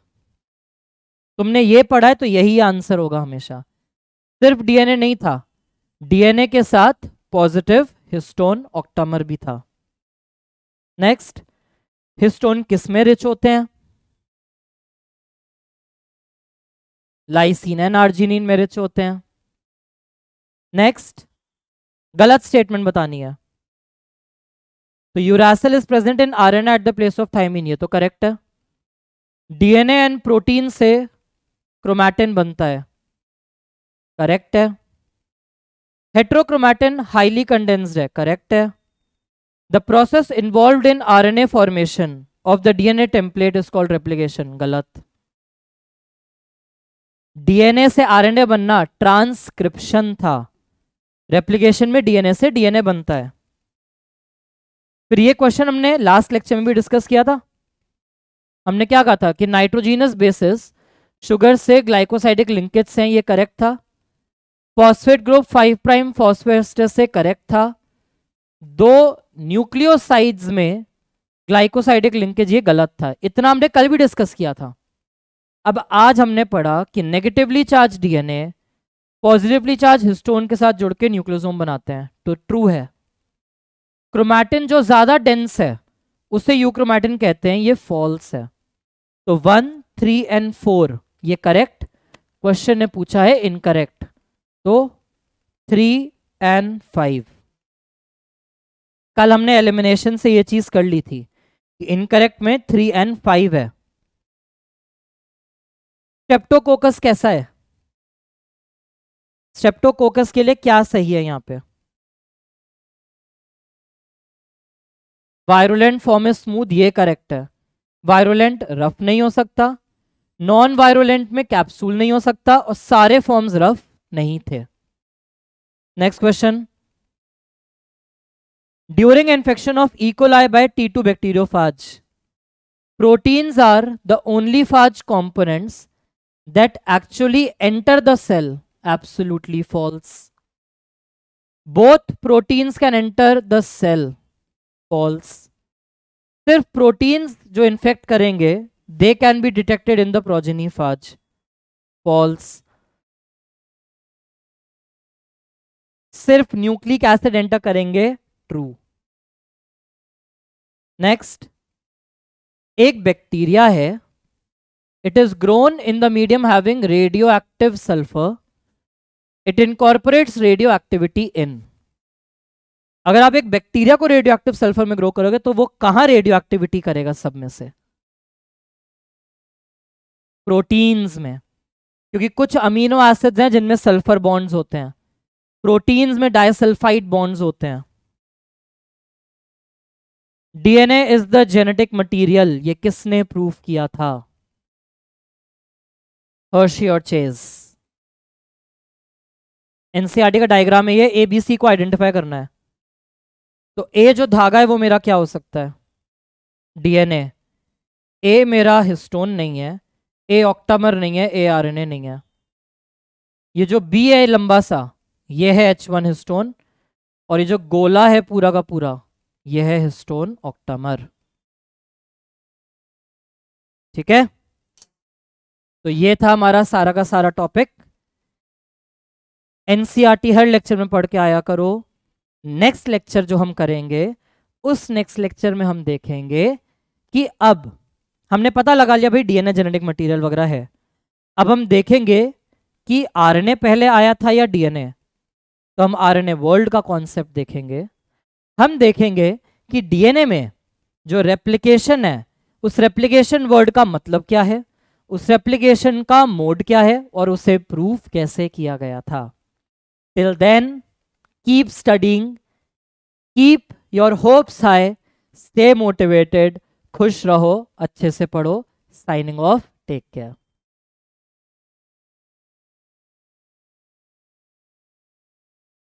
तुमने ये पढ़ा है तो यही आंसर होगा हमेशा सिर्फ डीएनए नहीं था डीएनए के साथ पॉजिटिव हिस्टोन ऑक्टामर भी था नेक्स्ट हिस्टोन किस में रिच होते हैं लाइसिन एंड आर्जिनिन में रिच होते हैं नेक्स्ट गलत स्टेटमेंट बतानी है तो uracil is present in R N at the place of thymine ये तो करेक्ट है डीएनए एंड प्रोटीन से क्रोमैटिन बनता है करेक्ट है हेट्रोक्रोमैटिन हाईली कंडेंस्ड है करेक्ट है the process involve in RNA formation of the DNA template is called replication गलत डीएनए से आरएनए बनना ट्रांसक्रिप्शन था रेप्लीकेशन में डीएनए से डीएनए बनता है फिर ये क्वेश्चन हमने लास्ट लेक्चर में भी डिस्कस किया था हमने क्या कहा था कि नाइट्रोजीनस बेसिस शुगर से ग्लाइकोसाइडिक लिंकेज से ये करेक्ट था phosphate group five prime phosphate से करेक्ट था दो न्यूक्लियोसाइड्स में ग्लाइकोसाइडिक लिंकेज ये गलत था इतना हमने कल भी डिस्कस किया था अब आज हमने पढ़ा कि negatively charge DNA positively charge histone के साथ जुड़ के न्यूक्लियोसोम बनाते हैं तो ट्रू है क्रोमैटिन जो ज़्यादा डेंस है उसे यूक्रोमैटिन कहते हैं ये फॉल्स है तो वन थ्री एंड फोर ये करेक्ट क्वेश्चन ने पूछा है इनकरेक्ट तो थ्री एंड फाइव कल हमने एलिमिनेशन से ये चीज कर ली थी इनकरेक्ट में थ्री एंड फाइव है स्टेप्टोकोकस कैसा है स्टेप्टोकोकस के लिए क्या सही है यहां पे वायरोलेंट फॉर्म इज स्मूथ ये करेक्ट है वायरोलेंट रफ नहीं हो सकता नॉन वायरोलेंट में कैप्सूल नहीं हो सकता और सारे फॉर्म्स रफ नहीं थे next question during infection of E coli by T two bacteriophage proteins are the only phage components that actually enter the cell absolutely false both proteins can enter the cell false सिर्फ proteins जो infect करेंगे they can be detected in the progeny phage false सिर्फ nucleic acid enter करेंगे true next एक bacteria है it is grown in the medium having radioactive sulphur it incorporates radioactivity in अगर आप एक bacteria को radioactive sulphur में grow करोगे तो वो कहां रेडियो एक्टिविटी करेगा सब में से प्रोटीन्स में क्योंकि कुछ अमीनो एसिड्स हैं जिनमें सल्फर बॉन्ड्स होते हैं प्रोटीन्स में डायसल्फाइड बॉन्ड्स होते हैं DNA is the genetic material ये किसने प्रूफ किया था हर्शी और चेज एनसीआरटी e का डायग्राम है ये एबीसी को आइडेंटिफाई करना है तो ए जो धागा है वो मेरा क्या हो सकता है डीएनए ए मेरा हिस्टोन नहीं है ए ऑक्टामर नहीं है ए आरएनए नहीं है ये जो बी है लंबा सा ये है एच वन हिस्टोन और ये जो गोला है पूरा का पूरा ये है हिस्टोन ऑक्टामर ठीक है तो ये था हमारा सारा का सारा टॉपिक एनसीईआरटी e हर लेक्चर में पढ़ के आया करो नेक्स्ट लेक्चर जो हम करेंगे उस नेक्स्ट लेक्चर में हम देखेंगे कि अब हमने पता लगा लिया भाई डीएनए जेनेटिक मटेरियल वगैरह है अब हम देखेंगे कि आरएनए पहले आया था या डीएनए तो हम आरएनए वर्ल्ड का कॉन्सेप्ट देखेंगे हम देखेंगे कि डीएनए में जो रेप्लिकेशन है उस रेप्लिकेशन वर्ड का मतलब क्या है उस रेप्लिकेशन का मोड क्या है और उसे प्रूफ कैसे किया गया था till then keep studying keep your hopes high stay motivated खुश रहो अच्छे से पढ़ो साइनिंग ऑफ टेक केयर